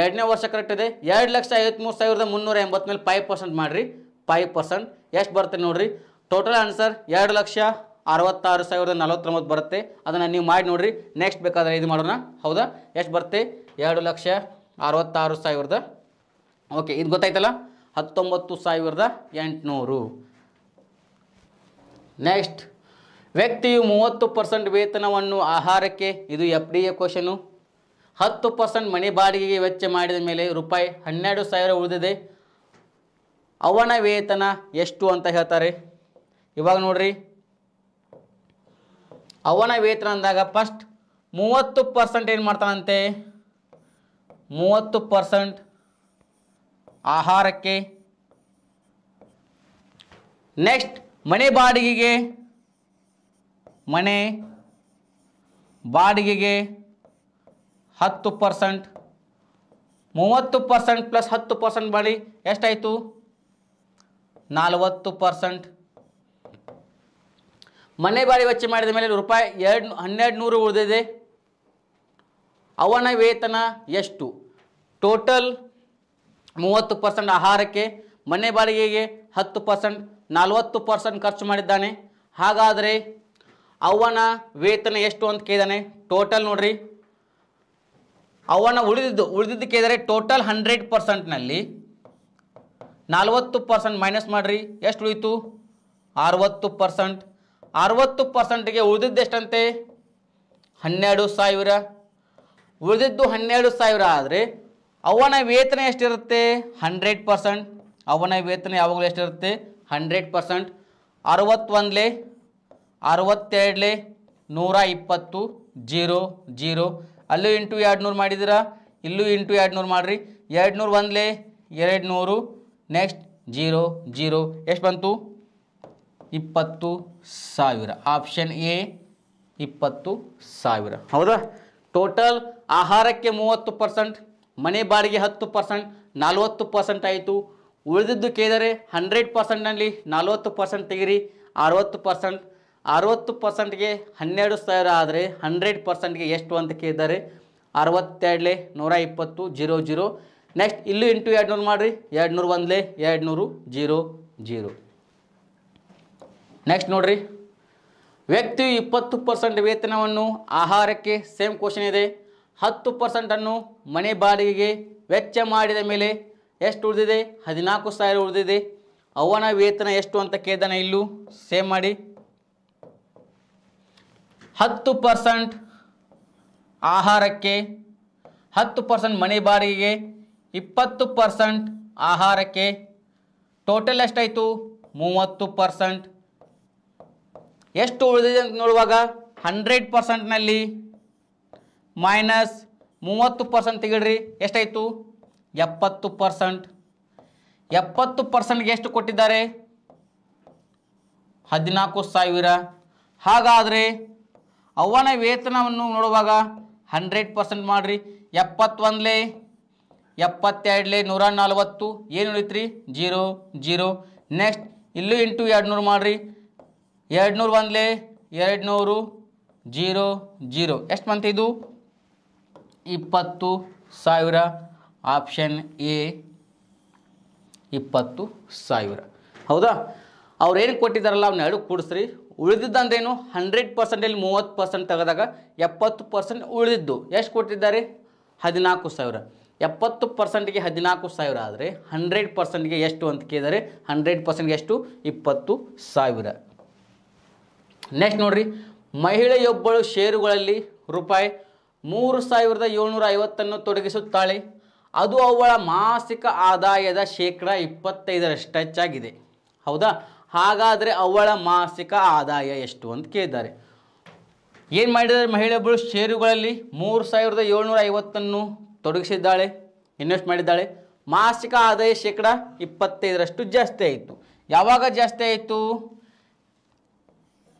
ಎರಡನೇ ವರ್ಷ ಕರೆಕ್ಟ್ ಇದೆ ಎರಡು ಲಕ್ಷ ಐವತ್ತ್ಮೂರು ಸಾವಿರದ ಮುನ್ನೂರ ಎಂಬತ್ತು ಮೇಲೆ ಫೈವ್ ಪರ್ಸೆಂಟ್ ಮಾಡಿರಿ ಫೈವ್ ಪರ್ಸೆಂಟ್ ಎಷ್ಟು ಬರುತ್ತೆ ನೋಡಿರಿ ಟೋಟಲ್ ಆನ್ಸರ್ ಎರಡು ಲಕ್ಷ ಅರವತ್ತಾರು ಸಾವಿರದ ನಲವತ್ತೊಂಬತ್ತು ಬರುತ್ತೆ ಅದನ್ನು ನೀವು ಮಾಡಿ ನೋಡಿರಿ ನೆಕ್ಸ್ಟ್ ಬೇಕಾದರೆ ಇದು ಮಾಡೋಣ ಹೌದಾ ಎಷ್ಟು ಬರುತ್ತೆ ಎರಡು ಲಕ್ಷ ಅರವತ್ತಾರು ಸಾವಿರದ ಓಕೆ ಇದು ಗೊತ್ತಾಯ್ತಲ್ಲ ಹತ್ತೊಂಬತ್ತು ಸಾವಿರದ ಎಂಟುನೂರು ನೆಕ್ಸ್ಟ್ ವ್ಯಕ್ತಿಯು ಮೂವತ್ತು ಪರ್ಸೆಂಟ್ ವೇತನವನ್ನು ಆಹಾರಕ್ಕೆ ಇದು ಎಫ್ ಡಿ ಎ ಕ್ವಶನು ಹತ್ತು ಪರ್ಸೆಂಟ್ ಮನೆ ಬಾಡಿಗೆಗೆ ವೆಚ್ಚ ಮಾಡಿದ ಮೇಲೆ ರೂಪಾಯಿ ಹನ್ನೆರಡು ಸಾವಿರ ಉಳಿದಿದೆ ಅವನ ವೇತನ ಎಷ್ಟು ಅಂತ ಹೇಳ್ತಾರೆ ಇವಾಗ ನೋಡ್ರಿ ಅವನ ವೇತನ ಅಂದಾಗ ಫಸ್ಟ್ ಮೂವತ್ತು ಪರ್ಸೆಂಟ್ ಏನು ಮಾಡ್ತಾನಂತೆ ಮೂವತ್ತು ಪರ್ಸೆಂಟ್ ಆಹಾರಕ್ಕೆ ನೆಕ್ಸ್ಟ್ ಮನೆ ಬಾಡಿಗೆಗೆ ಮನೆ ಬಾಡಿಗೆಗೆ ಹತ್ತು ಪರ್ಸೆಂಟ್ ಮೂವತ್ತು ಪರ್ಸೆಂಟ್ ಪ್ಲಸ್ ಹತ್ತು ಪರ್ಸೆಂಟ್ ಬಾಡಿ ಎಷ್ಟಾಯಿತು ನಾಲ್ವತ್ತು ಪರ್ಸೆಂಟ್ ಮನೆ ಬಾಡಿ ವೆಚ್ಚ ಮಾಡಿದ ಮೇಲೆ ರೂಪಾಯಿ ಎರಡು ಹನ್ನೆರಡು ನೂರು ಉಳಿದಿದೆ ಅವನ ವೇತನ ಎಷ್ಟು ಟೋಟಲ್ ಮೂವತ್ತು ಪರ್ಸೆಂಟ್ ಆಹಾರಕ್ಕೆ ಮನೆ ಬಾಡಿಗೆಗೆ ಹತ್ತು ಪರ್ಸೆಂಟ್ ನಲ್ವತ್ತು ಪರ್ಸೆಂಟ್ ಖರ್ಚು ಮಾಡಿದ್ದಾನೆ ಹಾಗಾದರೆ ಅವನ ವೇತನ ಎಷ್ಟು ಅಂತ ಕೇಳಿದಾನೆ ಟೋಟಲ್ ನೋಡ್ರಿ ಅವನ ಉಳಿದಿದ್ದು ಉಳಿದಿದ್ದು ಕೇಳಿದರೆ ಟೋಟಲ್ ಹಂಡ್ರೆಡ್ ಪರ್ಸೆಂಟ್ನಲ್ಲಿ ನಲ್ವತ್ತು ಪರ್ಸೆಂಟ್ ಮೈನಸ್ ಮಾಡಿರಿ ಎಷ್ಟು ಉಳಿತು ಅರವತ್ತು ಪರ್ಸೆಂಟ್ ಅರವತ್ತು ಪರ್ಸೆಂಟ್ಗೆ ಉಳಿದಿದ್ದು ಎಷ್ಟಂತೆ ಹನ್ನೆರಡು ಸಾವಿರ ಉಳಿದಿದ್ದು ಹನ್ನೆರಡು ಸಾವಿರ ಆದರೆ ಅವನ ವೇತನ ಎಷ್ಟಿರುತ್ತೆ ಹಂಡ್ರೆಡ್ ಪರ್ಸೆಂಟ್ ಅವನ ವೇತನ ಯಾವಾಗಲೂ ಎಷ್ಟಿರುತ್ತೆ ಹಂಡ್ರೆಡ್ ಪರ್ಸೆಂಟ್ ಅರವತ್ತೊಂದಲೇ ಅರವತ್ತೆರಡಲೇ ನೂರ ಇಪ್ಪತ್ತು ಜೀರೋ ಜೀರೋ ಅಲ್ಲೂ ಇಂಟು ಎರಡು ನೂರು ಮಾಡಿದಿರ ಇಲ್ಲೂ ಇಂಟು ಎರಡು ನೂರು ಮಾಡಿರಿ ಎರಡು ನೂರು ಒಂದಲೇ ಎರಡು ನೂರು ನೆಕ್ಸ್ಟ್ ಜೀರೋ ಜೀರೋ ಎಷ್ಟು ಬಂತು ಇಪ್ಪತ್ತು ಸಾವಿರ ಆಪ್ಷನ್ ಎ ಇಪ್ಪತ್ತು ಸಾವಿರ ಹೌದಾ ಟೋಟಲ್ ಆಹಾರಕ್ಕೆ ಮೂವತ್ತು ಪರ್ಸೆಂಟ್ ಮನೆ ಬಾಡಿಗೆ ಹತ್ತು ಪರ್ಸೆಂಟ್ ನಲ್ವತ್ತು ಪರ್ಸೆಂಟ್ ಆಯಿತು ಉಳಿದಿದ್ದು ಕೇಳಿದರೆ ಹಂಡ್ರೆಡ್ ಪರ್ಸೆಂಟ್ನಲ್ಲಿ ನಲ್ವತ್ತು ಪರ್ಸೆಂಟ್ ತೆಗಿರಿ ಅರವತ್ತು ಪರ್ಸೆಂಟ್ ಅರುವತ್ತು ಪರ್ಸೆಂಟ್ಗೆ ಹನ್ನೆರಡು ಸಾವಿರ ಆದರೆ ಹಂಡ್ರೆಡ್ ಪರ್ಸೆಂಟ್ಗೆ ಎಷ್ಟು ಅಂತ ಕೇಳಿದ್ದಾರೆ ಅರವತ್ತೆರಡಲೇ ನೂರ ಇಪ್ಪತ್ತು ಜೀರೋ ಜೀರೋ ನೆಕ್ಸ್ಟ್ ಇಲ್ಲೂ ಇಂಟು ಎರಡು ನೂರು ಮಾಡಿರಿ ಎರಡು ನೂರು ಒಂದಲೇ ಎರಡು ನೂರು ಜೀರೋ ಜೀರೋ ನೆಕ್ಸ್ಟ್ ನೋಡಿರಿ ವ್ಯಕ್ತಿಯು ಇಪ್ಪತ್ತು ಪರ್ಸೆಂಟ್ ವೇತನವನ್ನು ಆಹಾರಕ್ಕೆ ಸೇಮ್ ಕ್ವಶನ್ ಇದೆ ಹತ್ತು ಪರ್ಸೆಂಟನ್ನು ಮನೆ ಬಾಡಿಗೆಗೆ ವೆಚ್ಚ ಮಾಡಿದ ಮೇಲೆ ಎಷ್ಟು ಉಳಿದಿದೆ ಹದಿನಾಲ್ಕು ಸಾವಿರ ಉಳಿದಿದೆ ಅವನ ವೇತನ ಎಷ್ಟು ಅಂತ ಕೇಳ್ದಾನೆ ಇಲ್ಲೂ ಸೇವ್ ಮಾಡಿ ಹತ್ತು ಪರ್ಸೆಂಟ್ ಆಹಾರಕ್ಕೆ ಹತ್ತು ಪರ್ಸೆಂಟ್ ಮನೆ ಬಾಡಿಗೆಗೆ ಇಪ್ಪತ್ತು ಪರ್ಸೆಂಟ್ ಆಹಾರಕ್ಕೆ ಟೋಟಲ್ ಎಷ್ಟಾಯಿತು ಮೂವತ್ತು ಪರ್ಸೆಂಟ್ ಎಷ್ಟು ಉಳಿದಿದೆ ಅಂತ ನೋಡುವಾಗ ಹಂಡ್ರೆಡ್ ಪರ್ಸೆಂಟ್ನಲ್ಲಿ ಮೈನಸ್ ಮೂವತ್ತು ಪರ್ಸೆಂಟ್ ತೆಗಿಡ್ರಿ ಎಷ್ಟಾಯಿತು ಎಪ್ಪತ್ತು ಪರ್ಸೆಂಟ್ ಎಪ್ಪತ್ತು ಪರ್ಸೆಂಟ್ಗೆ ಎಷ್ಟು ಕೊಟ್ಟಿದ್ದಾರೆ ಹದಿನಾಲ್ಕು ಸಾವಿರ ಹಾಗಾದರೆ ಅವನ ವೇತನವನ್ನು ನೋಡುವಾಗ ಹಂಡ್ರೆಡ್ ಪರ್ಸೆಂಟ್ ಮಾಡಿರಿ ಎಪ್ಪತ್ತೊಂದಲೇ ಎಪ್ಪತ್ತೆರಡಲೇ ನೂರ ನಲ್ವತ್ತು ಏನು ಉಳಿತ್ರಿ ಜೀರೋ ಜೀರೋ ನೆಕ್ಸ್ಟ್ ಇಲ್ಲೂ ಇಂಟು ಎರಡುನೂರು ಮಾಡಿರಿ ಎರಡುನೂರು ಒಂದಲೇ ಎರಡು ನೂರು ಜೀರೋ ಜೀರೋ ಎಷ್ಟು ಮಂತ್ ಇದು ಇಪ್ಪತ್ತು ಸಾವಿರ ಆಪ್ಷನ್ ಎ ಇಪ್ಪತ್ತು ಸಾವಿರ ಹೌದಾ ಅವ್ರೇನು ಕೊಟ್ಟಿದ್ದಾರಲ್ಲ ಅವನ್ನ ಎರಡು ಕೂಡಿಸ್ರಿ ಉಳಿದಿದ್ದಂದೇನು ಹಂಡ್ರೆಡ್ ಪರ್ಸೆಂಟಲ್ಲಿ ಮೂವತ್ತು ಪರ್ಸೆಂಟ್ ತೆಗೆದಾಗ ಎಪ್ಪತ್ತು ಪರ್ಸೆಂಟ್ ಉಳಿದಿದ್ದು ಎಷ್ಟು ಕೊಟ್ಟಿದ್ದಾರೆ ಹದಿನಾಲ್ಕು ಸಾವಿರ ಎಪ್ಪತ್ತು ಪರ್ಸೆಂಟ್ಗೆ ಹದಿನಾಲ್ಕು ಸಾವಿರ ಆದರೆ ಹಂಡ್ರೆಡ್ ಪರ್ಸೆಂಟ್ಗೆ ಎಷ್ಟು ಅಂತ ಕೇಳಿದರೆ ಹಂಡ್ರೆಡ್ ಪರ್ಸೆಂಟ್ಗೆ ಎಷ್ಟು ಇಪ್ಪತ್ತು ಸಾವಿರ ನೆಕ್ಸ್ಟ್ ನೋಡಿರಿ ಮಹಿಳೆಯೊಬ್ಬಳು ಷೇರುಗಳಲ್ಲಿ ರೂಪಾಯಿ ಮೂರು ಸಾವಿರದ ಏಳ್ನೂರ ಐವತ್ತನ್ನು ತೊಡಗಿಸುತ್ತಾಳೆ ಅದು ಅವಳ ಮಾಸಿಕ ಆದಾಯದ ಶೇಕಡ ಇಪ್ಪತ್ತೈದರಷ್ಟು ಹೆಚ್ಚಾಗಿದೆ ಹೌದಾ ಹಾಗಾದರೆ ಅವಳ ಮಾಸಿಕ ಆದಾಯ ಎಷ್ಟು ಅಂತ ಕೇಳಿದ್ದಾರೆ ಏನು ಮಾಡಿದರೆ ಮಹಿಳೆಯೊಬ್ಬಳು ಷೇರುಗಳಲ್ಲಿ ಮೂರು ಸಾವಿರದ ಏಳ್ನೂರ ಐವತ್ತನ್ನು ತೊಡಗಿಸಿದ್ದಾಳೆ ಇನ್ವೆಸ್ಟ್ ಮಾಡಿದ್ದಾಳೆ ಮಾಸಿಕ ಆದಾಯ ಶೇಕಡ ಇಪ್ಪತ್ತೈದರಷ್ಟು ಜಾಸ್ತಿ ಆಯಿತು ಯಾವಾಗ ಜಾಸ್ತಿ ಆಯಿತು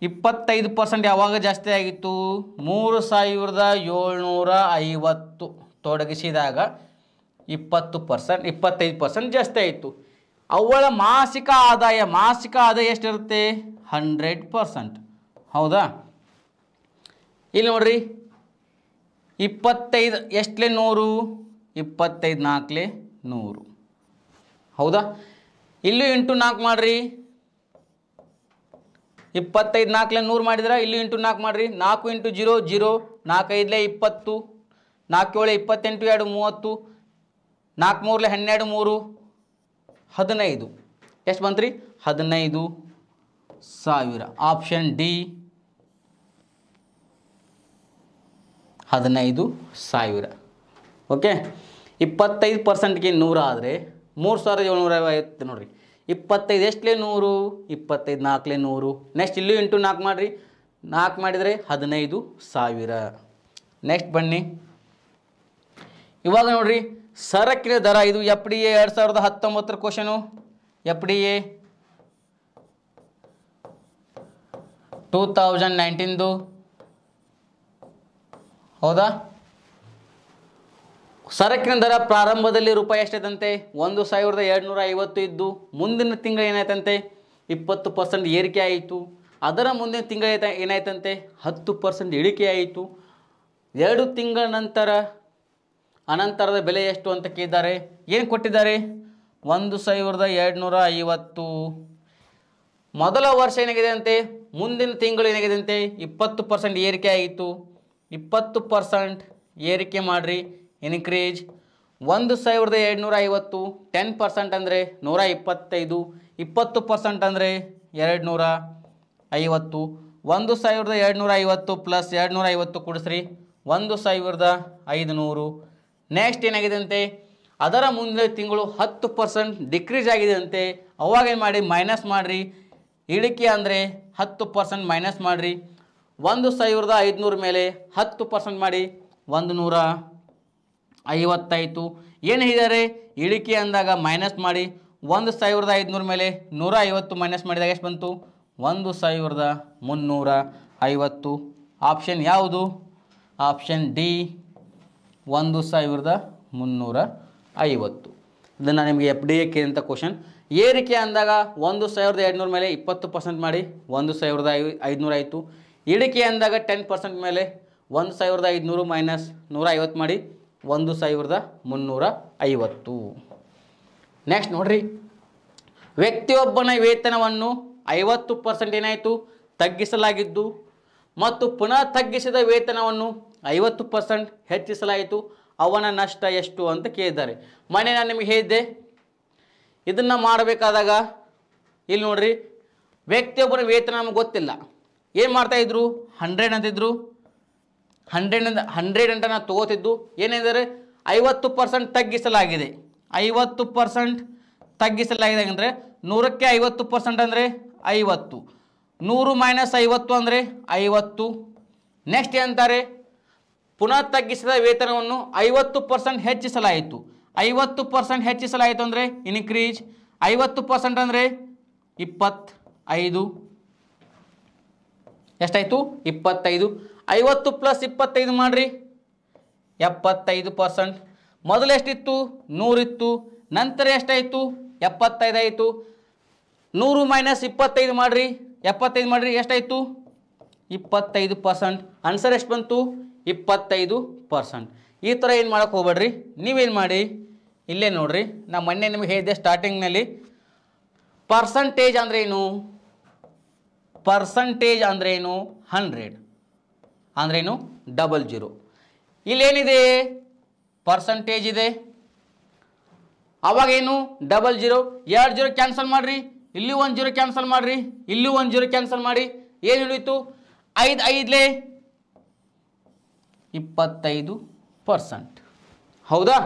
ಇಪ್ಪತ್ತೈದು ಪರ್ಸೆಂಟ್ ಯಾವಾಗ ಜಾಸ್ತಿ ಆಗಿತ್ತು ಮೂರು ಸಾವಿರದ ಏಳ್ನೂರ ಐವತ್ತು ತೊಡಗಿಸಿದಾಗ ಇಪ್ಪತ್ತು ಪರ್ಸೆಂಟ್ ಇಪ್ಪತ್ತೈದು ಪರ್ಸೆಂಟ್ ಜಾಸ್ತಿ ಆಯಿತು ಅವಳ ಮಾಸಿಕ ಆದಾಯ ಮಾಸಿಕ ಆದಾಯ ಎಷ್ಟಿರುತ್ತೆ ಹಂಡ್ರೆಡ್ ಪರ್ಸೆಂಟ್ ಹೌದಾ ಇಲ್ಲಿ ನೋಡ್ರಿ ಇಪ್ಪತ್ತೈದು ಎಷ್ಟಲೆ ನೂರು ಇಪ್ಪತ್ತೈದು ನಾಲ್ಕಲೇ ನೂರು ಹೌದಾ ಇಲ್ಲೂ ಇಂಟು ನಾಲ್ಕು ಮಾಡಿರಿ ಇಪ್ಪತ್ತೈದು ನಾಲ್ಕಲೇ ನೂರು ಮಾಡಿದ್ರೆ ಇಲ್ಲೂ ಇಂಟು ನಾಲ್ಕು ಮಾಡಿರಿ ನಾಲ್ಕು ಇಂಟು ಜೀರೋ ಜೀರೋ ನಾಲ್ಕೈದಲೇ ಇಪ್ಪತ್ತು ನಾಲ್ಕು ಏಳು ಇಪ್ಪತ್ತೆಂಟು ಎರಡು ಮೂವತ್ತು ನಾಲ್ಕು ಮೂರಲೆ ಹನ್ನೆರಡು ಮೂರು ಹದಿನೈದು ಎಷ್ಟು ಬಂತು ರೀ ಹದಿನೈದು ಸಾವಿರ ಆಪ್ಷನ್ ಡಿ ಹದಿನೈದು ಸಾವಿರ ಓಕೆ ಇಪ್ಪತ್ತೈದು ಪರ್ಸೆಂಟ್ಗೆ ನೂರ ಆದರೆ ಮೂರು ಸಾವಿರದ ಏಳ್ನೂರ ಐವತ್ತು ನೋಡಿರಿ ಇಪ್ಪತ್ತೈದು ಎಷ್ಟಲೇ ನೂರು ಇಪ್ಪತ್ತೈದು ನಾಲ್ಕಲೇ ನೂರು ನೆಕ್ಸ್ಟ್ ಇಲ್ಲೂ ಇಂಟು ನಾಲ್ಕು ಮಾಡಿರಿ ನಾಲ್ಕು ಮಾಡಿದರೆ ಹದಿನೈದು ಸಾವಿರ ನೆಕ್ಸ್ಟ್ ಬನ್ನಿ ಇವಾಗ ನೋಡಿರಿ ಸರಕಿನ ದರ ಇದು ಎಫ್ ಡಿ ಎ ಎರಡು ಸಾವಿರದ ಹತ್ತೊಂಬತ್ತರ question F D A two thousand ನೈನ್ಟೀನ್ದು ಹೌದಾ ಸರಕಿನ ದರ ಪ್ರಾರಂಭದಲ್ಲಿ ರೂಪಾಯಿ ಎಷ್ಟಿದಂತೆ ಒಂದು ಸಾವಿರದ ಎರಡುನೂರ ಐವತ್ತು ಇದ್ದು ಮುಂದಿನ ತಿಂಗಳು ಏನಾಯ್ತಂತೆ ಇಪ್ಪತ್ತು ಪರ್ಸೆಂಟ್ ಏರಿಕೆ ಆಯಿತು ಅದರ ಮುಂದಿನ ತಿಂಗಳ ಏನಾಯ್ತಂತೆ ಹತ್ತು ಪರ್ಸೆಂಟ್ ಇಳಿಕೆ ಆಯಿತು ಎರಡು ತಿಂಗಳ ನಂತರ ಅನಂತರದ ಬೆಲೆ ಎಷ್ಟು ಅಂತ ಕೇಳಿದ್ದಾರೆ ಏನು ಕೊಟ್ಟಿದ್ದಾರೆ ಒಂದು ಸಾವಿರದ ಎರಡುನೂರ ಐವತ್ತು ಮೊದಲ ವರ್ಷ ಏನಾಗಿದೆ ಅಂತೆ ಮುಂದಿನ ತಿಂಗಳು ಏನಾಗಿದೆ ಅಂತೆ ಇಪ್ಪತ್ತು ಪರ್ಸೆಂಟ್ ಏರಿಕೆ ಆಯಿತು ಇಪ್ಪತ್ತು ಪರ್ಸೆಂಟ್ ಏರಿಕೆ ಮಾಡಿರಿ ಇನ್ಕ್ರೀಜ್ ಒಂದು ಸಾವಿರದ ಎರಡುನೂರ ಐವತ್ತು ಟೆನ್ ಪರ್ಸೆಂಟ್ ಅಂದರೆ ನೂರ ಇಪ್ಪತ್ತೈದು ಇಪ್ಪತ್ತು ಪರ್ಸೆಂಟ್ ಅಂದರೆ ಎರಡು ನೂರ ಐವತ್ತು ಒಂದು ಸಾವಿರದ ಎರಡುನೂರ ಐವತ್ತು ಪ್ಲಸ್ ಎರಡುನೂರ ಐವತ್ತು ಕೊಡಿಸ್ರಿ ಒಂದು ಸಾವಿರದ ಐದುನೂರು ನೆಕ್ಸ್ಟ್ ಅಂತೆ ಅದರ ಮುಂದಿನ ತಿಂಗಳು ಹತ್ತು ಪರ್ಸೆಂಟ್ ಡಿಕ್ರೀಸ್ ಆಗಿದೆಯಂತೆ ಅವಾಗ ಏನು ಮಾಡಿ ಮೈನಸ್ ಮಾಡಿರಿ ಇಳಿಕೆ ಅಂದರೆ ಹತ್ತು ಪರ್ಸೆಂಟ್ ಮೈನಸ್ ಮಾಡಿರಿ ಒಂದು ಸಾವಿರದ ಐದುನೂರು ಮೇಲೆ ಹತ್ತು ಪರ್ಸೆಂಟ್ ಮಾಡಿ ಒಂದು ನೂರ ಐವತ್ತಾಯಿತು ಏನು ಇದ್ದಾರೆ ಇಳಿಕೆ ಅಂದಾಗ ಮೈನಸ್ ಮಾಡಿ ಒಂದು ಸಾವಿರದ ಐದುನೂರು ಮೇಲೆ ನೂರ ಐವತ್ತು ಮೈನಸ್ ಮಾಡಿದಾಗ ಎಷ್ಟು ಬಂತು ಒಂದು ಸಾವಿರದ ಮುನ್ನೂರ ಐವತ್ತು ಆಪ್ಷನ್ ಯಾವುದು ಆಪ್ಷನ್ ಡಿ ಒಂದು ಸಾವಿರದ ಮುನ್ನೂರ ಐವತ್ತು ಇದನ್ನು ನಿಮಗೆ ಎಫ್ ಡಿ ಎ ಕೆ ಅಂತ ಕ್ವಶನ್ ಏರಿಕೆ ಅಂದಾಗ ಒಂದು ಸಾವಿರದ ಎರಡುನೂರ ಮೇಲೆ ಇಪ್ಪತ್ತು ಪರ್ಸೆಂಟ್ ಮಾಡಿ ಒಂದು ಸಾವಿರದ ಐ ಐದುನೂರ ಆಯಿತು ಇಳಿಕೆ ಅಂದಾಗ ಟೆನ್ ಪರ್ಸೆಂಟ್ ಮೇಲೆ ಒಂದು ಸಾವಿರದ ಐದುನೂರು ಮೈನಸ್ ನೂರ ಐವತ್ತು ಮಾಡಿ ಒಂದು ಸಾವಿರದ ಮುನ್ನೂರ ಐವತ್ತು ನೆಕ್ಸ್ಟ್ ನೋಡಿರಿ ವ್ಯಕ್ತಿಯೊಬ್ಬನ ವೇತನವನ್ನು ಐವತ್ತು ಪರ್ಸೆಂಟ್ ಏನಾಯಿತು ತಗ್ಗಿಸಲಾಗಿದ್ದು ಮತ್ತು ಪುನಃ ತಗ್ಗಿಸಿದ ವೇತನವನ್ನು ಐವತ್ತು ಪರ್ಸೆಂಟ್ ಹೆಚ್ಚಿಸಲಾಯಿತು ಅವನ ನಷ್ಟ ಎಷ್ಟು ಅಂತ ಕೇಳಿದ್ದಾರೆ ಮನೆ ನಾನು ನಿಮಗೆ ಹೇಳಿದ್ದೆ ಇದನ್ನು ಮಾಡಬೇಕಾದಾಗ ಇಲ್ಲಿ ನೋಡ್ರಿ ವ್ಯಕ್ತಿಯೊಬ್ಬರ ವೇತನ ನಮಗೆ ಗೊತ್ತಿಲ್ಲ ಏನು ಮಾಡ್ತಾಯಿದ್ರು ಹಂಡ್ರೆಡ್ ಅಂತಿದ್ರು ಹಂಡ್ರೆಡ್ ಅಂತ ಹಂಡ್ರೆಡ್ ಅಂತ ನಾನು ತೊಗೋತಿದ್ದು ಏನೆಂದರೆ ಐವತ್ತು ಪರ್ಸೆಂಟ್ ತಗ್ಗಿಸಲಾಗಿದೆ ಐವತ್ತು ಪರ್ಸೆಂಟ್ ತಗ್ಗಿಸಲಾಗಿದೆ ಅಂದರೆ ನೂರಕ್ಕೆ ಐವತ್ತು ಪರ್ಸೆಂಟ್ ಅಂದರೆ ಐವತ್ತು ನೂರು ಮೈನಸ್ ಐವತ್ತು ಅಂದರೆ ಐವತ್ತು ನೆಕ್ಸ್ಟ್ ಏನಂತಾರೆ ಪುನಃ ತಗ್ಗಿಸಿದ ವೇತನವನ್ನು ಐವತ್ತು ಪರ್ಸೆಂಟ್ ಹೆಚ್ಚಿಸಲಾಯಿತು ಐವತ್ತು ಪರ್ಸೆಂಟ್ ಹೆಚ್ಚಿಸಲಾಯಿತು ಅಂದರೆ ಇನ್ಕ್ರೀಜ್ ಐವತ್ತು ಪರ್ಸೆಂಟ್ ಅಂದರೆ ಇಪ್ಪತ್ತೈದು ಎಷ್ಟಾಯಿತು ಇಪ್ಪತ್ತೈದು ಐವತ್ತು ಪ್ಲಸ್ ಇಪ್ಪತ್ತೈದು ಮಾಡಿರಿ ಎಪ್ಪತ್ತೈದು ಪರ್ಸೆಂಟ್ ಮೊದಲು ಎಷ್ಟಿತ್ತು ನೂರಿತ್ತು ನಂತರ ಎಷ್ಟಾಯಿತು ಎಪ್ಪತ್ತೈದು ಆಯಿತು ನೂರು ಮೈನಸ್ ಇಪ್ಪತ್ತೈದು ಮಾಡಿರಿ ಎಪ್ಪತ್ತೈದು ಮಾಡಿರಿ ಎಷ್ಟಾಯಿತು ಇಪ್ಪತ್ತೈದು ಪರ್ಸೆಂಟ್ ಆನ್ಸರ್ ಎಷ್ಟು ಬಂತು ಇಪ್ಪತ್ತೈದು ಪರ್ಸೆಂಟ್ ಈ ಥರ ಏನು ಮಾಡೋಕ್ಕೆ ಹೋಗ್ಬೇಡ್ರಿ ನೀವೇನು ಮಾಡಿ ಇಲ್ಲೇ ನೋಡ್ರಿ ನಾ ಮೊನ್ನೆ ನಿಮಗೆ ಹೇಳಿದೆ ಸ್ಟಾರ್ಟಿಂಗ್ನಲ್ಲಿ ಪರ್ಸಂಟೇಜ್ ಏನು ಪರ್ಸಂಟೇಜ್ ಏನು ಹಂಡ್ರೆಡ್ ಏನು ಡಬಲ್ ಜೀರೋ ಇಲ್ಲೇನಿದೆ ಪರ್ಸಂಟೇಜ್ ಇದೆ ಅವಾಗೇನು ಡಬಲ್ ಜೀರೋ ಎರಡು ಜೀರೋ ಕ್ಯಾನ್ಸಲ್ ಮಾಡಿರಿ ಇಲ್ಲಿ ಒಂದು ಜೀರೋ ಕ್ಯಾನ್ಸಲ್ ಮಾಡಿರಿ ಇಲ್ಲಿ ಒಂದು ಜೀರೋ ಕ್ಯಾನ್ಸಲ್ ಮಾಡಿ ಏನು ಉಳಿತು ಐದು ಐದಲೇ ಇಪ್ಪತ್ತೈದು ಪರ್ಸೆಂಟ್ ಹೌದಾ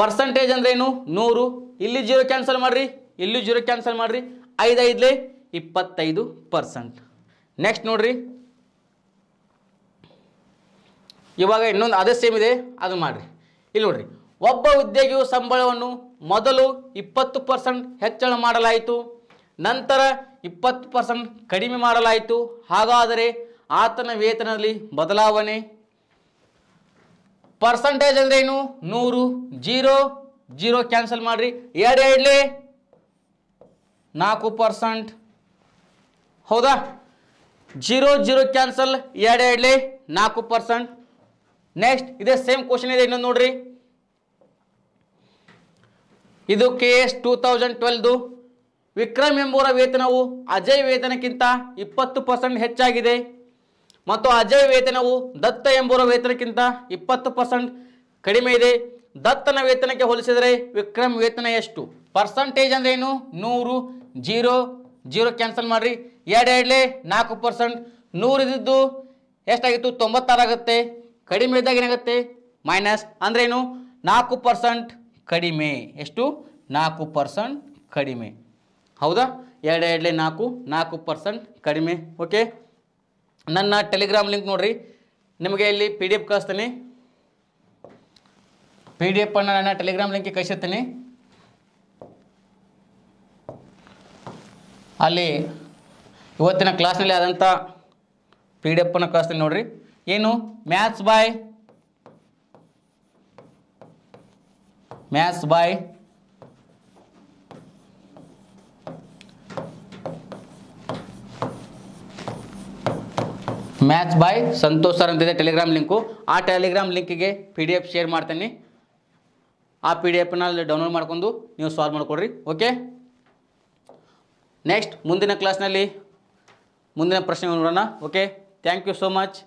ಪರ್ಸೆಂಟೇಜ್ ಅಂದರೆ ಏನು ನೂರು ಇಲ್ಲಿ ಜೀರೋ ಕ್ಯಾನ್ಸಲ್ ಮಾಡಿರಿ ಇಲ್ಲಿ ಜೀರೋ ಕ್ಯಾನ್ಸಲ್ ಮಾಡಿರಿ ಐದೈದಲೇ ಇಪ್ಪತ್ತೈದು ಪರ್ಸೆಂಟ್ ನೆಕ್ಸ್ಟ್ ನೋಡಿರಿ ಇವಾಗ ಇನ್ನೊಂದು ಅದೇ ಸೇಮ್ ಇದೆ ಅದು ಮಾಡಿರಿ ಇಲ್ಲಿ ನೋಡ್ರಿ ಒಬ್ಬ ಉದ್ಯೋಗಿಯು ಸಂಬಳವನ್ನು ಮೊದಲು ಇಪ್ಪತ್ತು ಪರ್ಸೆಂಟ್ ಹೆಚ್ಚಳ ಮಾಡಲಾಯಿತು ನಂತರ ಇಪ್ಪತ್ತು ಪರ್ಸೆಂಟ್ ಕಡಿಮೆ ಮಾಡಲಾಯಿತು ಹಾಗಾದರೆ ಆತನ ವೇತನದಲ್ಲಿ ಬದಲಾವಣೆ ಪರ್ಸಂಟೇಜ್ ಅಂದ್ರೆ ಏನು ನೂರು ಜೀರೋ ಜೀರೋ ಕ್ಯಾನ್ಸಲ್ ಮಾಡ್ರಿ ಎರಡು ಎರಡ್ಲಿ ನಾಲ್ಕು ಪರ್ಸೆಂಟ್ ಹೌದಾ ಜೀರೋ ಜೀರೋ ಕ್ಯಾನ್ಸಲ್ ಎರಡು ಎರಡ್ಲಿ ನಾಲ್ಕು ಪರ್ಸೆಂಟ್ ನೆಕ್ಸ್ಟ್ ಇದೇ ಸೇಮ್ ಕ್ವಶನ್ ಇದೆ ಇನ್ನೊಂದು ನೋಡ್ರಿ ಇದು ಕೆ ಎಸ್ ಟೂ ತೌಸಂಡ್ ಟ್ವೆಲ್ದು ವಿಕ್ರಮ್ ಎಂಬುವರ ವೇತನವು ಅಜಯ್ ವೇತನಕ್ಕಿಂತ ಇಪ್ಪತ್ತು ಪರ್ಸೆಂಟ್ ಹೆಚ್ಚಾಗಿದೆ ಮತ್ತು ಅಜಯ್ ವೇತನವು ದತ್ತ ಎಂಬುವರ ವೇತನಕ್ಕಿಂತ ಇಪ್ಪತ್ತು ಪರ್ಸೆಂಟ್ ಕಡಿಮೆ ಇದೆ ದತ್ತನ ವೇತನಕ್ಕೆ ಹೋಲಿಸಿದರೆ ವಿಕ್ರಮ್ ವೇತನ ಎಷ್ಟು ಪರ್ಸಂಟೇಜ್ ಅಂದರೆ ಏನು ನೂರು ಜೀರೋ ಜೀರೋ ಕ್ಯಾನ್ಸಲ್ ಮಾಡಿರಿ ಎರಡು ಎರಡಲೆ ನಾಲ್ಕು ಪರ್ಸೆಂಟ್ ನೂರು ಇದ್ದಿದ್ದು ಎಷ್ಟಾಗಿತ್ತು ತೊಂಬತ್ತಾರಾಗುತ್ತೆ ಕಡಿಮೆ ಇದ್ದಾಗ ಏನಾಗುತ್ತೆ ಮೈನಸ್ ಅಂದರೆ ಏನು ನಾಲ್ಕು ಪರ್ಸೆಂಟ್ ಕಡಿಮೆ ಎಷ್ಟು ನಾಲ್ಕು ಪರ್ಸೆಂಟ್ ಕಡಿಮೆ ಹೌದಾ ಎರಡಲೆ ನಾಲ್ಕು ನಾಲ್ಕು ಪರ್ಸೆಂಟ್ ಕಡಿಮೆ ಓಕೆ ನನ್ನ ಟೆಲಿಗ್ರಾಮ್ ಲಿಂಕ್ ನೋಡ್ರಿ ನಿಮಗೆ ಇಲ್ಲಿ ಪಿ ಡಿ ಎಫ್ ಕಳಿಸ್ತೀನಿ ಪಿ ಡಿ ಅನ್ನು ನನ್ನ ಟೆಲಿಗ್ರಾಮ್ ಲಿಂಕ್ ಕಳಿಸಿರ್ತೀನಿ ಅಲ್ಲಿ ಇವತ್ತಿನ ಕ್ಲಾಸ್ನಲ್ಲಿ ಆದಂಥ ಪಿ ಡಿ ಅನ್ನು ಕಳಿಸ್ತೀನಿ ನೋಡ್ರಿ ಏನು maths by maths by match by Santosh sir ಅಂತಿದೆ ಟೆಲಿಗ್ರಾಮ್ ಲಿಂಕು ಆ ಟೆಲಿಗ್ರಾಮ್ ಲಿಂಕಿಗೆ ಪಿ ಡಿ ಎಫ್ ಶೇರ್ ಮಾಡ್ತೀನಿ ಆ ಪಿ ಡಿ ಎಫ್ನ ಡೌನ್ಲೋಡ್ ಮಾಡ್ಕೊಂಡು ನೀವು ಸಾಲ್ವ್ ಮಾಡಿಕೊಡ್ರಿ ಓಕೆ ನೆಕ್ಸ್ಟ್ ಮುಂದಿನ ಕ್ಲಾಸ್ನಲ್ಲಿ ಮುಂದಿನ ಪ್ರಶ್ನೆ ನೋಡೋಣ okay thank you so much